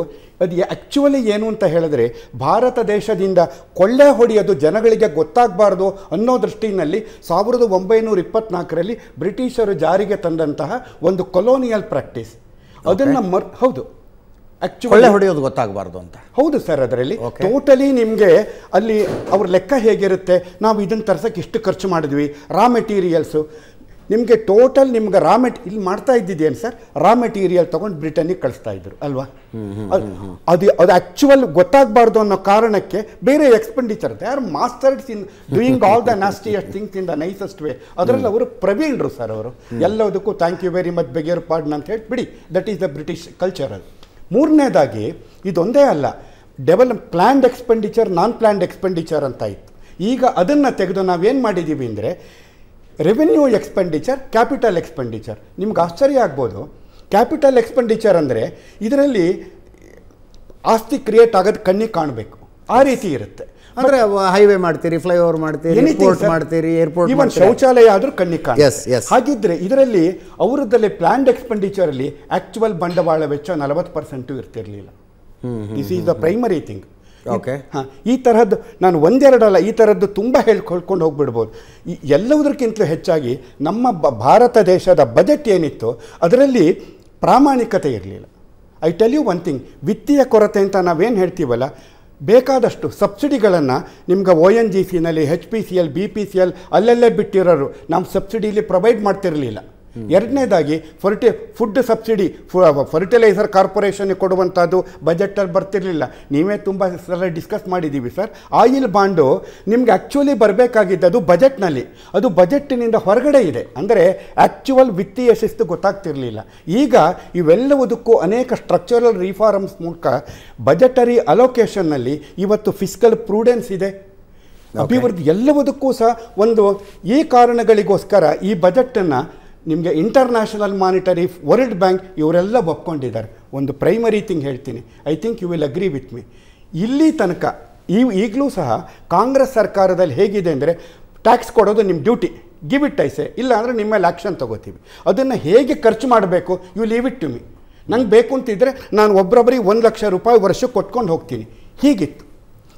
ಅದು ಆ್ಯಕ್ಚುಲಿ ಏನು ಅಂತ ಹೇಳಿದ್ರೆ ಭಾರತ ದೇಶದಿಂದ ಕೊಳ್ಳೆ ಹೊಡೆಯೋದು ಜನಗಳಿಗೆ ಗೊತ್ತಾಗಬಾರ್ದು ಅನ್ನೋ ದೃಷ್ಟಿನಲ್ಲಿ ಸಾವಿರದ ಒಂಬೈನೂರ ಇಪ್ಪತ್ನಾಲ್ಕರಲ್ಲಿ ಬ್ರಿಟಿಷರು ಜಾರಿಗೆ ತಂದಂತಹ ಒಂದು ಕೊಲೋನಿಯಲ್ ಪ್ರಾಕ್ಟೀಸ್ ಅದನ್ನು ಮರ್ ಹೌದು ಆ್ಯಕ್ಚುಲಿ ಹೊಡೆಯೋದು ಗೊತ್ತಾಗಬಾರ್ದು ಅಂತ ಹೌದು ಸರ್ ಅದರಲ್ಲಿ ಟೋಟಲಿ ನಿಮಗೆ ಅಲ್ಲಿ ಅವ್ರ ಲೆಕ್ಕ ಹೇಗಿರುತ್ತೆ ನಾವು ಇದನ್ನು ತರ್ಸೋಕ್ಕೆ ಇಷ್ಟು ಖರ್ಚು ಮಾಡಿದ್ವಿ ರಾ ಮೆಟೀರಿಯಲ್ಸು ನಿಮಗೆ ಟೋಟಲ್ ನಿಮ್ಗೆ ರಾ ಮೆಟ್ ಇಲ್ಲಿ ಮಾಡ್ತಾ ಇದ್ದಿದ್ದೇನು ಸರ್ ರಾ ಮೆಟೀರಿಯಲ್ ತೊಗೊಂಡು ಬ್ರಿಟನ್ನಿಗೆ ಕಳಿಸ್ತಾ ಇದ್ರು ಅಲ್ವಾ ಅದು ಅದು ಆ್ಯಕ್ಚುವಲ್ ಗೊತ್ತಾಗಬಾರ್ದು ಅನ್ನೋ ಕಾರಣಕ್ಕೆ ಬೇರೆ expenditure they are masters in doing all the nastiest things in the nicest way ಅದರಲ್ಲಿ ಅವರು ಪ್ರವೀಣರು ಸರ್ ಅವರು ಎಲ್ಲದಕ್ಕೂ ಥ್ಯಾಂಕ್ ಯು ವೆರಿ ಮಚ್ ಬೆಗಿಯರ್ ಪಾರ್ಡ್ ಅಂತ ಹೇಳಿ ಬಿಡಿ that is the British culture ಅದು ಮೂರನೇದಾಗಿ ಇದೊಂದೇ ಅಲ್ಲ develop planned expenditure non planned expenditure ಅಂತ ಇತ್ತು ಈಗ ಅದನ್ನು ತೆಗೆದು ನಾವೇನು ಮಾಡಿದ್ದೀವಿ ಅಂದರೆ ರೆವಿನ್ಯೂ ಎಕ್ಸ್ಪೆಂಡಿಚರ್ ಕ್ಯಾಪಿಟಲ್ ಎಕ್ಸ್ಪೆಂಡಿಚರ್ ನಿಮ್ಗೆ ಆಶ್ಚರ್ಯ ಆಗ್ಬೋದು ಕ್ಯಾಪಿಟಲ್ ಎಕ್ಸ್ಪೆಂಡಿಚರ್ ಅಂದರೆ ಇದರಲ್ಲಿ ಆಸ್ತಿ ಕ್ರಿಯೇಟ್ ಆಗೋದು ಕಣ್ಣಿಗೆ ಕಾಣಬೇಕು ಆ ರೀತಿ ಇರುತ್ತೆ ಅಂದರೆ ಹೈವೇ ಮಾಡ್ತೀರಿ ಫ್ಲೈಓವರ್ ಮಾಡ್ತೀರಿ ಏರ್ಪೋರ್ಟ್ ಮಾಡ್ತೀರಿ ಏರ್ಪೋರ್ಟ್ ಇವನ್ ಶೌಚಾಲಯ ಆದರೂ ಕಣ್ಣಿಗೆ ಕಾಣ ಹಾಗಿದ್ರೆ ಇದರಲ್ಲಿ ಅವರದ್ದಲ್ಲಿ ಪ್ಲ್ಯಾಂಡ್ ಎಕ್ಸ್ಪೆಂಡಿಚರಲ್ಲಿ ಆ್ಯಕ್ಚುವಲ್ ಬಂಡವಾಳ ವೆಚ್ಚ ನಲವತ್ತು ಪರ್ಸೆಂಟು ಇರ್ತಿರಲಿಲ್ಲ this is the primary thing okay ಹಾಂ ಈ ತರಹದ್ದು ನಾನು ಒಂದೆರಡಲ್ಲ ಈ ಥರದ್ದು ತುಂಬ ಹೇಳ್ಕೊಳ್ಕೊಂಡು ಹೋಗ್ಬಿಡ್ಬೋದು ಈ ಎಲ್ಲವುದಕ್ಕಿಂತಲೂ ಹೆಚ್ಚಾಗಿ ನಮ್ಮ ಬ ಭಾರತ ದೇಶದ ಬಜೆಟ್ ಏನಿತ್ತು ಅದರಲ್ಲಿ ಪ್ರಾಮಾಣಿಕತೆ ಇರಲಿಲ್ಲ I tell you one thing ವಿತ್ತೀಯ ಕೊರತೆ ಅಂತ ನಾವೇನು ಹೇಳ್ತೀವಲ್ಲ ಬೇಕಾದಷ್ಟು ಸಬ್ಸಿಡಿಗಳನ್ನು ನಿಮ್ಗೆ ಒ ಎನ್ ಜಿ ಸಿನಲ್ಲಿ H P C L B P C L ಅಲ್ಲೆಲ್ಲೇ ಬಿಟ್ಟಿರೋರು ನಾವು ಸಬ್ಸಿಡಿಲಿ ಪ್ರೊವೈಡ್ ಮಾಡ್ತಿರಲಿಲ್ಲ ಎರಡನೇದಾಗಿ ಫರ್ಟಿ ಫುಡ್ ಸಬ್ಸಿಡಿ ಫರ್ಟಿಲೈಸರ್ ಕಾರ್ಪೊರೇಷನ್ಗೆ ಕೊಡುವಂಥದ್ದು ಬಜೆಟಲ್ಲಿ ಬರ್ತಿರಲಿಲ್ಲ ನೀವೇ ತುಂಬ ಸಲ ಡಿಸ್ಕಸ್ ಮಾಡಿದ್ದೀವಿ ಸರ್ ಆಯಿಲ್ ಬಾಂಡು ನಿಮಗೆ ಆ್ಯಕ್ಚುಲಿ ಬರಬೇಕಾಗಿದ್ದದು ಬಜೆಟ್ನಲ್ಲಿ ಅದು ಬಜೆಟ್ನಿಂದ ಹೊರಗಡೆ ಇದೆ ಅಂದರೆ ಆ್ಯಕ್ಚುವಲ್ ವಿತ್ತೀಯ ಶಿಸ್ತು ಗೊತ್ತಾಗ್ತಿರಲಿಲ್ಲ ಈಗ ಇವೆಲ್ಲವುದಕ್ಕೂ ಅನೇಕ ಸ್ಟ್ರಕ್ಚರಲ್ ರಿಫಾರ್ಮ್ಸ್ ಮೂಲಕ ಬಜೆಟರಿ ಅಲೋಕೇಶನ್ನಲ್ಲಿ ಇವತ್ತು ಫಿಸಿಕಲ್ ಪ್ರೂಡೆನ್ಸ್ ಇದೆ ಅಭಿವೃದ್ಧಿ ಎಲ್ಲವುದಕ್ಕೂ ಸಹ ಒಂದು ಈ ಕಾರಣಗಳಿಗೋಸ್ಕರ ಈ ಬಜೆಟನ್ನು ನಿಮಗೆ ಇಂಟರ್ನ್ಯಾಷನಲ್ ಮಾನಿಟರಿ ವರ್ಲ್ಡ್ ಬ್ಯಾಂಕ್ ಇವರೆಲ್ಲ ಒಪ್ಕೊಂಡಿದ್ದಾರೆ ಒಂದು ಪ್ರೈಮರಿ ಥಿಂಗ್ ಹೇಳ್ತೀನಿ I think you will agree with me ಇಲ್ಲಿ ತನಕ ಈ ಈಗಲೂ ಸಹ ಕಾಂಗ್ರೆಸ್ ಸರ್ಕಾರದಲ್ಲಿ ಹೇಗಿದೆ ಅಂದರೆ ಟ್ಯಾಕ್ಸ್ ಕೊಡೋದು ನಿಮ್ಮ ಡ್ಯೂಟಿ ಗಿವ್ ಇಟ್ ಐಸೆ ಇಲ್ಲ ಅಂದರೆ ನಿಮ್ಮ ಮೇಲೆ ಆ್ಯಕ್ಷನ್ ತೊಗೋತೀವಿ ಅದನ್ನು ಹೇಗೆ ಖರ್ಚು ಮಾಡಬೇಕು you leave it to me ನಂಗೆ ಬೇಕು ಅಂತಿದ್ದರೆ ನಾನು ಒಬ್ಬರೊಬ್ಬರಿಗೆ ಒಂದು ಲಕ್ಷ ರೂಪಾಯಿ ವರ್ಷಕ್ಕೆ ಕೊಟ್ಕೊಂಡು ಹೋಗ್ತೀನಿ ಹೀಗಿತ್ತು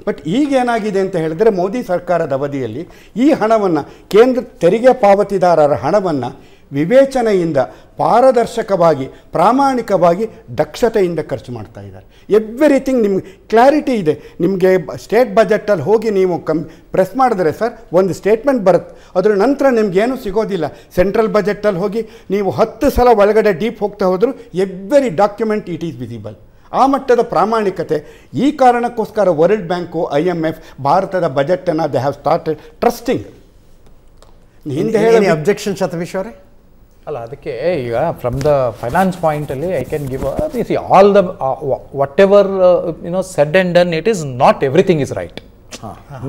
ಬಟ್ ಈಗೇನಾಗಿದೆ ಅಂತ ಹೇಳಿದ್ರೆ ಮೋದಿ ಸರ್ಕಾರದ ಅವಧಿಯಲ್ಲಿ ಈ ಹಣವನ್ನು ಕೇಂದ್ರ ತೆರಿಗೆ ಪಾವತಿದಾರರ ಹಣವನ್ನು ವಿವೇಚನೆಯಿಂದ ಪಾರದರ್ಶಕವಾಗಿ ಪ್ರಾಮಾಣಿಕವಾಗಿ ದಕ್ಷತೆಯಿಂದ ಖರ್ಚು ಮಾಡ್ತಾ ಇದ್ದಾರೆ ಎವ್ರಿಥಿಂಗ್ ನಿಮ್ಗೆ ಕ್ಲಾರಿಟಿ ಇದೆ ನಿಮಗೆ ಸ್ಟೇಟ್ ಬಜೆಟಲ್ಲಿ ಹೋಗಿ ನೀವು ಕಮ್ ಪ್ರೆಸ್ ಮಾಡಿದ್ರೆ ಸರ್ ಒಂದು ಸ್ಟೇಟ್ಮೆಂಟ್ ಬರುತ್ತೆ ಅದರ ನಂತರ ನಿಮಗೇನು ಸಿಗೋದಿಲ್ಲ ಸೆಂಟ್ರಲ್ ಬಜೆಟಲ್ಲಿ ಹೋಗಿ ನೀವು ಹತ್ತು ಸಲ ಒಳಗಡೆ ಡೀಪ್ ಹೋಗ್ತಾ ಹೋದರೂ every document it is visible ಆ ಮಟ್ಟದ ಪ್ರಾಮಾಣಿಕತೆ ಈ ಕಾರಣಕ್ಕೋಸ್ಕರ world bank I M F ಭಾರತದ ಬಜೆಟನ್ನು ದೇ ಹ್ಯಾವ್ ಸ್ಟಾರ್ಟೆಡ್ ಟ್ರಸ್ಟಿಂಗ್ ಹಿಂದೆ ಹೇಳಿ ಅಬ್ಜೆಕ್ಷನ್ ಶತವೀಶ್ ಅಲ್ಲ ಅದಕ್ಕೆ ಈಗ ಫ್ರಮ್ ದ ಫೈನಾನ್ಸ್ ಪಾಯಿಂಟಲ್ಲಿ I can give see all the whatever no said and done it is not everything is right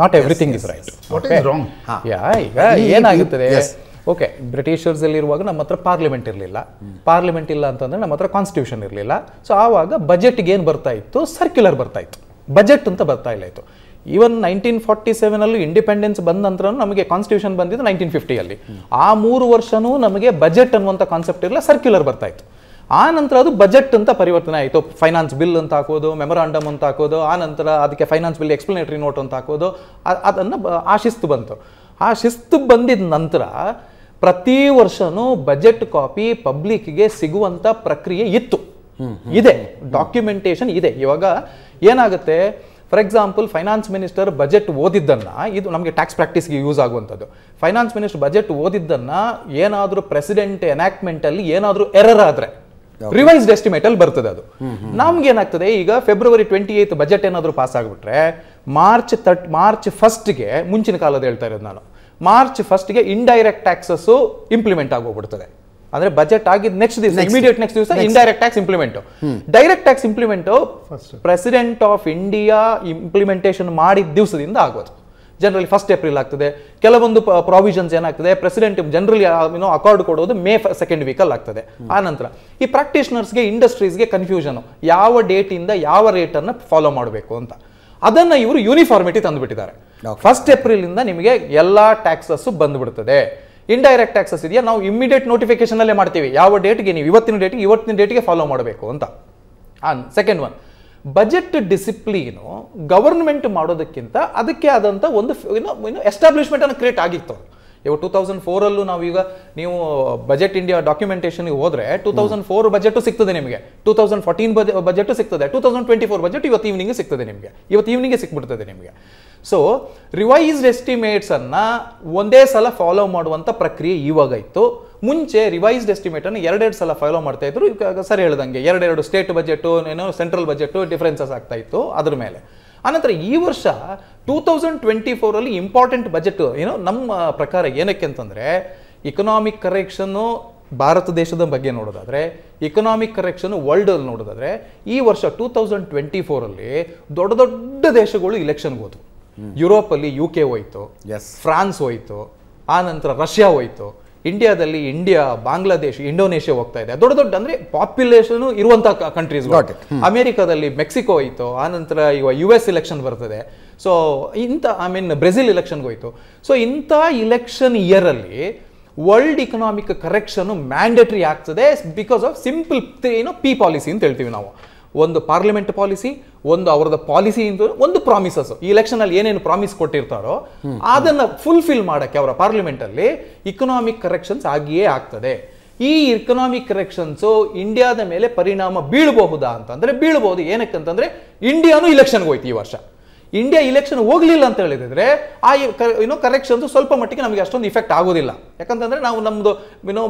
not everything is right yeah ಈಗ ಏನಾಗುತ್ತದೆ ಓಕೆ ಬ್ರಿಟಿಷರ್ಸ್ ಇರುವಾಗ ನಮ್ಮ ಹತ್ರ ಪಾರ್ಲಿಮೆಂಟ್ ಇರಲಿಲ್ಲ ಪಾರ್ಲಿಮೆಂಟ್ ಇಲ್ಲ ಅಂತಂದರೆ ನಮ್ಮ ಹತ್ರ ಕಾನ್ಸ್ಟಿಟ್ಯೂಷನ್ ಇರಲಿಲ್ಲ ಸೊ ಆವಾಗ ಬಜೆಟ್ಗೆ ಏನು ಬರ್ತಾ ಇತ್ತು ಸರ್ಕ್ಯುಲರ್ ಬರ್ತಾ ಇತ್ತು ಬಜೆಟ್ ಅಂತ ಬರ್ತಾ ಇಲ್ಲ ಇತ್ತು ಈವನ್ ನೈನ್ಟೀನ್ ಫಾರ್ಟಿ ಸೆವೆನಲ್ಲೂ ಇಂಡಿಪೆಂಡೆನ್ಸ್ ಬಂದ ನಂತರ ನಮಗೆ ಕಾನ್ಸ್ಟಿಟ್ಯೂಷನ್ ಬಂದಿದ್ದು ನೈನ್ಟೀನ್ ಫಿಫ್ಟಿಯಲ್ಲಿ ಆ ಮೂರು ವರ್ಷವೂ ನಮಗೆ ಬಜೆಟ್ ಅನ್ನುವಂಥ ಕಾನ್ಸೆಪ್ಟ್ ಇರಲಿಲ್ಲ ಸರ್ಕ್ಯುಲರ್ ಬರ್ತಾ ಇತ್ತು ಆ ನಂತರ ಅದು ಬಜೆಟ್ ಅಂತ ಪರಿವರ್ತನೆ ಆಯಿತು ಫೈನಾನ್ಸ್ ಬಿಲ್ ಅಂತ ಹಾಕೋದು ಮೆಮೊರಾಂಡಮ್ ಅಂತ ಹಾಕೋದು ಆ ನಂತರ ಅದಕ್ಕೆ ಫೈನಾನ್ಸ್ ಬಿಲ್ ಎಕ್ಸ್ಪ್ಲನೇಟರಿ ನೋಟ್ ಅಂತ ಹಾಕೋದು ಅದನ್ನು ಆ ಶಿಸ್ತು ಬಂತು ಆ ಶಿಸ್ತು ಬಂದಿದ ನಂತರ ಪ್ರತಿ ವರ್ಷವೂ ಬಜೆಟ್ ಕಾಪಿ ಪಬ್ಲಿಕ್ಗೆ ಸಿಗುವಂಥ ಪ್ರಕ್ರಿಯೆ ಇತ್ತು ಇದೆ ಡಾಕ್ಯುಮೆಂಟೇಷನ್ ಇದೆ ಇವಾಗ ಏನಾಗುತ್ತೆ for example finance minister budget ಓದಿದ್ದನ್ನು ಇದು ನಮಗೆ ಟ್ಯಾಕ್ಸ್ ಪ್ರಾಕ್ಟೀಸ್ಗೆ ಯೂಸ್ ಆಗುವಂಥದ್ದು ಫೈನಾನ್ಸ್ ಮಿನಿಸ್ಟರ್ ಬಜೆಟ್ ಓದಿದ್ದನ್ನು ಏನಾದರೂ ಪ್ರೆಸಿಡೆಂಟ್ ಎನಾಕ್ಟ್ಮೆಂಟಲ್ಲಿ ಏನಾದರೂ ಎರರ್ ಆದರೆ ರಿವೈಸ್ಡ್ ಎಸ್ಟಿಮೇಟ್ ಅಲ್ಲಿ ಬರ್ತದೆ ಅದು ನಮ್ಗೆ ಏನಾಗ್ತದೆ ಈಗ ಫೆಬ್ರವರಿ ಟ್ವೆಂಟಿ ಏತ್ ಬಜೆಟ್ ಏನಾದರೂ ಪಾಸ್ ಆಗಿಬಿಟ್ರೆ ಮಾರ್ಚ್ ತರ್ಟ್ ಮಾರ್ಚ್ ಫಸ್ಟ್ಗೆ ಮುಂಚಿನ ಕಾಲದ ಹೇಳ್ತಾ ಇರೋದು ನಾನು ಮಾರ್ಚ್ ಫಸ್ಟ್ಗೆ ಇಂಡೈರೆಕ್ಟ್ ಟ್ಯಾಕ್ಸಸ್ಸು ಇಂಪ್ಲಿಮೆಂಟ್ ಆಗೋಗ್ಬಿಡ್ತದೆ ಅಂದ್ರೆ ಬಜೆಟ್ ಆಗಿದ ನೆಕ್ಸ್ಟ್ ದಿವಸ ಇಮಿಡಿಯೇಟ್ ನೆಕ್ಸ್ಟ್ ದಿವಸ indirect tax implement direct tax implement president of India implementation ಮಾಡಿದ ದಿವಸದಿಂದ ಆಗೋದು ಜನರಲಿ ಫಸ್ಟ್ ಏಪ್ರಿಲ್ ಆಗ್ತದೆ ಕೆಲವೊಂದು ಪ್ರಾವಿಷನ್ಸ್ ಏನಾಗ್ತದೆ ಪ್ರೆಸಿಡೆಂಟ್ ಜನರಲಿ ಏನೋ ಅಕಾರ್ಡ್ ಕೊಡೋದು ಮೇ ಸೆಕೆಂಡ್ ವೀಕಲ್ಲಿ ಆಗ್ತದೆ ಆ ನಂತರ ಈ ಪ್ರಾಕ್ಟೀಷನರ್ಸ್ಗೆ ಇಂಡಸ್ಟ್ರೀಸ್ಗೆ ಕನ್ಫ್ಯೂಷನ್ ಯಾವ ಡೇಟಿಂದ ಯಾವ ರೇಟನ್ನು ಫಾಲೋ ಮಾಡಬೇಕು ಅಂತ ಅದನ್ನು ಇವರು ಯೂನಿಫಾರ್ಮಿಟಿ ತಂದುಬಿಟ್ಟಿದ್ದಾರೆ ಫಸ್ಟ್ ಏಪ್ರಿಲಿಂದ ನಿಮಗೆ ಎಲ್ಲ ಟ್ಯಾಕ್ಸಸ್ಸು ಬಂದ್ಬಿಡ್ತದೆ ಇಂಡೈರೆಕ್ಟ್ ಟ್ಯಾಕ್ಸಸ್ ಇದೆಯಾ ನಾವು ಇಮಿಡಿಯೇಟ್ ನೋಟಿಫಿಕೇಶನಲ್ಲೇ ಮಾಡ್ತೀವಿ ಯಾವ ಡೇಟ್ಗೆ ನೀವು ಇವತ್ತಿನ ಡೇಟ್ಗೆ ಇವತ್ತಿನ ಡೇಟಿಗೆ ಫಾಲೋ ಮಾಡಬೇಕು ಅಂತ on second one budget discipline government ಮಾಡೋದಕ್ಕಿಂತ ಅದಕ್ಕೆ ಆದಂಥ ಒಂದು ಇನ್ನು ಎಸ್ಟಾಬ್ಲಿಷ್ಮೆಂಟನ್ನು ಕ್ರಿಯೇಟ್ ಆಗಿತ್ತು ಇವಾಗ ಟೂ ತೌಸಂಡ್ ಫೋರಲ್ಲೂ ನಾವೀಗ ನೀವು ಬಜೆಟ್ ಇಂಡಿಯಾ ಡಾಕ್ಯುಮೆಂಟೇಷನ್ಗೆ ಹೋದ್ರೆ ಟೂ ತೌಸಂಡ್ ಫೋರ್ ಬಜೆಟು ಸಿಗ್ತದೆ ನಿಮಗೆ ಟೂ ತೌಸಂಡ್ ಫೋರ್ಟೀನ್ ಬಜೆಟ್ ಸಿಗ್ತದೆ two thousand twenty four budget ಇವತ್ತು ಈವ್ನಿಂಗ್ ಸಿಗ್ತದೆ ನಿಮಗೆ ಇವತ್ತು ಈವ್ನಿಂಗ್ ಸಿಕ್ಬಿಡ್ತದೆ ನಿಮಗೆ ಸೊ ರಿವೈಸ್ಡ್ ಎಸ್ಟಿಮೇಟ್ಸನ್ನು ಒಂದೇ ಸಲ ಫಾಲೋ ಮಾಡುವಂಥ ಪ್ರಕ್ರಿಯೆ ಇವಾಗ ಇತ್ತು ಮುಂಚೆ ರಿವೈಸ್ಡ್ ಎಸ್ಟಿಮೇಟನ್ನು ಎರಡೆರಡು ಸಲ ಫಾಲೋ ಮಾಡ್ತಾ ಇದ್ರು ಈಗ ಸರಿ ಹೇಳ್ದಂಗೆ ಎರಡೆರಡು ಸ್ಟೇಟ್ ಬಜೆಟು ಏನೋ ಸೆಂಟ್ರಲ್ ಬಜೆಟು ಡಿಫ್ರೆನ್ಸಸ್ ಆಗ್ತಾ ಇತ್ತು ಅದ್ರ ಮೇಲೆ ಆನಂತರ ಈ ವರ್ಷ ಟೂ ತೌಸಂಡ್ ಟ್ವೆಂಟಿ ಫೋರಲ್ಲಿ ಇಂಪಾರ್ಟೆಂಟ್ ಬಜೆಟ್ ಏನೋ ನಮ್ಮ ಪ್ರಕಾರ ಏನಕ್ಕೆ ಅಂತಂದರೆ ಇಕನಾಮಿಕ್ ಕರೆಕ್ಷನ್ನು ಭಾರತ ದೇಶದ ಬಗ್ಗೆ ನೋಡೋದಾದರೆ ಇಕನಾಮಿಕ್ ಕರೆಕ್ಷನ್ನು ವರ್ಲ್ಡಲ್ಲಿ ನೋಡೋದಾದರೆ ಈ ವರ್ಷ ಟೂ ತೌಸಂಡ್ ಟ್ವೆಂಟಿ ಫೋರಲ್ಲಿ ದೊಡ್ಡ ದೊಡ್ಡ ದೇಶಗಳು ಇಲೆಕ್ಷನ್ಗೆ ಹೋದವು ಯುರೋಪಲ್ಲಿ ಯು ಕೆ ಹೋಯ್ತು ಫ್ರಾನ್ಸ್ ಹೋಯ್ತು ಆನಂತರ ರಷ್ಯಾ ಹೋಯ್ತು ಇಂಡಿಯಾದಲ್ಲಿ ಇಂಡಿಯಾ ಬಾಂಗ್ಲಾದೇಶ್ ಇಂಡೋನೇಷ್ಯಾ ಹೋಗ್ತಾ ಇದೆ ದೊಡ್ಡ ದೊಡ್ಡ ಅಂದ್ರೆ ಪಾಪ್ಯುಲೇಷನ್ ಇರುವಂತಹ ಕಂಟ್ರೀಸ್ ಅಮೆರಿಕಾದಲ್ಲಿ ಮೆಕ್ಸಿಕೋ ಇತ್ತು ಆನಂತರ ಇವಾಗ ಯು ಎಸ್ ಇಲೆಕ್ಷನ್ ಬರ್ತದೆ ಸೊ ಇಂಥ ಐ ಮೀನ್ ಬ್ರೆಜಿಲ್ ಇಲೆಕ್ಷನ್ ಹೋಯ್ತು ಸೊ ಇಂಥ ಇಲೆಕ್ಷನ್ ಇಯರ್ ಅಲ್ಲಿ ವರ್ಲ್ಡ್ ಇಕನಾಮಿಕ್ ಕರೆಕ್ಷನ್ ಮ್ಯಾಂಡೇಟರಿ ಆಗ್ತದೆ ಬಿಕಾಸ್ ಆಫ್ ಸಿಂಪಲ್ ಏನು ಪಿ ಪಾಲಿಸಿ ಅಂತ ಹೇಳ್ತೀವಿ ನಾವು ಒಂದು ಪಾರ್ಲಿಮೆಂಟ್ ಪಾಲಿಸಿ ಒಂದು ಅವರದ ಪಾಲಿಸಿ ಒಂದು ಪ್ರಾಮಿಸಸ್ ಈ ಎಲೆಕ್ಷನ್ ಅಲ್ಲಿ ಏನೇನು ಪ್ರಾಮಿಸ್ ಕೊಟ್ಟಿರ್ತಾರೋ ಅದನ್ನ ಫುಲ್ಫಿಲ್ ಮಾಡಕ್ಕೆ ಅವರ ಪಾರ್ಲಿಮೆಂಟ್ ಅಲ್ಲಿ ಇಕನಾಮಿಕ್ ಕರೆಕ್ಷನ್ಸ್ ಆಗಿಯೇ ಆಗ್ತದೆ ಈ ಇಕನಾಮಿಕ್ ಕರೆಕ್ಷನ್ಸ್ ಇಂಡಿಯಾದ ಮೇಲೆ ಪರಿಣಾಮ ಬೀಳಬಹುದಾ ಅಂತಂದ್ರೆ ಬೀಳಬಹುದು ಏನಕ್ಕಂತಂದ್ರೆ ಇಂಡಿಯಾನು ಇಲೆಕ್ಷನ್ ಹೋಯ್ತು ಈ ವರ್ಷ ಇಂಡಿಯಾ ಇಲೆಕ್ಷನ್ ಹೋಗಲಿಲ್ಲ ಅಂತ ಹೇಳಿದ್ರೆ ಆ ಏನೋ ಕರೆಕ್ಷನ್ಸ್ ಸ್ವಲ್ಪ ಮಟ್ಟಿಗೆ ನಮಗೆ ಅಷ್ಟೊಂದು ಇಫೆಕ್ಟ್ ಆಗೋದಿಲ್ಲ ಯಾಕಂತಂದರೆ ನಾವು ನಮ್ಮದು ಏನೋ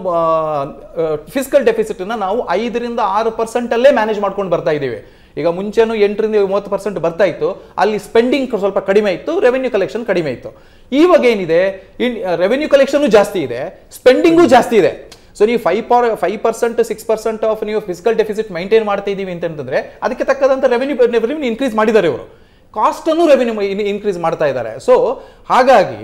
ಫಿಸಿಕಲ್ ಡೆಫಿಸಿಟನ್ನು ನಾವು ಐದರಿಂದ ಆರು ಪರ್ಸೆಂಟಲ್ಲೇ ಮ್ಯಾನೇಜ್ ಮಾಡ್ಕೊಂಡು ಬರ್ತಾ ಇದ್ದೀವಿ ಈಗ ಮುಂಚೆನೂ ಎಂಟರಿಂದ ಮೂವತ್ತು ಪರ್ಸೆಂಟ್ ಬರ್ತಾ ಇತ್ತು ಅಲ್ಲಿ ಸ್ಪೆಂಡಿಂಗ್ ಸ್ವಲ್ಪ ಕಡಿಮೆ ಇತ್ತು ರೆವೆನ್ಯೂ ಕಲೆಕ್ಷನ್ ಕಡಿಮೆ ಇತ್ತು ಇವಾಗ ಏನಿದೆ ಇನ್ ರೆವೆನ್ಯೂ ಕಲೆಕ್ಷನ್ ಜಾಸ್ತಿ ಇದೆ ಸ್ಪೆಂಡಿಂಗು ಜಾಸ್ತಿ ಇದೆ ಸೊ ನೀವು five per five percent six percent of ನೀವು ಫಿಸಿಕಲ್ ಡೆಫಿಸಿಟ್ ಮೈಂಟೈನ್ ಮಾಡ್ತಾ ಇದ್ದೀವಿ ಅಂತಂದ್ರೆ ಅದಕ್ಕೆ ತಕ್ಕಂತ ರೆವೆನ್ಯೂ ರೆವೆನ್ಯೂ ಇನ್ಕ್ರೀಸ್ ಮಾಡಿದ್ದಾರೆ ಇವರು ಕಾಸ್ಟನ್ನು ರೆವಿನ್ಯೂ ಇನ್ಕ್ರೀಸ್ ಮಾಡ್ತಾ ಇದ್ದಾರೆ ಸೊ ಹಾಗಾಗಿ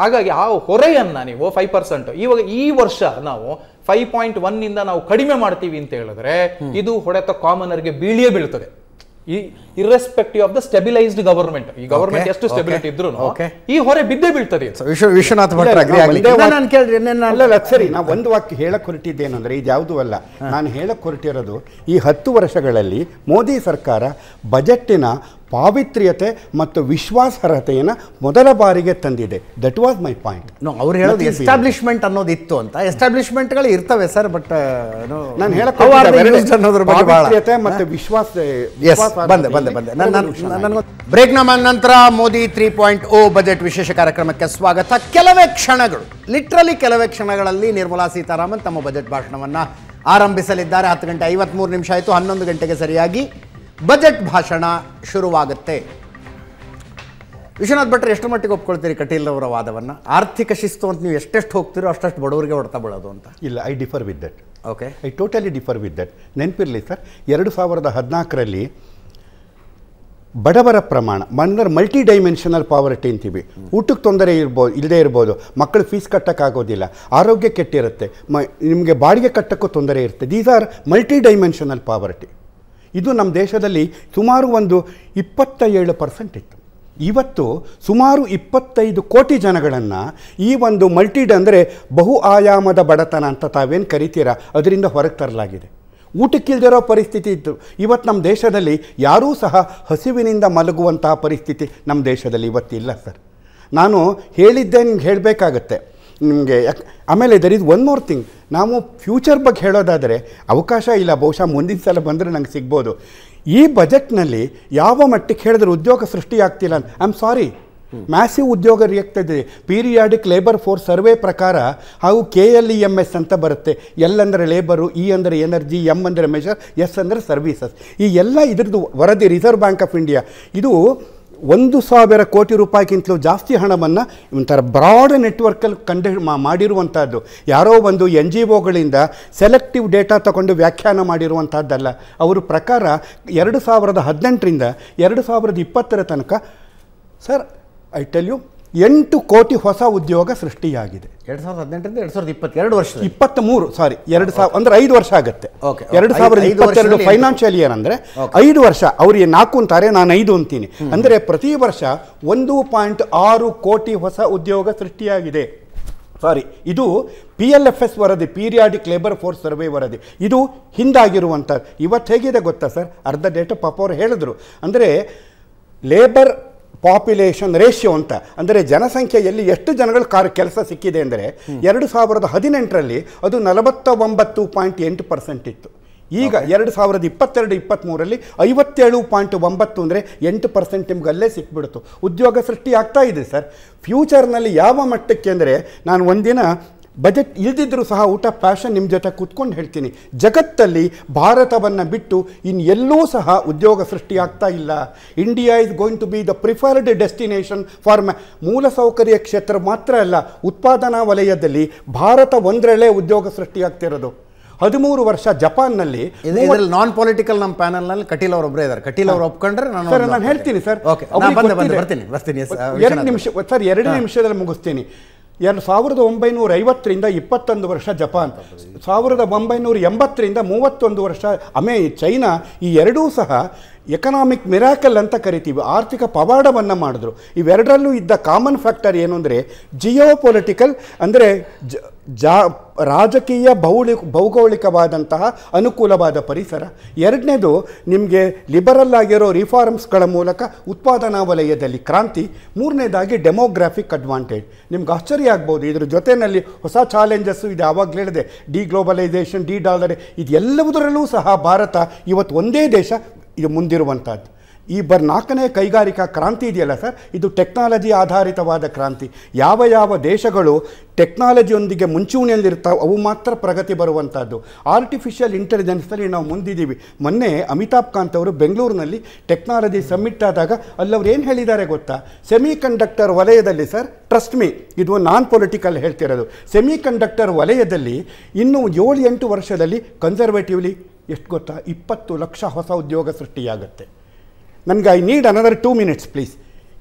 ಹಾಗಾಗಿ ಆ ಹೊರೆಯನ್ನ ನೀವು ಫೈವ್ ಪರ್ಸೆಂಟ್ ಇವಾಗ ಈ ವರ್ಷ ನಾವು ಫೈವ್ ಪಾಯಿಂಟ್ ಒನ್ನಿಂದ ನಾವು ಕಡಿಮೆ ಮಾಡ್ತೀವಿ ಅಂತ ಹೇಳಿದ್ರೆ ಇದು ಹೊಡೆತ ಕಾಮನರ್ಗೆ ಬೀಳಿಯೇ ಬೀಳ್ತದೆ ಈ irrespective of the stabilized government ಈ ಗವರ್ಮೆಂಟ್ ಎಷ್ಟು ಸ್ಟೆಬಿಲಿಟಿ ಇದ್ರು ಈ ಹೊರೆ ಬಿದ್ದೇ ಬೀಳ್ತದೆ ವಿಶ್ವನಾಥ್ ನಾನು ಅಲ್ಲ ಸರಿ ನಾ ಒಂದು ವಾಕ್ಯ ಹೇಳಕ್ ಹೊರಟಿದ್ದೇನೆಂದ್ರೆ ಇದು ಯಾವುದೂ ಅಲ್ಲ ನಾನು ಹೇಳಕ್ ಹೊರಟಿರೋದು ಈ ಹತ್ತು ವರ್ಷಗಳಲ್ಲಿ ಮೋದಿ ಸರ್ಕಾರ ಬಜೆಟ್ಟಿನ ಪಾವಿತ್ರ್ಯತೆ ಮತ್ತು ವಿಶ್ವಾಸಾರ್ಹತೆಯನ್ನು ಮೊದಲ ಬಾರಿಗೆ ತಂದಿದೆ that was my point no ಅವ್ರು ಹೇಳೋದು ಎಸ್ಟಾಬ್ಲಿಷ್ಮೆಂಟ್ ಅನ್ನೋದು ಇತ್ತು ಅಂತ ಎಸ್ಟಾಬ್ಲಿಷ್ಮೆಂಟ್ಗಳು ಇರ್ತವೆ ಸರ್ ಬಟ್ uh, ನಾನು ಹೇಳಕ್ಕೆ ಮತ್ತು ವಿಶ್ವಾಸ ಬಂದೆ ಬಂದೆ ನಂತರ Modi three point O budget ವಿಶೇಷ ಕಾರ್ಯಕ್ರಮಕ್ಕೆ ಸ್ವಾಗತ ಕೆಲವೇ ಕ್ಷಣಗಳು ಲಿಟ್ರಲಿ ಕೆಲವೇ ಕ್ಷಣಗಳಲ್ಲಿ ನಿರ್ಮಲಾ ಸೀತಾರಾಮನ್ ತಮ್ಮ ಬಜೆಟ್ ಭಾಷಣವನ್ನು ಆರಂಭಿಸಲಿದ್ದಾರೆ ಹತ್ತು ಗಂಟೆ ಐವತ್ಮೂರು ನಿಮಿಷ ಆಯಿತು ಹನ್ನೊಂದು ಗಂಟೆಗೆ ಸರಿಯಾಗಿ ಬಜೆಟ್ ಭಾಷಣ ಶುರುವಾಗುತ್ತೆ ವಿಶ್ವನಾಥ್ ಭಟ್ರು ಎಷ್ಟು ಮಟ್ಟಿಗೆ ಒಪ್ಕೊಳ್ತೀರಿ ಕಟೀಲ್ರವರ ವಾದವನ್ನು ಆರ್ಥಿಕ ಶಿಸ್ತು ಅಂತ ನೀವು ಎಷ್ಟೆಷ್ಟು ಹೋಗ್ತೀರೋ ಅಷ್ಟು ಬಡವರಿಗೆ ಹೊಡ್ತಾ ಬಿಡೋದು ಅಂತ ಇಲ್ಲ I differ with that okay I totally differ with that ನೆನಪಿರಲಿ ಸರ್ ಎರಡು ಸಾವಿರದ ಹದಿನಾಲ್ಕರಲ್ಲಿ ಬಡವರ ಪ್ರಮಾಣ ಮನ್ನರ್ ಮಲ್ಟಿ ಡೈಮೆನ್ಷನಲ್ ಪಾವರ್ಟಿ ಅಂತೀವಿ ಊಟಕ್ಕೆ ತೊಂದರೆ ಇರ್ಬೋದು ಇಲ್ಲದೆ ಇರ್ಬೋದು ಮಕ್ಕಳು ಫೀಸ್ ಕಟ್ಟೋಕ್ಕಾಗೋದಿಲ್ಲ ಆರೋಗ್ಯ ಕೆಟ್ಟಿರುತ್ತೆ ಮ ನಿಮಗೆ ಬಾಡಿಗೆ ಕಟ್ಟೋಕ್ಕೂ ತೊಂದರೆ ಇರುತ್ತೆ these are multi dimensional poverty ಇದು ನಮ್ಮ ದೇಶದಲ್ಲಿ ಸುಮಾರು ಒಂದು ಇಪ್ಪತ್ತ ಏಳು ಪರ್ಸೆಂಟ್ ಇತ್ತು ಇವತ್ತು ಸುಮಾರು ಇಪ್ಪತ್ತೈದು ಕೋಟಿ ಜನಗಳನ್ನು ಈ ಒಂದು ಮಲ್ಟಿಡ್ ಅಂದರೆ ಬಹು ಆಯಾಮದ ಬಡತನ ಅಂತ ತಾವೇನು ಕರಿತೀರಾ ಅದರಿಂದ ಹೊರಗೆ ತರಲಾಗಿದೆ ಊಟಕ್ಕಿಲ್ದಿರೋ ಪರಿಸ್ಥಿತಿ ಇತ್ತು ಇವತ್ತು ನಮ್ಮ ದೇಶದಲ್ಲಿ ಯಾರೂ ಸಹ ಹಸಿವಿನಿಂದ ಮಲಗುವಂತಹ ಪರಿಸ್ಥಿತಿ ನಮ್ಮ ದೇಶದಲ್ಲಿ ಇವತ್ತಿಲ್ಲ ಸರ್ ನಾನು ಹೇಳಿದ್ದೆ ನಿಮ್ಗೆ ಹೇಳಬೇಕಾಗತ್ತೆ ನಿಮಗೆ ಯಾಕೆ ಆಮೇಲೆ ದರ್ ಇದು ಒನ್ ಮೋರ್ ಥಿಂಗ್ ನಾವು ಫ್ಯೂಚರ್ ಬಗ್ಗೆ ಹೇಳೋದಾದರೆ ಅವಕಾಶ ಇಲ್ಲ ಬಹುಶಃ ಮುಂದಿನ ಸಲ ಬಂದರೆ ನಂಗೆ ಸಿಗ್ಬೋದು ಈ ಬಜೆಟ್ನಲ್ಲಿ ಯಾವ ಮಟ್ಟಿಗೆ ಹೇಳಿದ್ರೆ ಉದ್ಯೋಗ ಸೃಷ್ಟಿಯಾಗ್ತಿಲ್ಲ ಐ ಆಮ್ ಸಾರಿ ಮ್ಯಾಸಿವ್ ಉದ್ಯೋಗ ರಿಯಾಗ್ತದೆ ಪೀರಿಯಾಡಿಕ್ ಲೇಬರ್ ಫೋರ್ಸ್ ಸರ್ವೆ ಪ್ರಕಾರ ಹಾಗೂ K L E M S ಅಂತ ಬರುತ್ತೆ ಎಲ್ ಅಂದರೆ ಲೇಬರು ಇ ಅಂದರೆ ಎನರ್ಜಿ ಎಮ್ ಅಂದರೆ ಮೆಷರ್ ಎಸ್ ಅಂದರೆ ಸರ್ವೀಸಸ್ ಈ ಎಲ್ಲ ಇದ್ರದ್ದು ವರದಿ ರಿಸರ್ವ್ ಬ್ಯಾಂಕ್ ಆಫ್ ಇಂಡಿಯಾ ಇದು ಒಂದು ಸಾವಿರ ಕೋಟಿ ರೂಪಾಯಿಗಿಂತಲೂ ಜಾಸ್ತಿ ಹಣವನ್ನು ಒಂಥರ ಬ್ರಾಡ್ ನೆಟ್ವರ್ಕಲ್ಲಿ ಕಂಡು ಮಾಡಿರುವಂಥದ್ದು ಯಾರೋ ಒಂದು ಎನ್ ಜಿ ಒಗಳಿಂದ ಸೆಲೆಕ್ಟಿವ್ ಡೇಟಾ ತಗೊಂಡು ವ್ಯಾಖ್ಯಾನ ಮಾಡಿರುವಂಥದ್ದಲ್ಲ ಅವರ ಪ್ರಕಾರ ಎರಡು ಸಾವಿರದ ಹದಿನೆಂಟರಿಂದ ಎರಡು ಸಾವಿರದ ಇಪ್ಪತ್ತರ ತನಕ ಸರ್ ಐ ಟೆಲ್ ಯು ಎಂಟು ಕೋಟಿ ಹೊಸ ಉದ್ಯೋಗ ಸೃಷ್ಟಿಯಾಗಿದೆ ಎರಡು ಸಾವಿರದ ಹದಿನೆಂಟರಿಂದ ಎರಡು ಸಾವಿರದ ಇಪ್ಪತ್ತೆರಡು ವರ್ಷ ಇಪ್ಪತ್ತ್ ಮೂರು ಸಾರಿ ಎರಡು ಸಾವಿರ ಅಂದರೆ ಐದು ವರ್ಷ ಆಗುತ್ತೆ ಎರಡು ಸಾವಿರದ ಇಪ್ಪತ್ತೆರಡು ಫೈನಾನ್ಷಿಯಲ್ ಇಯರ್ ಅಂದ್ರೆ ಐದು ವರ್ಷ ಅವರಿಗೆ ನಾಲ್ಕು ಅಂತಾರೆ ನಾನು ಐದು ಅಂತೀನಿ ಅಂದರೆ ಪ್ರತಿ ವರ್ಷ ಒಂದು ಪಾಯಿಂಟ್ ಆರು ಕೋಟಿ ಹೊಸ ಉದ್ಯೋಗ ಸೃಷ್ಟಿಯಾಗಿದೆ ಸಾರಿ ಇದು ಪಿ ಎಲ್ ಎಫ್ ಎಸ್ ವರದಿ ಪೀರಿಯಾಡಿಕ್ ಲೇಬರ್ ಫೋರ್ಸ್ ಸರ್ವೆ ವರದಿ ಇದು ಹಿಂದಾಗಿರುವಂಥ ಇವತ್ತು ಹೇಗಿದೆ ಗೊತ್ತಾ ಸರ್ ಅರ್ಧ ಡೇಟಾ ಪಾಪ ಅವರು ಹೇಳಿದ್ರು ಅಂದರೆ ಲೇಬರ್ ಪಾಪ್ಯುಲೇಷನ್ ರೇಷಿಯೋ ಅಂತ ಅಂದರೆ ಜನಸಂಖ್ಯೆಯಲ್ಲಿ ಎಷ್ಟು ಜನಗಳು ಕಾರ್ ಕೆಲಸ ಸಿಕ್ಕಿದೆ ಅಂದರೆ ಎರಡು ಸಾವಿರದ ಹದಿನೆಂಟರಲ್ಲಿ ಅದು ನಲವತ್ತ ಒಂಬತ್ತು ಪಾಯಿಂಟ್ ಎಂಟು ಪರ್ಸೆಂಟ್ ಇತ್ತು ಈಗ ಎರಡು ಸಾವಿರದ ಇಪ್ಪತ್ತೆರಡು ಇಪ್ಪತ್ತ್ಮೂರಲ್ಲಿ ಐವತ್ತೇಳು ಪಾಯಿಂಟ್ ಒಂಬತ್ತು ಅಂದರೆ ಎಂಟು ಪರ್ಸೆಂಟ್ ನಿಮ್ಗೆ ಅಲ್ಲೇ ಸಿಕ್ಬಿಡ್ತು ಉದ್ಯೋಗ ಸೃಷ್ಟಿ ಆಗ್ತಾ ಇದೆ ಸರ್ ಫ್ಯೂಚರ್ನಲ್ಲಿ ಯಾವ ಮಟ್ಟಕ್ಕೆ ಅಂದರೆ ನಾನು ಒಂದಿನ ಬಜೆಟ್ ಇಲ್ದಿದ್ರು ಸಹ ಊಟ ಪ್ಯಾಷನ್ ನಿಮ್ಮ ಜೊತೆ ಕೂತ್ಕೊಂಡು ಹೇಳ್ತೀನಿ ಜಗತ್ತಲ್ಲಿ ಭಾರತವನ್ನು ಬಿಟ್ಟು ಇನ್ನು ಎಲ್ಲೂ ಸಹ ಉದ್ಯೋಗ ಸೃಷ್ಟಿಯಾಗ್ತಾ ಇಲ್ಲ India is going to be the preferred destination for ಮೂಲಸೌಕರ್ಯ ಕ್ಷೇತ್ರ ಮಾತ್ರ ಅಲ್ಲ ಉತ್ಪಾದನಾ ವಲಯದಲ್ಲಿ ಭಾರತ ಒಂದರಲ್ಲೇ ಉದ್ಯೋಗ ಸೃಷ್ಟಿಯಾಗ್ತಿರೋದು ಹದಿಮೂರು ವರ್ಷ ಜಪಾನ್ನಲ್ಲಿ ನಾನ್ ಪೊಲಿಟಿಕಲ್ ನಮ್ಮ ಪ್ಯಾನಲ್ನಲ್ಲಿ ನಲ್ಲಿ ಕಟೀಲ್ ಅವರು ಒಬ್ಬರೇ ಇದ್ದಾರೆ ಕಟೀಲ್ ಅವರು ಒಪ್ಕೊಂಡ್ರೆ ನಾನು ಹೇಳ್ತೀನಿ ಸರ್ ಬರ್ತೀನಿ ಬರ್ತೀನಿ ಎರಡು ನಿಮಿಷ ಸರ್ ಎರಡು ನಿಮಿಷದಲ್ಲಿ ಮುಗಿಸ್ತೀನಿ ಎರಡು ಸಾವಿರದ ಒಂಬೈನೂರ ಐವತ್ತರಿಂದ ಇಪ್ಪತ್ತೊಂದು ವರ್ಷ ಜಪಾನ್ ಸಾವಿರದ ಒಂಬೈನೂರ ಎಂಬತ್ತರಿಂದ ಮೂವತ್ತೊಂದು ವರ್ಷ ಅಮೆ ಚೈನಾ ಈ ಎರಡೂ ಸಹ ಎಕನಾಮಿಕ್ ಮಿರಾಕಲ್ ಅಂತ ಕರಿತೀವಿ ಆರ್ಥಿಕ ಪವಾಡವನ್ನು ಮಾಡಿದ್ರು ಇವೆರಡರಲ್ಲೂ ಇದ್ದ ಕಾಮನ್ ಫ್ಯಾಕ್ಟರ್ ಏನು ಅಂದರೆ ಜಿಯೋ ಪೊಲಿಟಿಕಲ್ ಅಂದರೆ ಜಾ ರಾಜಕೀಯ ಭೌಳಿ ಭೌಗೋಳಿಕವಾದಂತಹ ಅನುಕೂಲವಾದ ಪರಿಸರ ಎರಡನೇದು ನಿಮಗೆ ಲಿಬರಲ್ ಆಗಿರೋ ರಿಫಾರ್ಮ್ಸ್ಗಳ ಮೂಲಕ ಉತ್ಪಾದನಾ ವಲಯದಲ್ಲಿ ಕ್ರಾಂತಿ ಮೂರನೇದಾಗಿ ಡೆಮೋಗ್ರಾಫಿಕ್ ಅಡ್ವಾಂಟೇಜ್ ನಿಮ್ಗೆ ಆಶ್ಚರ್ಯ ಆಗ್ಬೋದು ಇದ್ರ ಜೊತೆಯಲ್ಲಿ ಹೊಸ ಚಾಲೆಂಜಸ್ಸು ಇದೆ ಆವಾಗಲೇ ಹೇಳಿದೆ ಡಿ ಗ್ಲೋಬಲೈಸೇಷನ್ ಡಿ ಡಾಲರ್ ಇದೆಲ್ಲವುದರಲ್ಲೂ ಸಹ ಭಾರತ ಇವತ್ತು ಒಂದೇ ದೇಶ ಇದು ಮುಂದಿರುವಂಥದ್ದು ಈ ಬರ್ ನಾಲ್ಕನೇ ಕೈಗಾರಿಕಾ ಕ್ರಾಂತಿ ಇದೆಯಲ್ಲ ಸರ್ ಇದು ಟೆಕ್ನಾಲಜಿ ಆಧಾರಿತವಾದ ಕ್ರಾಂತಿ ಯಾವ ಯಾವ ದೇಶಗಳು ಟೆಕ್ನಾಲಜಿಯೊಂದಿಗೆ ಮುಂಚೂಣಿಯಲ್ಲಿರ್ತಾವೆ ಅವು ಮಾತ್ರ ಪ್ರಗತಿ ಬರುವಂಥದ್ದು ಆರ್ಟಿಫಿಷಿಯಲ್ ಇಂಟೆಲಿಜೆನ್ಸ್ನಲ್ಲಿ ನಾವು ಮುಂದಿದ್ದೀವಿ ಮೊನ್ನೆ ಅಮಿತಾಬ್ ಕಾಂತ್ ಅವರು ಬೆಂಗಳೂರಿನಲ್ಲಿ ಟೆಕ್ನಾಲಜಿ ಸಬ್ಮಿಟ್ ಆದಾಗ ಅಲ್ಲಿ ಅವ್ರು ಏನು ಹೇಳಿದ್ದಾರೆ ಗೊತ್ತಾ ಸೆಮಿ ಕಂಡಕ್ಟರ್ ವಲಯದಲ್ಲಿ ಸರ್ ಟ್ರಸ್ಟ್ ಮೀ ಇದು ನಾನ್ ಪೊಲಿಟಿಕಲ್ ಹೇಳ್ತಿರೋದು ಸೆಮಿ ಕಂಡಕ್ಟರ್ ವಲಯದಲ್ಲಿ ಇನ್ನೂ ಏಳು ಎಂಟು ವರ್ಷದಲ್ಲಿ ಕನ್ಸರ್ವೇಟಿವ್ಲಿ ಎಷ್ಟು ಗೊತ್ತಾ ಇಪ್ಪತ್ತು ಲಕ್ಷ ಹೊಸ ಉದ್ಯೋಗ ಸೃಷ್ಟಿಯಾಗುತ್ತೆ ನನಗೆ I need another two minutes please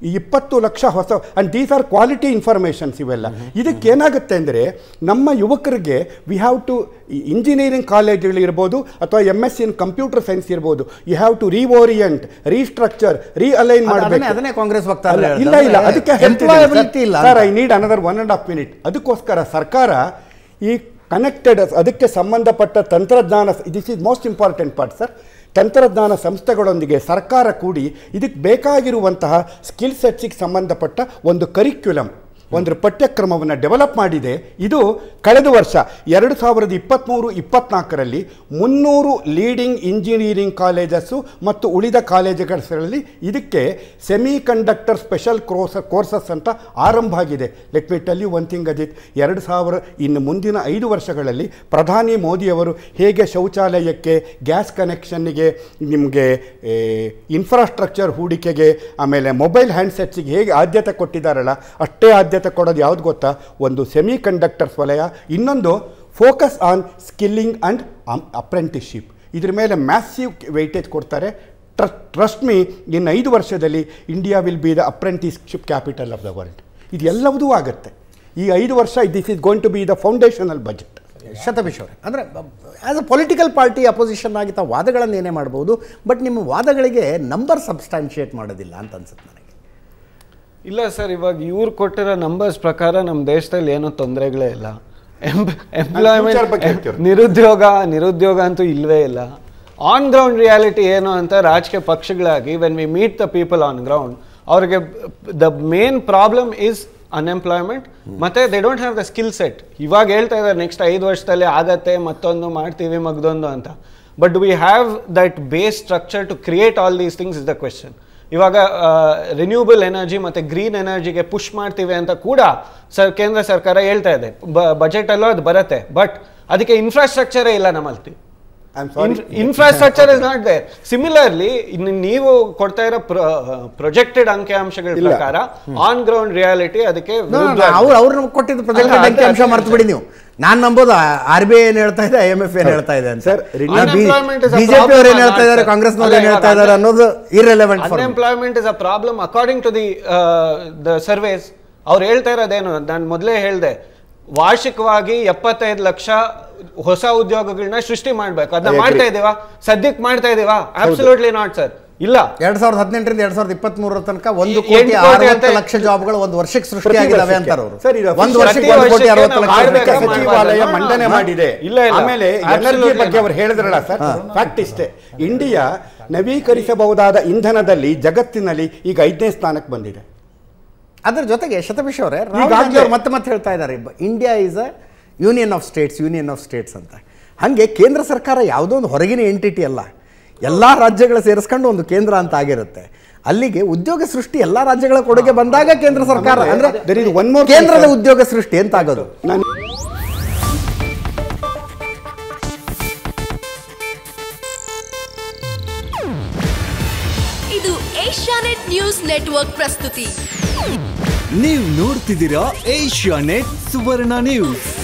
ಈ ಇಪ್ಪತ್ತು ಲಕ್ಷ ಹೊಸ and these are quality informations ಇವೆಲ್ಲ ಇದಕ್ಕೇನಾಗುತ್ತೆ ಅಂದರೆ ನಮ್ಮ ಯುವಕರಿಗೆ ವಿ ಹ್ಯಾವ್ ಟು ಇಂಜಿನಿಯರಿಂಗ್ ಕಾಲೇಜ್ಗಳಿರ್ಬೋದು ಅಥವಾ M S C in computer science ಇರ್ಬೋದು you have to orient restructure realign ಮಾಡಬೇಕು ಅದನ್ನೇ ಕಾಂಗ್ರೆಸ್ ಇಲ್ಲ ಇಲ್ಲ ಅದಕ್ಕೆ sir I need another one and half minute ಅದಕ್ಕೋಸ್ಕರ ಸರ್ಕಾರ ಈ ಕನೆಕ್ಟೆಡ್ ಅದಕ್ಕೆ ಸಂಬಂಧಪಟ್ಟ ತಂತ್ರಜ್ಞಾನ this is most important part sir ತಂತ್ರಜ್ಞಾನ ಸಂಸ್ಥೆಗಳೊಂದಿಗೆ ಸರ್ಕಾರ ಕೂಡಿ ಇದಕ್ಕೆ ಬೇಕಾಗಿರುವಂತಹ ಸ್ಕಿಲ್ ಸೆಟ್ಸಿಗೆ ಸಂಬಂಧಪಟ್ಟ ಒಂದು ಕರಿಕ್ಯುಲಮ್ ಒಂದು ಪಠ್ಯಕ್ರಮವನ್ನು ಡೆವಲಪ್ ಮಾಡಿದೆ ಇದು ಕಳೆದ ವರ್ಷ ಎರಡು ಸಾವಿರದ ಇಪ್ಪತ್ತ್ಮೂರು ಇಪ್ಪತ್ತ್ನಾಲ್ಕರಲ್ಲಿ ಮುನ್ನೂರು ಲೀಡಿಂಗ್ ಇಂಜಿನಿಯರಿಂಗ್ ಕಾಲೇಜಸ್ಸು ಮತ್ತು ಉಳಿದ ಕಾಲೇಜುಗಳ ಇದಕ್ಕೆ ಸೆಮಿ ಕಂಡಕ್ಟರ್ ಸ್ಪೆಷಲ್ ಕ್ರೋಸ ಕೋರ್ಸಸ್ ಅಂತ ಆರಂಭ ಆಗಿದೆ let me tell you one thing Ajit ಎರಡು ಸಾವಿರ ಇನ್ನು ಮುಂದಿನ ಐದು ವರ್ಷಗಳಲ್ಲಿ ಪ್ರಧಾನಿ ಮೋದಿಯವರು ಹೇಗೆ ಶೌಚಾಲಯಕ್ಕೆ ಗ್ಯಾಸ್ ಕನೆಕ್ಷನ್ನಿಗೆ ನಿಮಗೆ ಇನ್ಫ್ರಾಸ್ಟ್ರಕ್ಚರ್ ಹೂಡಿಕೆಗೆ ಆಮೇಲೆ ಮೊಬೈಲ್ ಹ್ಯಾಂಡ್ಸೆಟ್ಸಿಗೆ ಹೇಗೆ ಆದ್ಯತೆ ಕೊಟ್ಟಿದ್ದಾರಲ್ಲ ಅಷ್ಟೇ ಆದ್ಯತೆ ಕೊಡೋದು ಯಾವ್ದು ಗೊತ್ತಾ ಒಂದು ಸೆಮಿ ಕಂಡಕ್ಟರ್ಸ್ ವಲಯ ಇನ್ನೊಂದು focus on skilling and apprenticeship ಇದ್ರ ಮೇಲೆ ಮ್ಯಾಸಿವ್ ವೆಯ್ಟೇಜ್ ಕೊಡ್ತಾರೆ ಟ್ರಸ್ಟ್ ಟ್ರಸ್ಟ್ ಮೀ ಇನ್ನು ಐದು ವರ್ಷದಲ್ಲಿ India will be the apprenticeship capital of the world ಇದೆಲ್ಲವೂ ಆಗುತ್ತೆ ಈ ಐದು ವರ್ಷ this is going to be the foundational budget ಶತಪೀಶ್ ಅಂದರೆ as a political party opposition ಆಗಿ ತಾವು ವಾದಗಳನ್ನು ಏನೇ ಮಾಡ್ಬೋದು ಬಟ್ ನಿಮ್ಮ ವಾದಗಳಿಗೆ ನಂಬರ್ ಸಬ್ಸ್ಟಾನ್ಷಿಯೇಟ್ ಮಾಡೋದಿಲ್ಲ ಅಂತ ಅನ್ಸುತ್ತೆ ನನಗೆ ಇಲ್ಲ ಸರ್ ಇವಾಗ ಇವ್ರು ಕೊಟ್ಟಿರೋ ನಂಬರ್ಸ್ ಪ್ರಕಾರ ನಮ್ಮ ದೇಶದಲ್ಲಿ ಏನೂ ತೊಂದರೆಗಳೇ ಇಲ್ಲ ಎಂಪ್ಲಾಯ್ಮೆಂಟ್ ನಿರುದ್ಯೋಗ ನಿರುದ್ಯೋಗ ಅಂತೂ ಇಲ್ಲವೇ ಇಲ್ಲ ಆನ್ ಗ್ರೌಂಡ್ ರಿಯಾಲಿಟಿ ಏನು ಅಂತ ರಾಜಕೀಯ ಪಕ್ಷಗಳಾಗಿ when we meet the people on ground ಅವ್ರಿಗೆ the main problem is unemployment ಮತ್ತೆ they don't have the skill set ಇವಾಗ ಹೇಳ್ತಾ ಇದ್ದಾರೆ ನೆಕ್ಸ್ಟ್ ಐದು ವರ್ಷದಲ್ಲಿ ಆಗತ್ತೆ ಮತ್ತೊಂದು ಮಾಡ್ತೀವಿ ಮಗದೊಂದು ಅಂತ but we have that base structure to create all these things is the question ಇವಾಗ ರಿನ್ಯೂಬಲ್ ಎನರ್ಜಿ ಮತ್ತು ಗ್ರೀನ್ ಎನರ್ಜಿಗೆ ಪುಷ್ ಮಾಡ್ತೀವಿ ಅಂತ ಕೂಡ ಸರ್ ಕೇಂದ್ರ ಸರ್ಕಾರ ಹೇಳ್ತಾ ಇದೆ ಬಜೆಟ್ ಬಜೆಟಲ್ಲೂ ಅದು ಬರುತ್ತೆ ಬಟ್ ಅದಕ್ಕೆ ಇನ್ಫ್ರಾಸ್ಟ್ರಕ್ಚರೇ ಇಲ್ಲ ನಮ್ಮಲ್ಲಿ infrastructure is not there similarly ನೀವು ಕೊಡ್ತಾ ಇರೋ ಪ್ರೊಜೆಕ್ಟೆಡ್ ಅಂಕಿಅಂಶಗಳ ಪ್ರಕಾರ ಆನ್ ಗ್ರೌಂಡ್ ರಿಯಾಲಿಟಿ ಅದಕ್ಕೆ ಅವ್ರು ಅವ್ರು ನಮ್ಗೆ ಕೊಟ್ಟಿದ್ದು ಅಂಕಿಅಂಶ ಮರ್ತು ಬಿಡಿ ನೀವು ನಾನು ನಂಬೋದು ಆರ್ ಬಿ ಐ ಏನ್ ಹೇಳ್ತಾ ಇದೆ ಐ ಎಂ ಎಫ್ ಏನ್ ಹೇಳ್ತಾ ಇದೆ ಅಂತ ಬಿಜೆಪಿ ಅವ್ರು ಏನ್ ಹೇಳ್ತಾ ಇದ್ದಾರೆ ಕಾಂಗ್ರೆಸ್ ನವ್ರು ಏನ್ ಹೇಳ್ತಾ ಇದ್ದಾರೆ ಅನ್ನೋದು irrelevant unemployment is a problem according to the the surveys ಅವ್ರು ಹೇಳ್ತಾ ಇರೋದೇನು ನಾನು ಮೊದಲೇ ಹೇಳಿದೆ ವಾರ್ಷಿಕವಾಗಿ ಎಪ್ಪತ್ತೈದು ಲಕ್ಷ ಹೊಸ ಉದ್ಯೋಗಗಳನ್ನ ಸೃಷ್ಟಿ ಮಾಡ್ಬೇಕು ಅದನ್ನ ಮಾಡ್ತಾ ಇದ್ದೇವಾ ಸದ್ಯಕ್ಕೆ ಮಾಡ್ತಾ ಇದೇವಾ ಅಬ್ಸಲ್ಯೂಟ್ಲಿ ನಾಟ್ ಸರ್ ಇಲ್ಲ ಎರಡ್ ಸಾವಿರದ ಹದಿನೆಂಟರಿಂದ ಎರಡ್ ಸಾವಿರದ ಇಪ್ಪತ್ತ್ ಮೂರರ ತನಕ ಒಂದು ಕೋಟಿ ಅರವತ್ತು ಲಕ್ಷ ಜಾಬ್ಗಳು ಒಂದು ವರ್ಷಕ್ಕೆ ಸೃಷ್ಟಿಯಾಗಿದ್ದಾವೆ ಅಂತಾರೆ ಅವರು ಒಂದು ವರ್ಷಕ್ಕೆ ಒಂದು ಕೋಟಿ ಅರವತ್ತು ಲಕ್ಷ ಸಚಿವಾಲಯ ಮಂಡನೆ ಮಾಡಿದೆ ಇಲ್ಲ ಆಮೇಲೆ ಎನರ್ಜಿ ಬಗ್ಗೆ ಅವರು ಹೇಳಿದ್ರಲ್ಲ ಸರ್ ಫ್ಯಾಕ್ಟ್ ಇಷ್ಟೇ ಇಂಡಿಯಾ ನವೀಕರಿಸಬಹುದಾದ ಇಂಧನದಲ್ಲಿ ಜಗತ್ತಿನಲ್ಲಿ ಈಗ ಐದನೇ ಸ್ಥಾನಕ್ಕೆ ಬಂದಿದೆ ಅದರ ಜೊತೆಗೆ ಶತಪಿಶ್ ಅವರೇ ಮತ್ತೆ ಮತ್ತೆ ಹೇಳ್ತಾ ಇದ್ದಾರೆ India is a union of states union of states ಅಂತ ಹಾಗೆ ಕೇಂದ್ರ ಸರ್ಕಾರ ಯಾವುದೋ ಒಂದು ಹೊರಗಿನ ಎಂಟಿಟಿ ಅಲ್ಲ ಎಲ್ಲ ರಾಜ್ಯಗಳ ಸೇರಿಸ್ಕೊಂಡು ಒಂದು ಕೇಂದ್ರ ಅಂತ ಆಗಿರುತ್ತೆ ಅಲ್ಲಿಗೆ ಉದ್ಯೋಗ ಸೃಷ್ಟಿ ಎಲ್ಲ ರಾಜ್ಯಗಳ ಕೊಡುಗೆ ಬಂದಾಗ ಕೇಂದ್ರ ಸರ್ಕಾರ ಅಂದ್ರೆ ಕೇಂದ್ರದ ಉದ್ಯೋಗ ಸೃಷ್ಟಿ ಅಂತ ಆಗೋದು ಇದು ಏಷ್ಯಾನೆಟ್ ನ್ಯೂಸ್ ನೆಟ್ವರ್ಕ್ ಪ್ರಸ್ತುತಿ ನೀವು ನೋಡ್ತಿದ್ದೀರಾ ಏಷ್ಯಾನೆಟ್ ಸುವರ್ಣ ನ್ಯೂಸ್